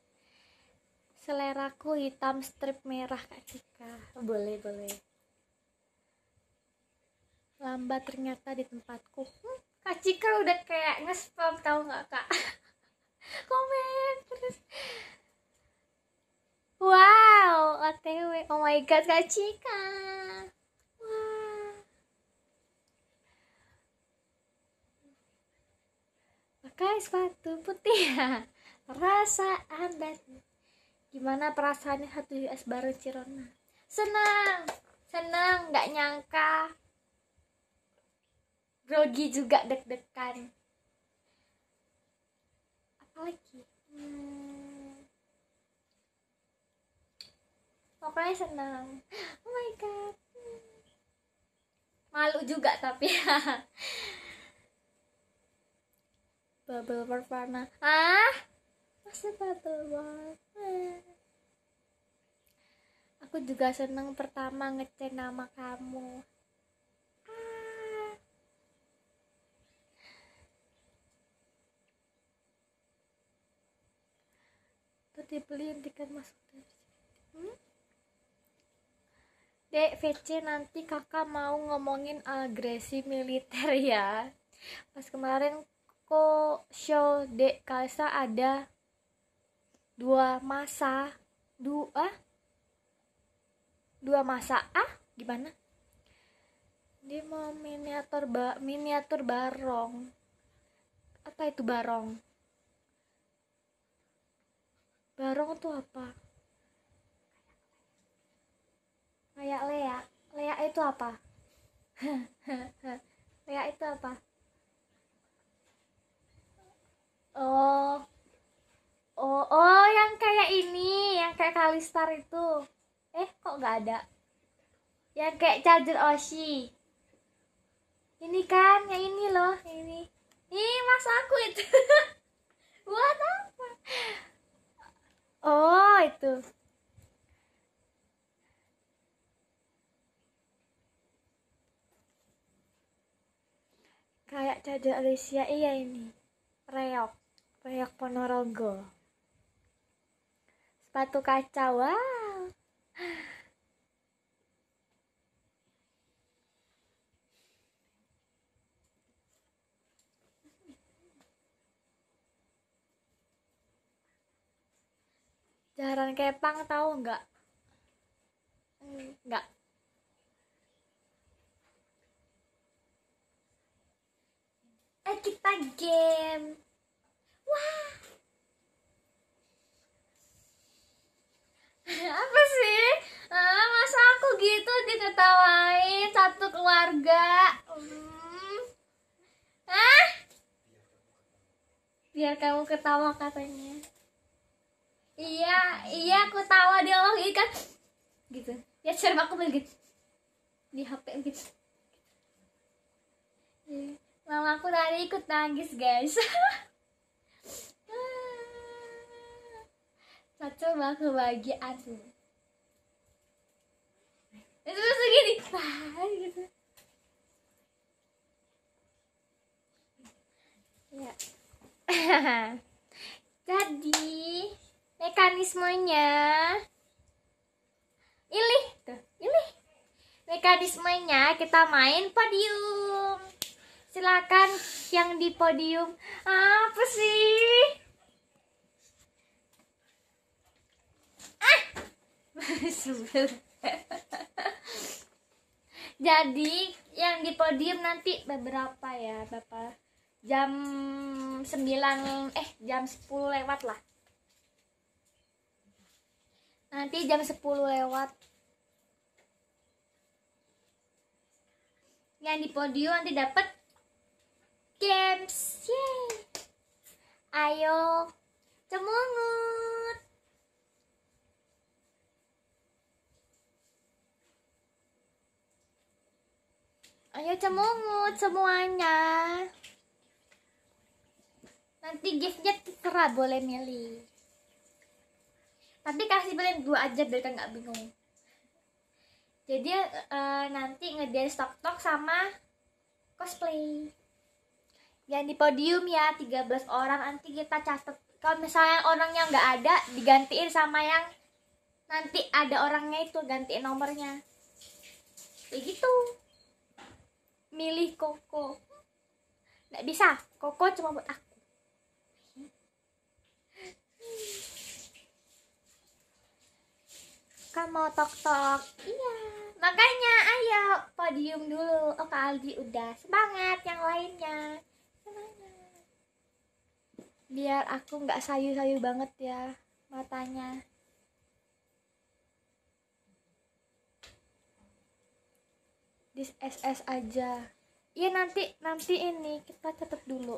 seleraku hitam strip merah kak Cika boleh boleh lambat ternyata di tempatku hmm, kak Cika udah kayak nge tau nggak kak komen terus wow otw oh my god kak Cika pakai sepatu putih ya Rasa Anda gimana perasaannya satu US baru Cirona senang senang nggak nyangka grogi juga deg-degan apalagi hmm. pokoknya senang oh my god hmm. malu juga tapi ya. bubble warna ah masa bubble warna aku juga seneng pertama ngecek nama kamu ah. tuh dibeliin tiket masuk dari hmm? Dek, VC nanti kakak mau ngomongin agresi militer ya. Pas kemarin Ko show De Kalsa ada dua masa dua ah? dua masa ah gimana dia mau miniatur ba miniatur barong apa itu barong barong tuh apa kayak lea lea itu apa lea itu apa oh oh oh yang kayak ini yang kayak kalistar itu eh kok nggak ada yang kayak charger oshi ini kan yang ini loh ini ini mas aku itu buat apa oh itu kayak charger Alicia iya ini reok Payak Ponorogo. Sepatu kaca, wow. Jaran kepang tahu nggak? Nggak. Eh kita game. Wah. Apa sih? Ah, masa aku gitu diketawain satu keluarga? Hmm. Ah? Biar kamu ketawa katanya. Iya, iya aku tawa dia ngomong gitu iya kan. Gitu. Ya cerma aku begitu. Di HP gitu. Iya. Mama aku tadi ikut nangis guys satu bahwa kebahagiaanmu itu tuh segini nah, gitu. ya jadi mekanismenya ini tuh ini mekanismenya kita main podium silakan yang di podium apa sih Jadi yang di podium nanti beberapa ya, Bapak? Jam 9 eh jam 10 lewat lah. Nanti jam 10 lewat yang di podium nanti dapat games. Yay. Ayo cemungut. Ayo cemungut semuanya. Nanti giftnya terserah boleh milih. Tapi kasih beliin dua aja biar kan nggak bingung. Jadi uh, nanti ngedian stok tok sama cosplay. Yang di podium ya 13 orang nanti kita catat. Kalau misalnya orangnya nggak ada digantiin sama yang nanti ada orangnya itu gantiin nomornya. Begitu koko nggak bisa koko cuma buat aku Kamu mau tok tok iya makanya ayo podium dulu oh kak Aldi udah semangat yang lainnya semangat biar aku nggak sayu-sayu banget ya matanya this SS aja iya nanti nanti ini kita catat dulu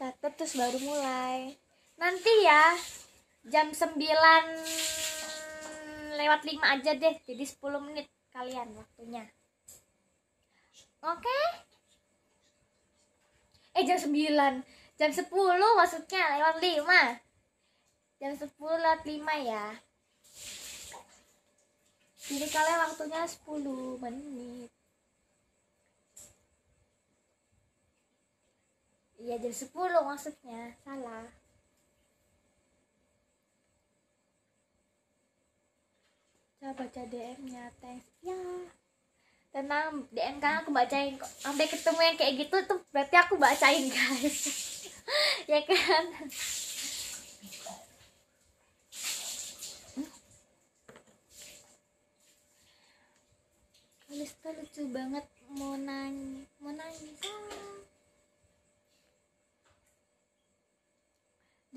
catat terus baru mulai nanti ya jam 9 lewat 5 aja deh jadi 10 menit kalian waktunya oke okay? eh jam 9 jam 10 maksudnya lewat 5 jam 10 lewat 5 ya jadi kalian waktunya 10 menit Iya jadi sepuluh maksudnya salah. Saya baca DM-nya, thanks. Ya. Tenang, DM kan aku bacain kok. Sampai ketemu yang kayak gitu tuh berarti aku bacain, guys. ya kan? Kalista lucu banget mau nangis, mau nangis. Ah.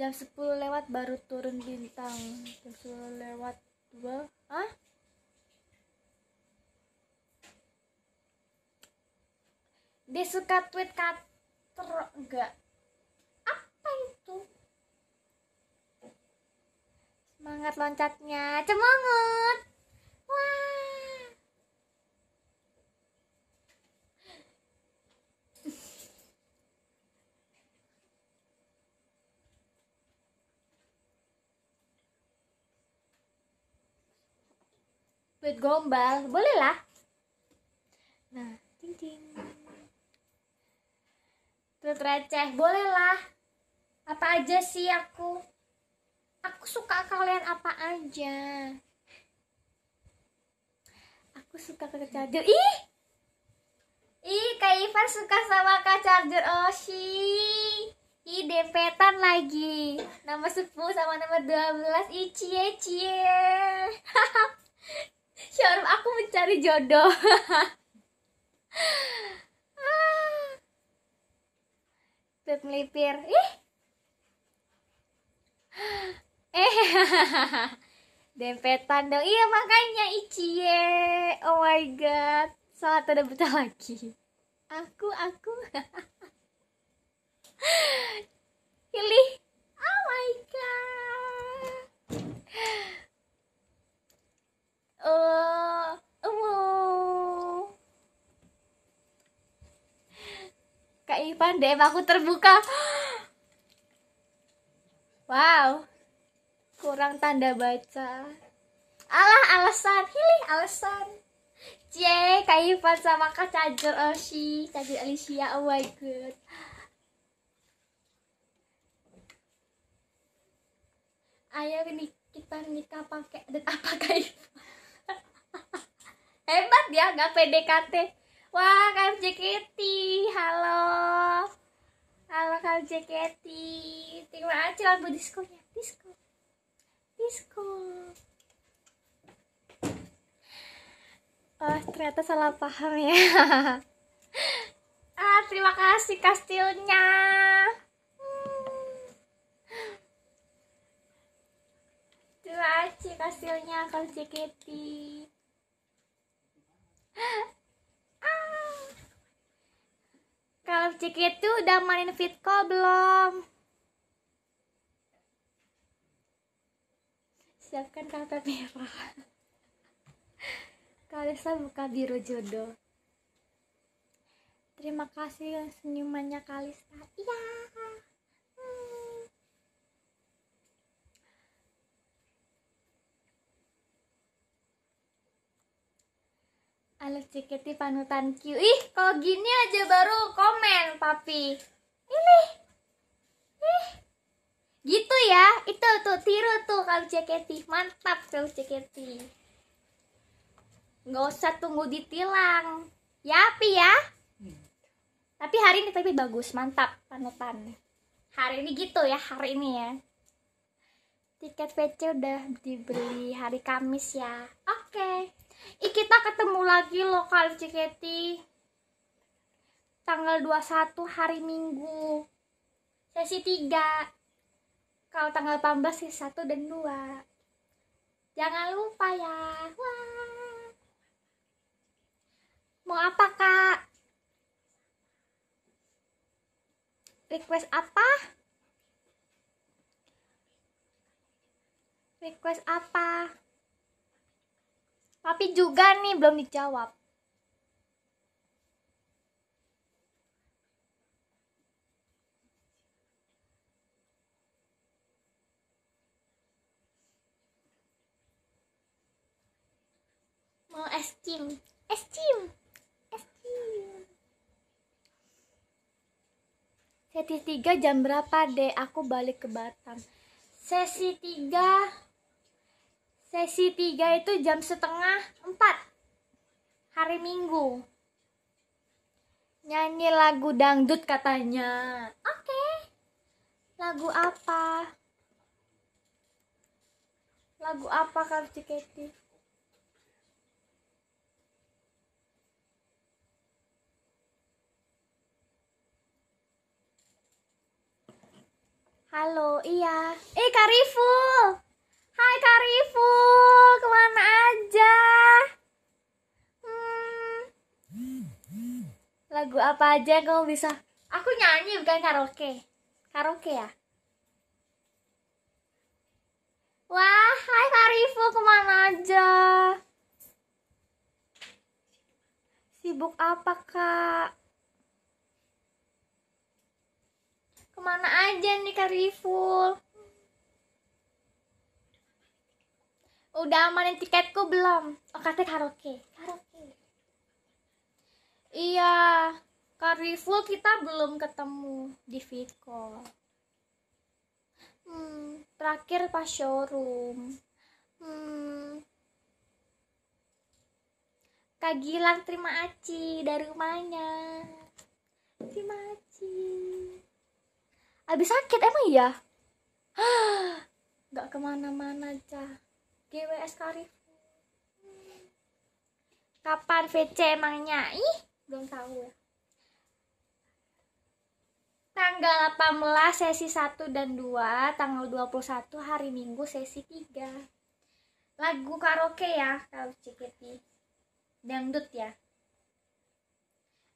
jam 10 lewat baru turun bintang jam 10 lewat 2 ah dia suka tweet katro enggak apa itu semangat loncatnya cemungut wah buat gombal boleh lah nah ting ting tweet receh boleh lah apa aja sih aku aku suka kalian apa aja aku suka ke charger ih ih kak Ivan suka sama kak charger Oshi oh, ih depetan lagi nama 10 sama nomor 12 ih cie cie Syarif aku mencari jodoh. ah. Beb melipir. Ih. Eh. Dempetan dong. Iya makanya Icie. Oh my god. Salah ada buta lagi. Aku aku. Pilih. oh my god uh, uh. Kak Ivan DM aku terbuka Wow Kurang tanda baca Alah alasan Hilih alasan Cie Kak Ivan sama Kak Cajer Oshi Cajer Alicia Oh my god Ayo ini kita nikah pakai dan apa kayak Ivan hebat ya nggak PDKT wah Kak JKT halo halo Kak JKT terima kasih lagu diskonya disko disko oh ternyata salah paham ya ah terima kasih kastilnya hmm. Terima kasih kastilnya kalau JKT. Ah. Kalau Ciki itu udah mainin fit call belum? Siapkan kata merah. Kalesa buka biru jodoh. Terima kasih yang senyumannya Kalista. Iya. Alas ceketi panutan Q. Ih, kalau gini aja baru komen, papi. Ini. Ih. Gitu ya. Itu tuh tiru tuh kalau ceketi Mantap kalau ceketi Nggak usah tunggu ditilang. Ya, Pi ya. Tapi hari ini tapi bagus, mantap panutan. Hari ini gitu ya, hari ini ya. Tiket PC udah dibeli hari Kamis ya. Oke. Okay. I, kita ketemu lagi lokal CKT tanggal 21 hari Minggu sesi 3 kalau tanggal 18 sesi 1 dan 2 jangan lupa ya Wah. mau apa kak request apa request apa tapi juga nih belum dijawab. Mau es krim, es krim, es krim. Sesi tiga jam berapa deh aku balik ke Batam? Sesi tiga Sesi 3 itu jam setengah 4 hari Minggu. Nyanyi lagu dangdut katanya. Oke. Okay. Lagu apa? Lagu apa kalau Halo, iya. Eh, Kariful. Hai Karifu, kemana aja? Hmm. Lagu apa aja kamu bisa? Aku nyanyi bukan karaoke. Karaoke ya? Wah, hai Karifu, kemana aja? Sibuk apa, Kak? Kemana aja nih Kariful? udah amanin tiketku belum oh katanya karaoke karaoke iya Kariful kita belum ketemu di Vico. hmm, terakhir pas showroom hmm, Kak Gilang terima Aci dari rumahnya terima Aci abis sakit emang iya nggak kemana-mana cah GWS Karif kapan VC emangnya ih belum tahu ya tanggal 18 sesi 1 dan 2 tanggal 21 hari Minggu sesi 3 lagu karaoke ya kalau CKT dangdut ya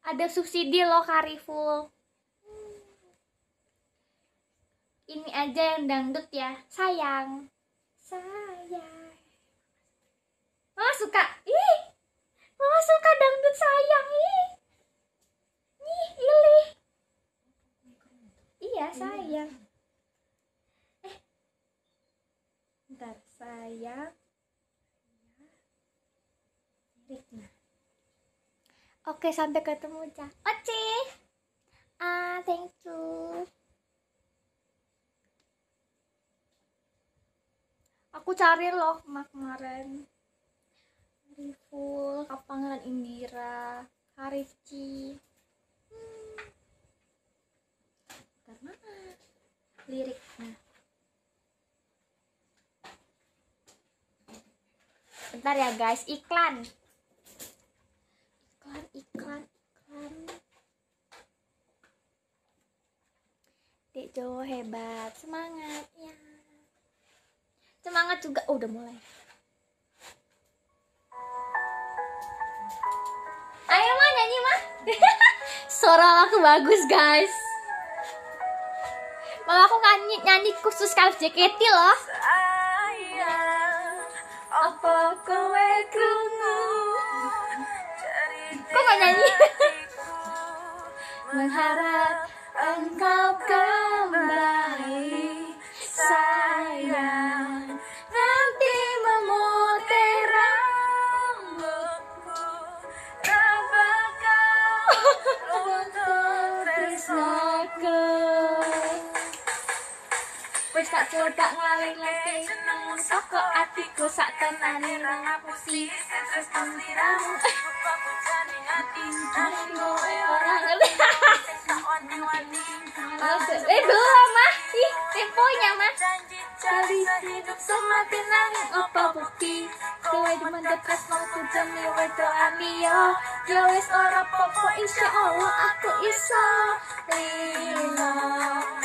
ada subsidi loh Kariful ini aja yang dangdut ya sayang sayang mama suka ih mama suka dangdut sayang ih ih ilih iya, iya sayang eh Bentar, sayang Rikna Oke, sampai ketemu, Ca. Oci. Ah, thank you. Aku cari loh, kemarin. Riful, Kapangan Indira, Harifci. Hmm. Karena lirik. Bentar ya guys, iklan. Iklan, iklan, iklan. Dek Jowo hebat, semangat ya. Semangat juga, oh, udah mulai. ayo mah nyanyi mah suara aku bagus guys malah aku nyanyi, nyanyi khusus kalau JKT loh apa kowe krungu kok gak nyanyi mengharap engkau kembali sayang aku tak ngaling lagi seneng mung soko atiku sak tenani nang aku si sesuk tiramu aku kok ngani ngati nang kowe ora ngerti Eh belum mah Ih temponya mah Kali hidup semati nangis Apa bukti Kowe cuma dekat Mampu demi wedo amiyo Ya wes ora popo Insya Allah aku iso Lilo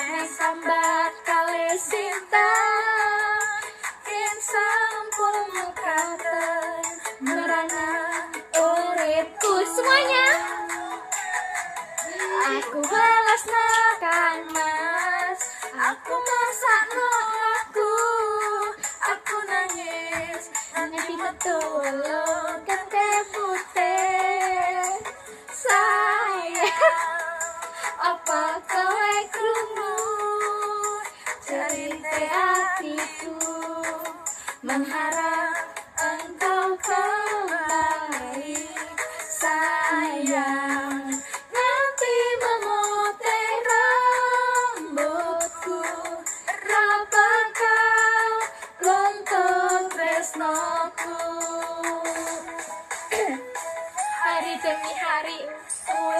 Nesambat kali cinta Kin sampurmu kata Merana uripku Semuanya Aku balas makan mas Aku masak no aku Aku nangis Nangis di metu Kan putih Sayang Apa kau krungu Cerita hatiku Mengharap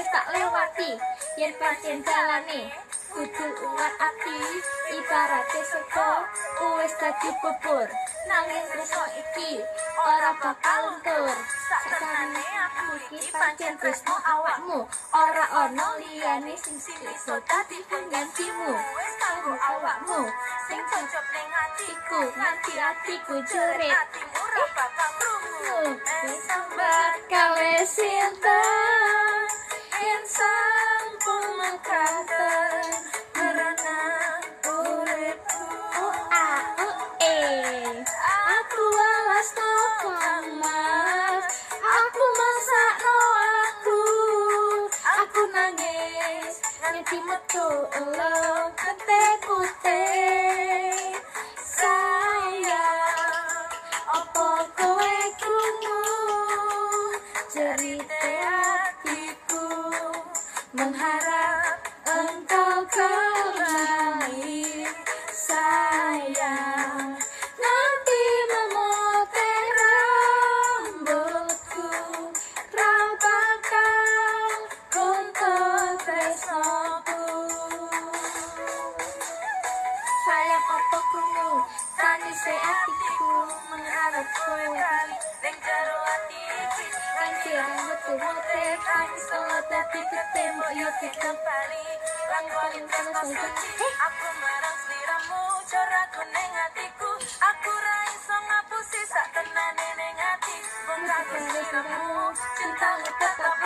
tak lewati yen pancen jalane kudu uwat ati ibarate seko wis dadi bubur nanging kruso iki ora bakal luntur sakjane aku iki pancen tresno awakmu ora ono liyane sing sing iso dadi penggantimu tak kanggo awakmu sing cocok ning atiku nganti atiku jerit atimu ora bakal luntur wis sambat kawe sinten Kain sang pemengkatan Merana uripku U A U E Aku alas tukang maaf Aku masak no aku Aku nangis Nanti metu elo Kete putih aku marang sliramu cara kuning aku ra iso ngapusi sak tenane ning ati wong aku sliramu cinta tetap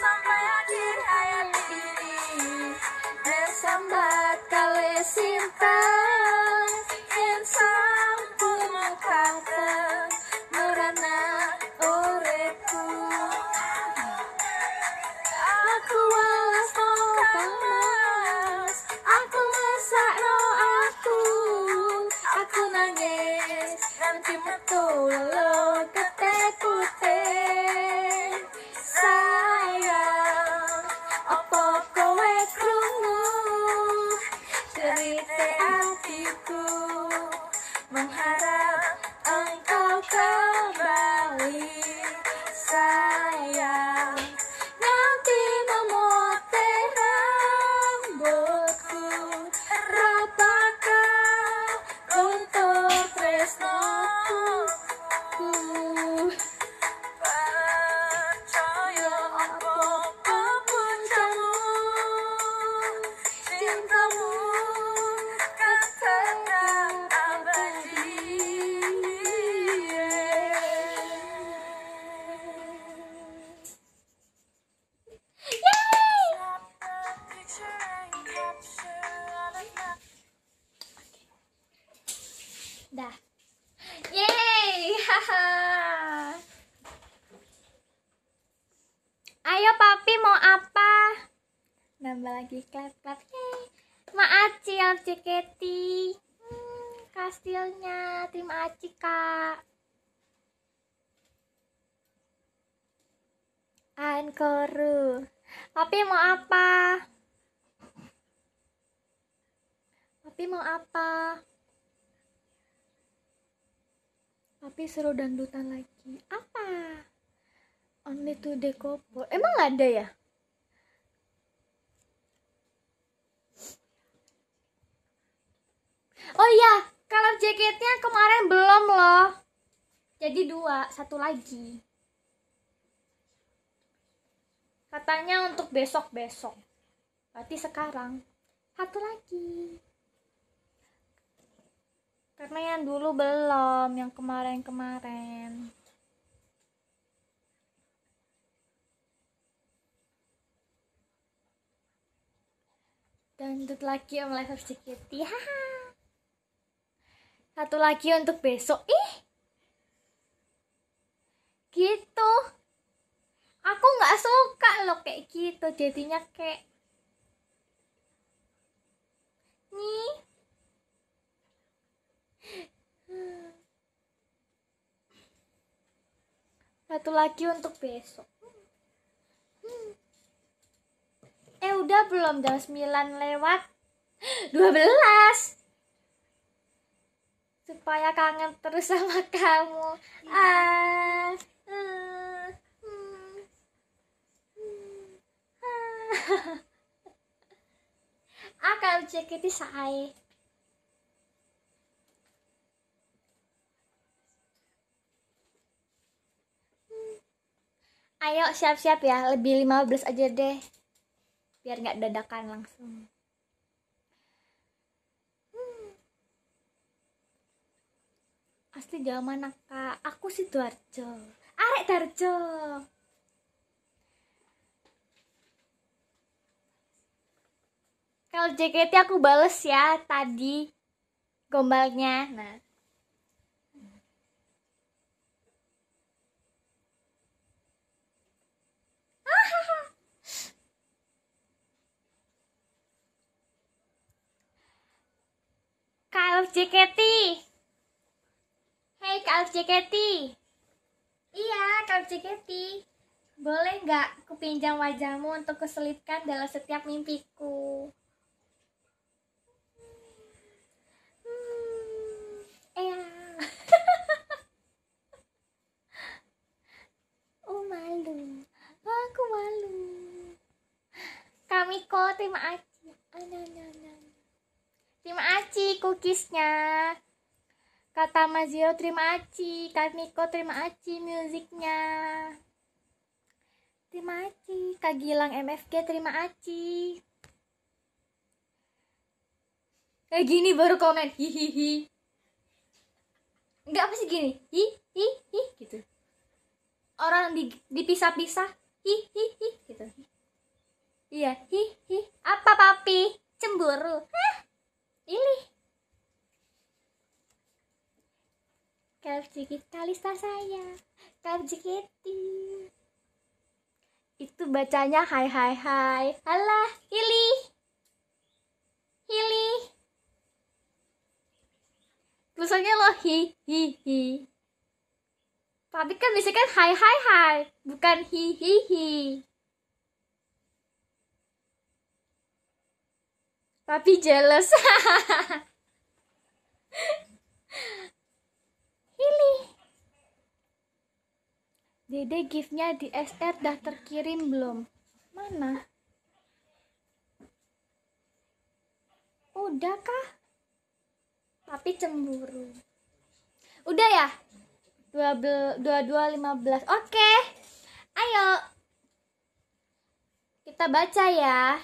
sampai akhir hayat ini bersambat kale simpan insang pun kau mati tuh lalu keruh. koru Papi mau apa? Papi mau apa? Papi seru dangdutan lagi Apa? Only to dekopo Emang ada ya? Oh iya, kalau jaketnya kemarin belum loh. Jadi dua, satu lagi. Katanya untuk besok-besok. Berarti sekarang satu lagi. Karena yang dulu belum, yang kemarin-kemarin. dan untuk lagi yang live sedikit. Haha. Iya. Satu lagi untuk besok. Ih. Gitu aku nggak suka lo kayak gitu jadinya kayak nih satu lagi untuk besok eh udah belum jam 9 lewat 12 supaya kangen terus sama kamu ah, ah. akal itu saya. Ayo siap-siap ya, lebih 15 aja deh. Biar nggak dadakan langsung. Hmm. Asli Jawa mana, Kak? Aku Sidoarjo. Arek tarjo. Kalau JKT aku bales ya tadi gombalnya. Nah. kalau JKT. Hei kalau JKT. Iya, kalau JKT. Boleh nggak kupinjam wajahmu untuk kuselipkan dalam setiap mimpiku? Eyang. oh malu. Oh, aku malu. Kami kok terima aci. Terima aci cookiesnya. Kata Mazio terima aci. Kami kok terima aci musiknya. Terima aci. Kak Gilang MFG terima aci. Kayak eh, gini baru komen hihihi nggak sih gini hi hi hi gitu orang di dipisah-pisah hi hi hi gitu iya hi hi apa papi cemburu Hah? ini kalbjikit kalista saya kalbjikiti itu bacanya hai hai hai halah Ili Ili misalnya lo hi hi hi tapi kan bisa kan hai hai hai bukan hi hi hi tapi jealous Hili Dede giftnya di SR dah terkirim belum? Mana? Udah kah? Tapi cemburu. Udah ya? dua dua dua lima belas. Oke. Ayo. Kita baca ya.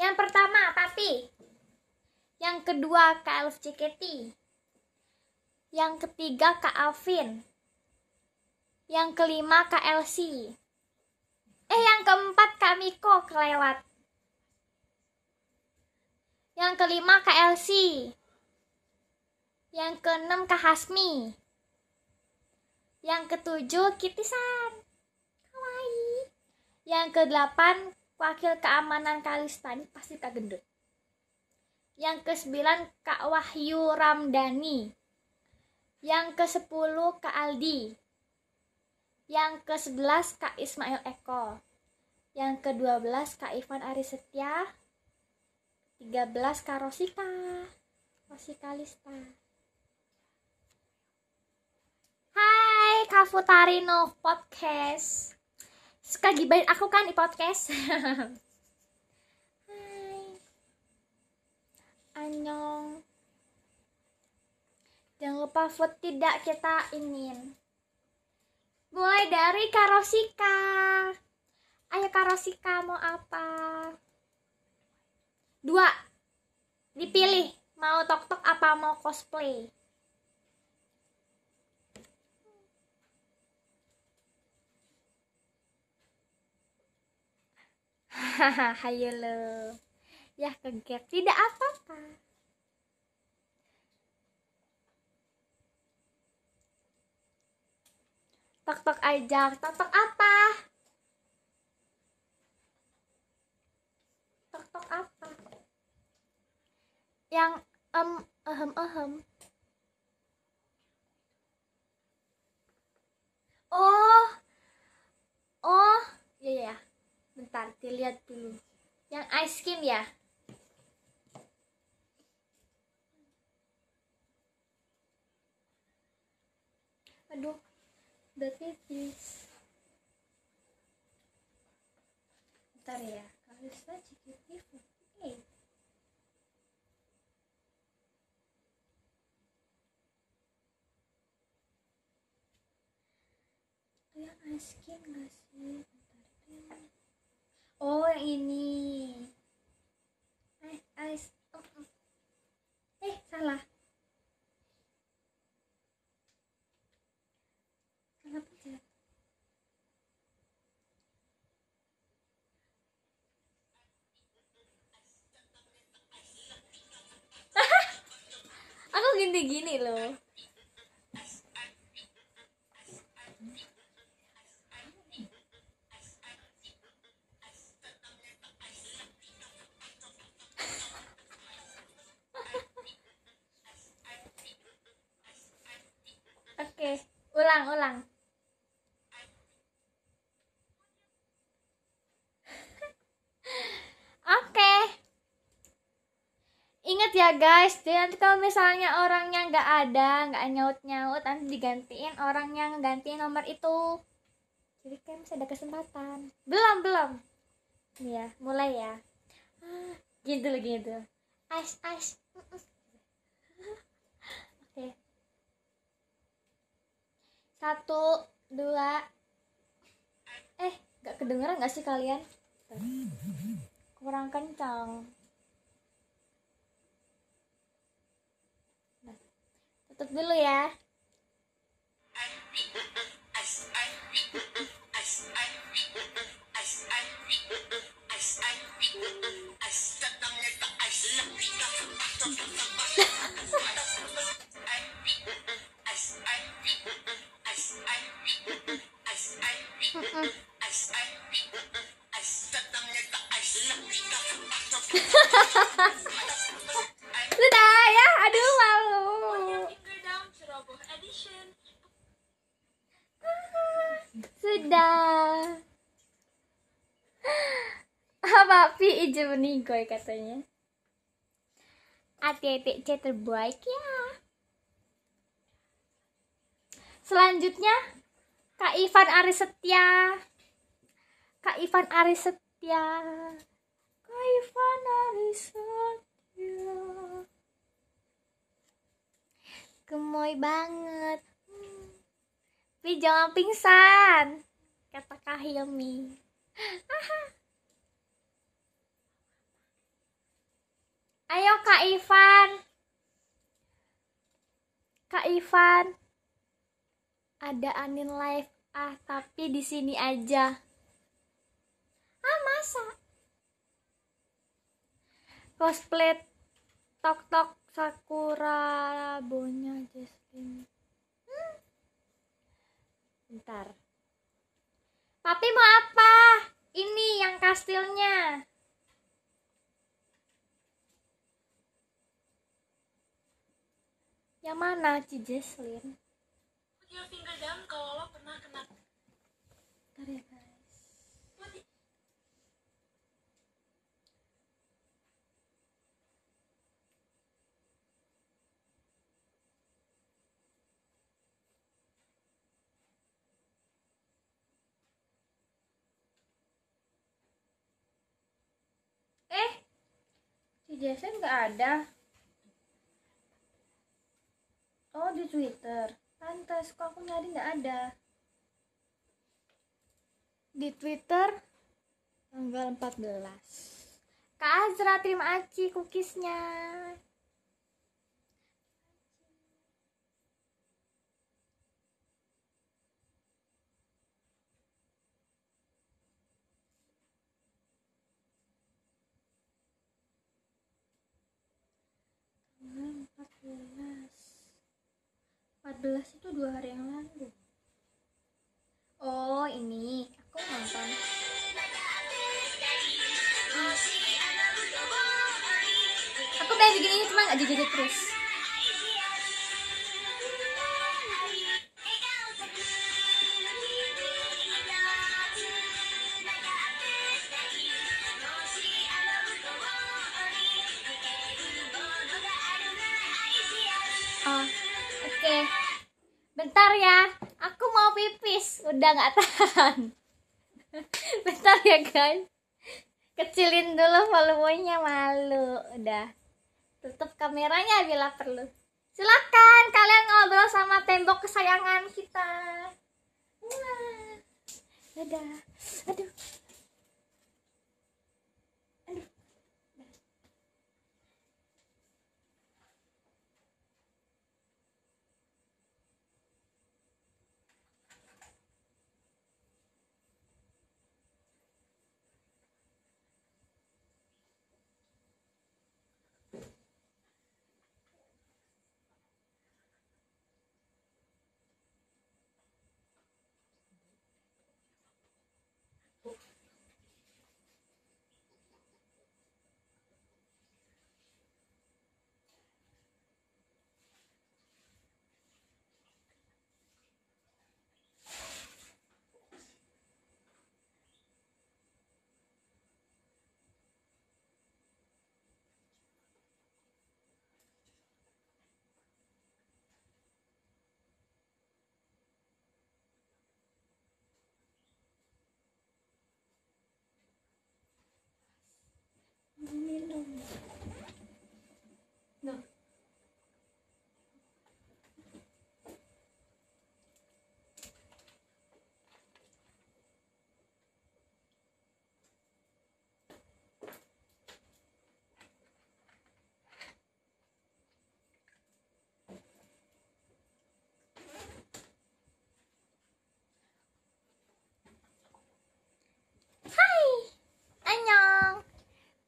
Yang pertama, Tapi. Yang kedua, Kak Elf Ciketi. Yang ketiga, Kak Alvin. Yang kelima, Kak Elsie. Eh, yang keempat, Kak Miko kelewat. Yang kelima Kak Elsi, Yang keenam Kak Hasmi. Yang ketujuh Kitisan. Kawaii. Yang kedelapan Wakil Keamanan Kalista ini pasti Kak Gendut. Yang kesembilan Kak Wahyu Ramdhani. Yang ke-10 Kak Aldi. Yang ke-11 Kak Ismail Eko. Yang ke-12 Kak Ivan Arisetia. 13 Karosika masih Kalista Hai Kak Futarino Podcast suka gibain aku kan di podcast Hai Anyong jangan lupa food tidak kita ingin mulai dari Karosika ayo Karosika mau apa dua dipilih mau tok tok apa mau cosplay hahaha ayo lo ya kegap tidak apa-apa tok tok ajak tok tok apa tok tok apa yang em um, ehem ehem oh oh ya, ya ya bentar dilihat dulu yang ice cream ya aduh udah tipis bentar ya kalau sudah cek yang askin gak sih Bentar, yang... oh yang ini eh ice oh, oh. eh salah salah ya? pencet aku gini-gini loh ulang ulang Oke. Okay. Ingat ya guys, jadi nanti kalau misalnya orangnya nggak ada, nggak nyaut-nyaut, nanti digantiin yang ganti nomor itu. Jadi kan masih ada kesempatan. Belum, belum. ya mulai ya. Ah, gitu gitu, gitu. Ice, ice. Satu, dua. Eh, gak kedengeran gak sih kalian? Kurang kencang. tetep nah, tutup dulu ya. Sudah ya, aduh malu. Sudah. Apa pi gue katanya. Hati-hati terbaik ya selanjutnya Kak Ivan Aris Setia Kak Ivan Aris Setia Kak Ivan Aris Setia gemoy banget tapi jangan pingsan kata Kak Hilmi ayo Kak Ivan Kak Ivan ada Anin live ah tapi di sini aja ah masa cosplay tok tok sakura bonya Jesslyn hmm. bentar tapi mau apa ini yang kastilnya yang mana Ci Jesslyn your finger down kalau lo pernah kena Bentar ya guys Mati. Eh, si Jason nggak ada. Oh, di Twitter pantas kok aku nyari nggak ada di Twitter tanggal 14 Kak Azra terima aci cookiesnya 14 itu dua hari yang lalu oh ini aku nonton aku pengen begini ini cuma nggak jadi terus bentar ya aku mau pipis udah gak tahan bentar ya guys kecilin dulu volumenya malu udah tutup kameranya bila perlu silakan kalian ngobrol sama tembok kesayangan kita Wah. aduh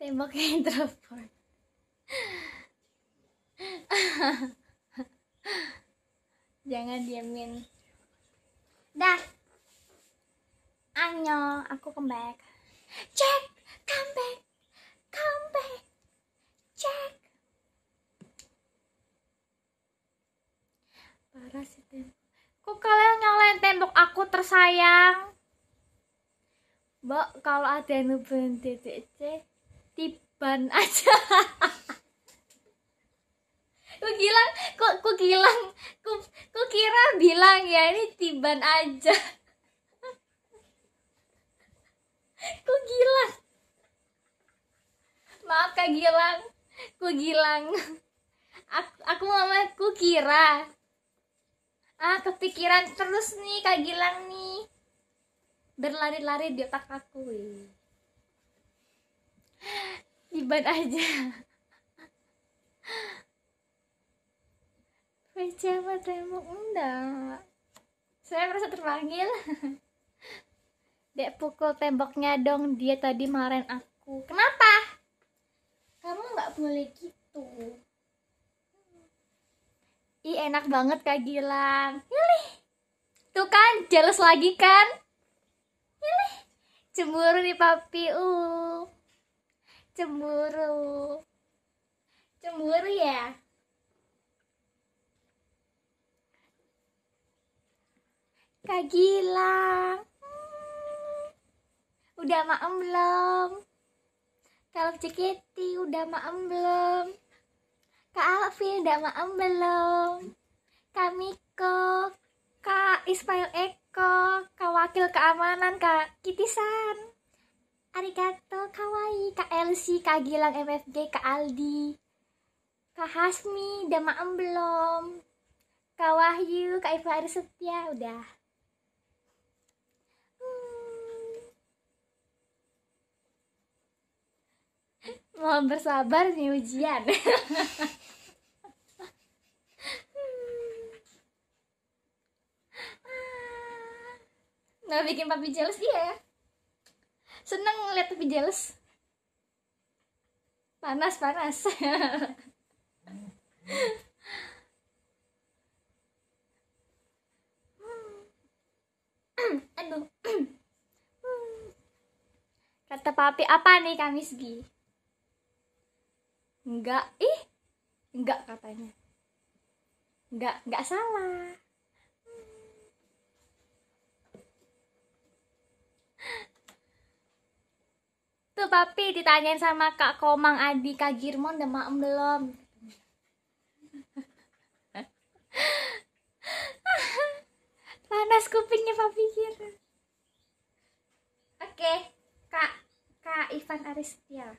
yang introvert jangan diamin dah anyo aku comeback. check comeback comeback check parah sih tembok kok kalian nyalain tembok aku tersayang mbak kalau ada yang hubungin titik cek tiban aja ku bilang ku ku bilang ku ku kira bilang ya ini tiban aja ku bilang maaf kak gilang ku gilang aku, aku mama ku kira ah kepikiran terus nih kak gilang nih berlari-lari di otak aku wih. Iban aja Pejabat Depok undang, saya merasa terpanggil Dek pukul temboknya dong dia tadi marahin aku kenapa kamu nggak boleh gitu Ih enak banget Kak Gilang Pilih Tuh kan jealous lagi kan Pilih Cemburu nih papi uh cemburu cemburu ya Kak Gilang Udah maem belum? Kalau Cekiti udah maem belum? Kak Alvin udah maem belum? Kak Miko Kak Ismail Eko Kak Wakil Keamanan Kak Kitisan arigato kawaii Kak Elsi, Kak Gilang MFG, Kak Aldi Kak Hasmi, Dama Emblom, belum Kak Wahyu, Kak Eva udah hmm. Mohon bersabar nih ujian nggak hmm. ah. bikin papi jealous dia ya seneng ngeliat tapi jealous panas panas aduh kata papi apa nih kamis gi enggak ih enggak katanya enggak enggak salah Tuh papi ditanyain sama Kak Komang Adi, Kak Girmon dan maem belum? Panas kupingnya papi kira. Oke, Kak Kak Ivan Aristia.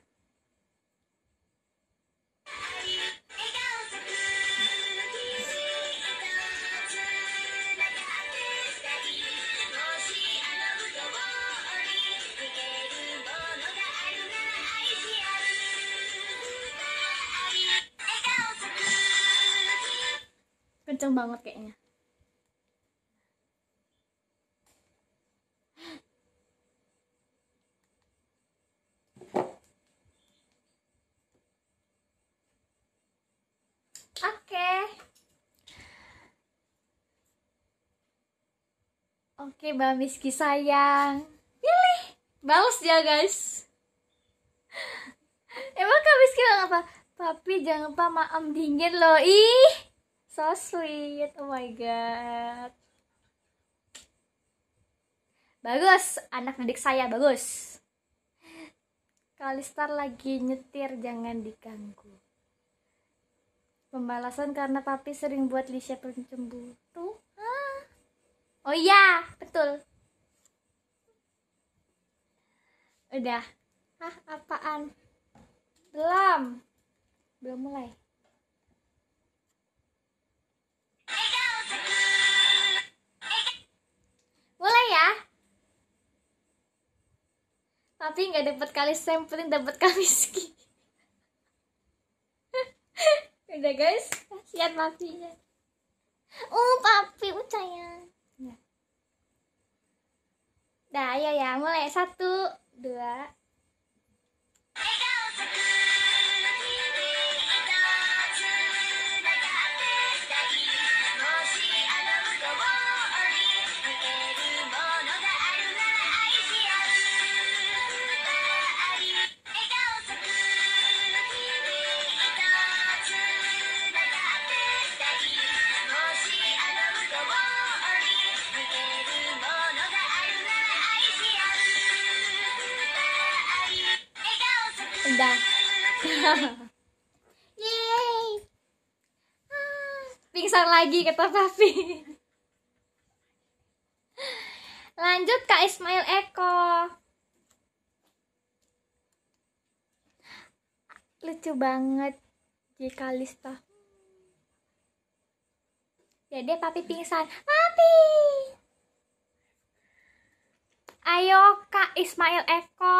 kenceng banget kayaknya Oke. Okay. Oke, okay, Mbak Miski sayang. Pilih. Balas ya, guys. Emang Kak Miski apa? tapi jangan lupa maam dingin loh. Ih so sweet oh my god bagus anak didik saya bagus Kalistar lagi nyetir jangan diganggu pembalasan karena papi sering buat Lisha pencemburu ah. oh iya betul udah ah apaan belum belum mulai tapi nggak dapat kali sampling dapat kali ski udah guys kasihan papinya oh papi ucaya oh, nah. Ya. dah ayo ya, ya mulai satu dua Yeay. Pingsan lagi kata Papi. Lanjut Kak Ismail Eko. Lucu banget di Kalista. Jadi ya Papi pingsan. Papi. Ayo Kak Ismail Eko.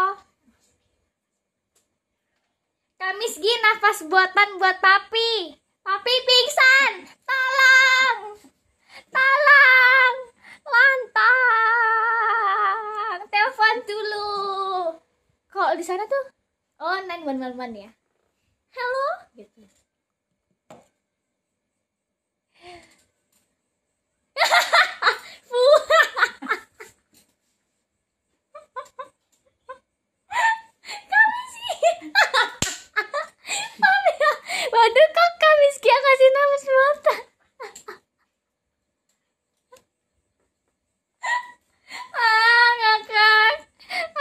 Miss Gi nafas buatan buat papi. Papi pingsan. Tolong. Tolong. Lantang. Telepon dulu. Kok di sana tuh? Oh, one ya. Halo? Gitu. Fuh. Aduh kok kami sekian kasih nafas mata Ah ngakak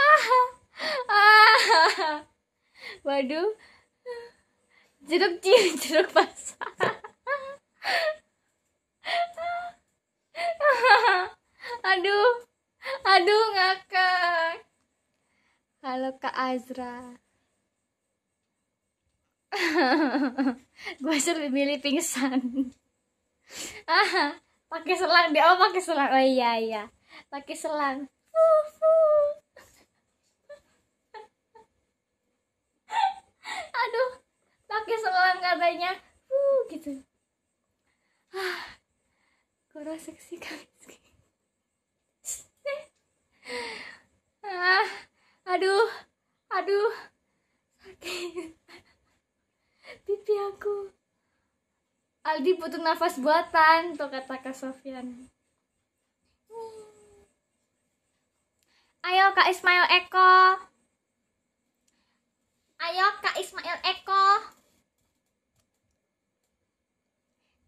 ah, ah. Waduh Jeruk cium jeruk basah Aduh Aduh ngakak halo Kak Azra gue suruh milih pingsan ah pakai selang dia oh pakai selang oh iya iya pakai selang aduh pakai selang katanya uh gitu ah kurang seksi kali ah aduh aduh sakit pipi aku Aldi butuh nafas buatan tuh kata Kak Sofian ayo Kak Ismail Eko ayo Kak Ismail Eko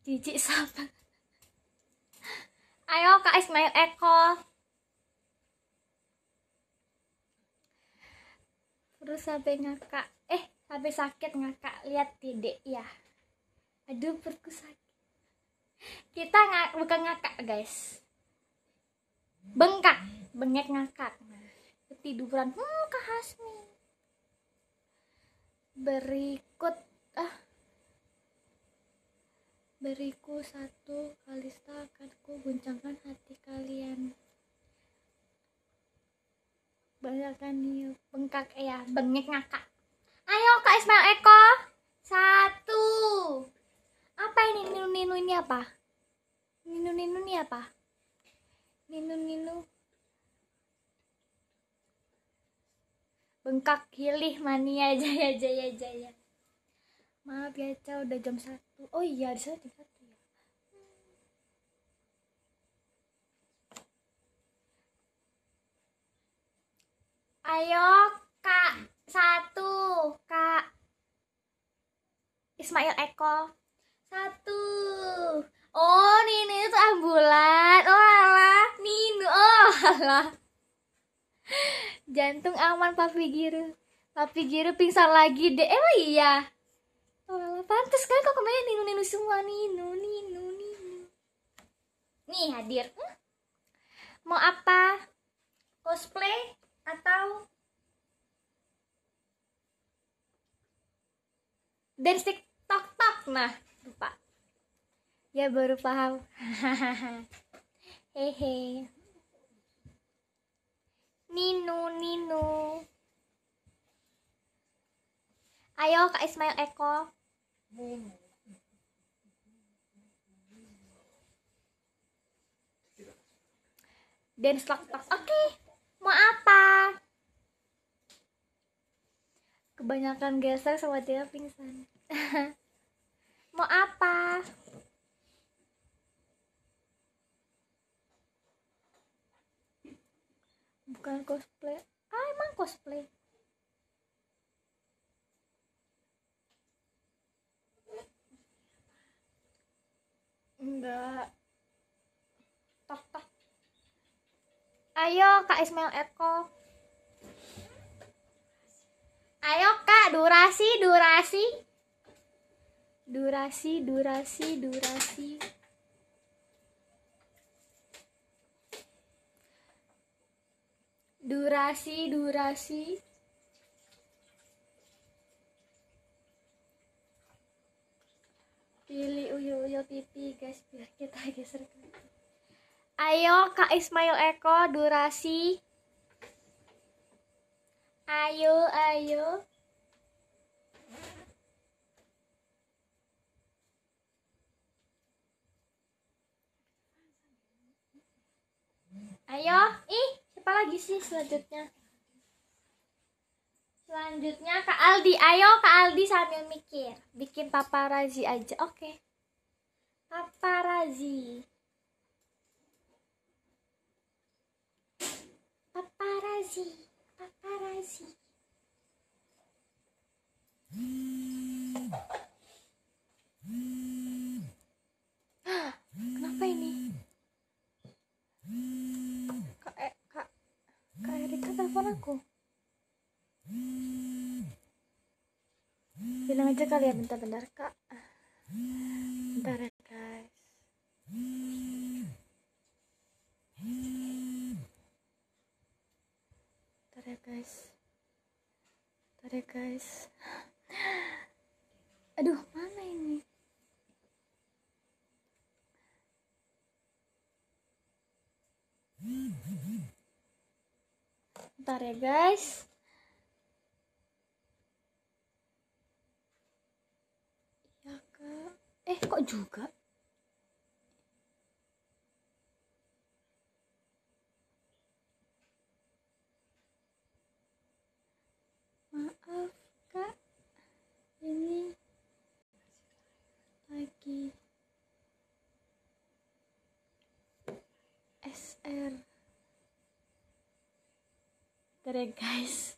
cici sama ayo Kak Ismail Eko terus sampai ngakak tapi sakit ngakak lihat tidak ya. Aduh perutku sakit. Kita ngak bukan ngakak guys. Bengkak, bengkak ngakak. Nah, ketiduran. Hmm, Kak Hasmi. Berikut ah Beriku satu kali akan ku guncangkan hati kalian banyak kan bengkak ya bengkak ngakak Ayo Kak Ismail Eko. Satu. Apa ini Ninu Ninu ini apa? Ninu Ninu ini apa? Ninu Ninu. Bengkak hilih mania jaya jaya jaya. Maaf ya, Ca, udah jam satu. Oh iya, di sana jam satu ya. Ayo, Kak. Satu, Kak Ismail Eko. Satu. Oh, Nini itu ambulan. Oh, alah. Nino. Oh, alah. Jantung aman, Papi Giru. Papi Giru pingsan lagi deh. Emang eh, oh iya? Oh, alah. Pantes kan kok kemarin Nino-Nino semua. Nino, Nino, Nino. Nih, hadir. hm? Mau apa? Cosplay? Atau dance tiktok tok nah lupa ya baru paham hehe Nino Nino ayo kak Ismail Eko Nino dance tiktok oke okay. mau apa kebanyakan geser sama dia pingsan mau apa bukan cosplay ah emang cosplay enggak tok tok ayo kak Ismail Eko Ayo kak, durasi, durasi. Durasi, durasi, durasi. Durasi, durasi. Pilih uyu uyu pipi guys, biar kita geser. Ayo Kak Ismail Eko, durasi. Ayo, ayo. Ayo, ih, siapa lagi sih selanjutnya? Selanjutnya Kak Aldi. Ayo Kak Aldi sambil mikir. Bikin paparazi aja. Oke. Okay. Paparazi. Paparazi paparazzi. kenapa ini? Kak, eh, kak, kak Erika telepon aku. Bilang aja kali ya bentar-bentar kak. Bentar ya guys aduh mana ini ntar ya guys ya kak eh kok juga entregar isso.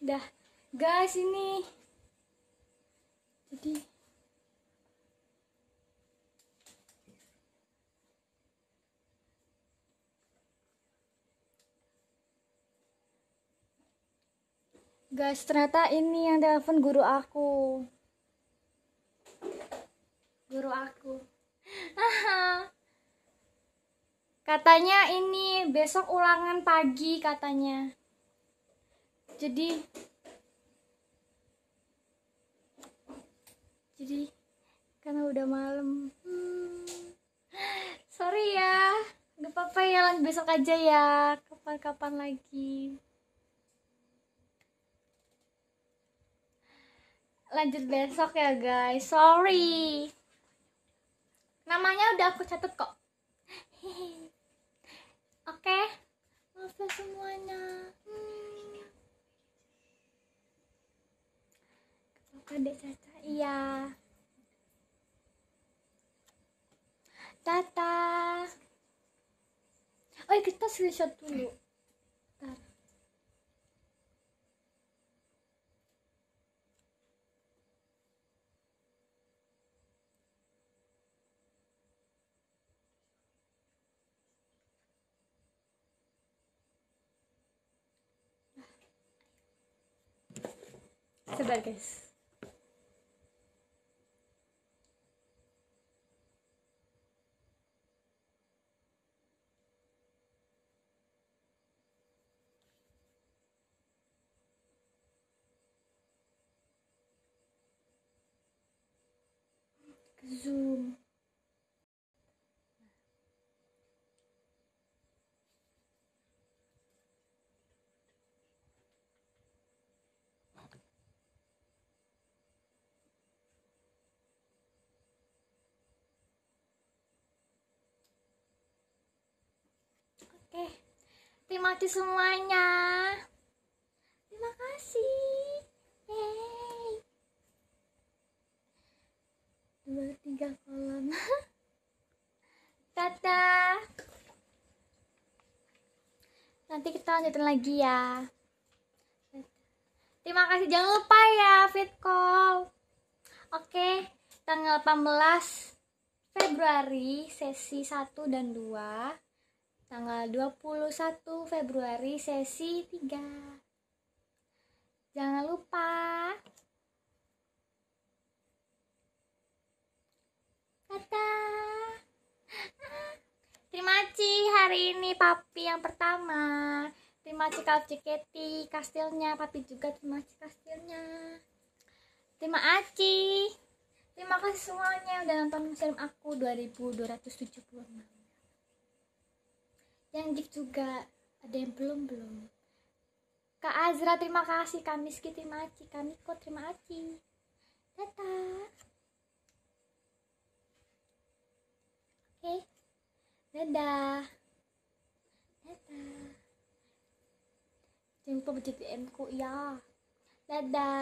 dah guys ini jadi Guys, ternyata ini yang telepon guru aku. Guru aku. katanya ini besok ulangan pagi katanya jadi jadi karena udah malam hmm. sorry ya gak apa-apa ya lanjut besok aja ya kapan-kapan lagi lanjut besok ya guys sorry namanya udah aku catat kok oke okay. maaf ya semuanya hmm. Kadek Caca iya. Tata. Oh, iya, kita screenshot dulu. Bentar. Nah. sebar guys zoom Oke, terima kasih semuanya. Terima kasih. Yeah. gambar tiga kolam tata nanti kita lanjutin lagi ya terima kasih jangan lupa ya fit call oke tanggal 18 Februari sesi 1 dan 2 tanggal 21 Februari sesi 3 jangan lupa Tata, Terima kasih hari ini papi yang pertama. Terima kasih kalau ceketi kastilnya, papi juga terima kasih kastilnya. Terima kasih. Terima kasih semuanya udah nonton film aku 2276. Yang gift juga ada yang belum belum. Kak Azra terima kasih, Kak Miski terima kasih, Kak Miko terima kasih. Tata. dadah dadah jangan lupa baca DM ku ya dadah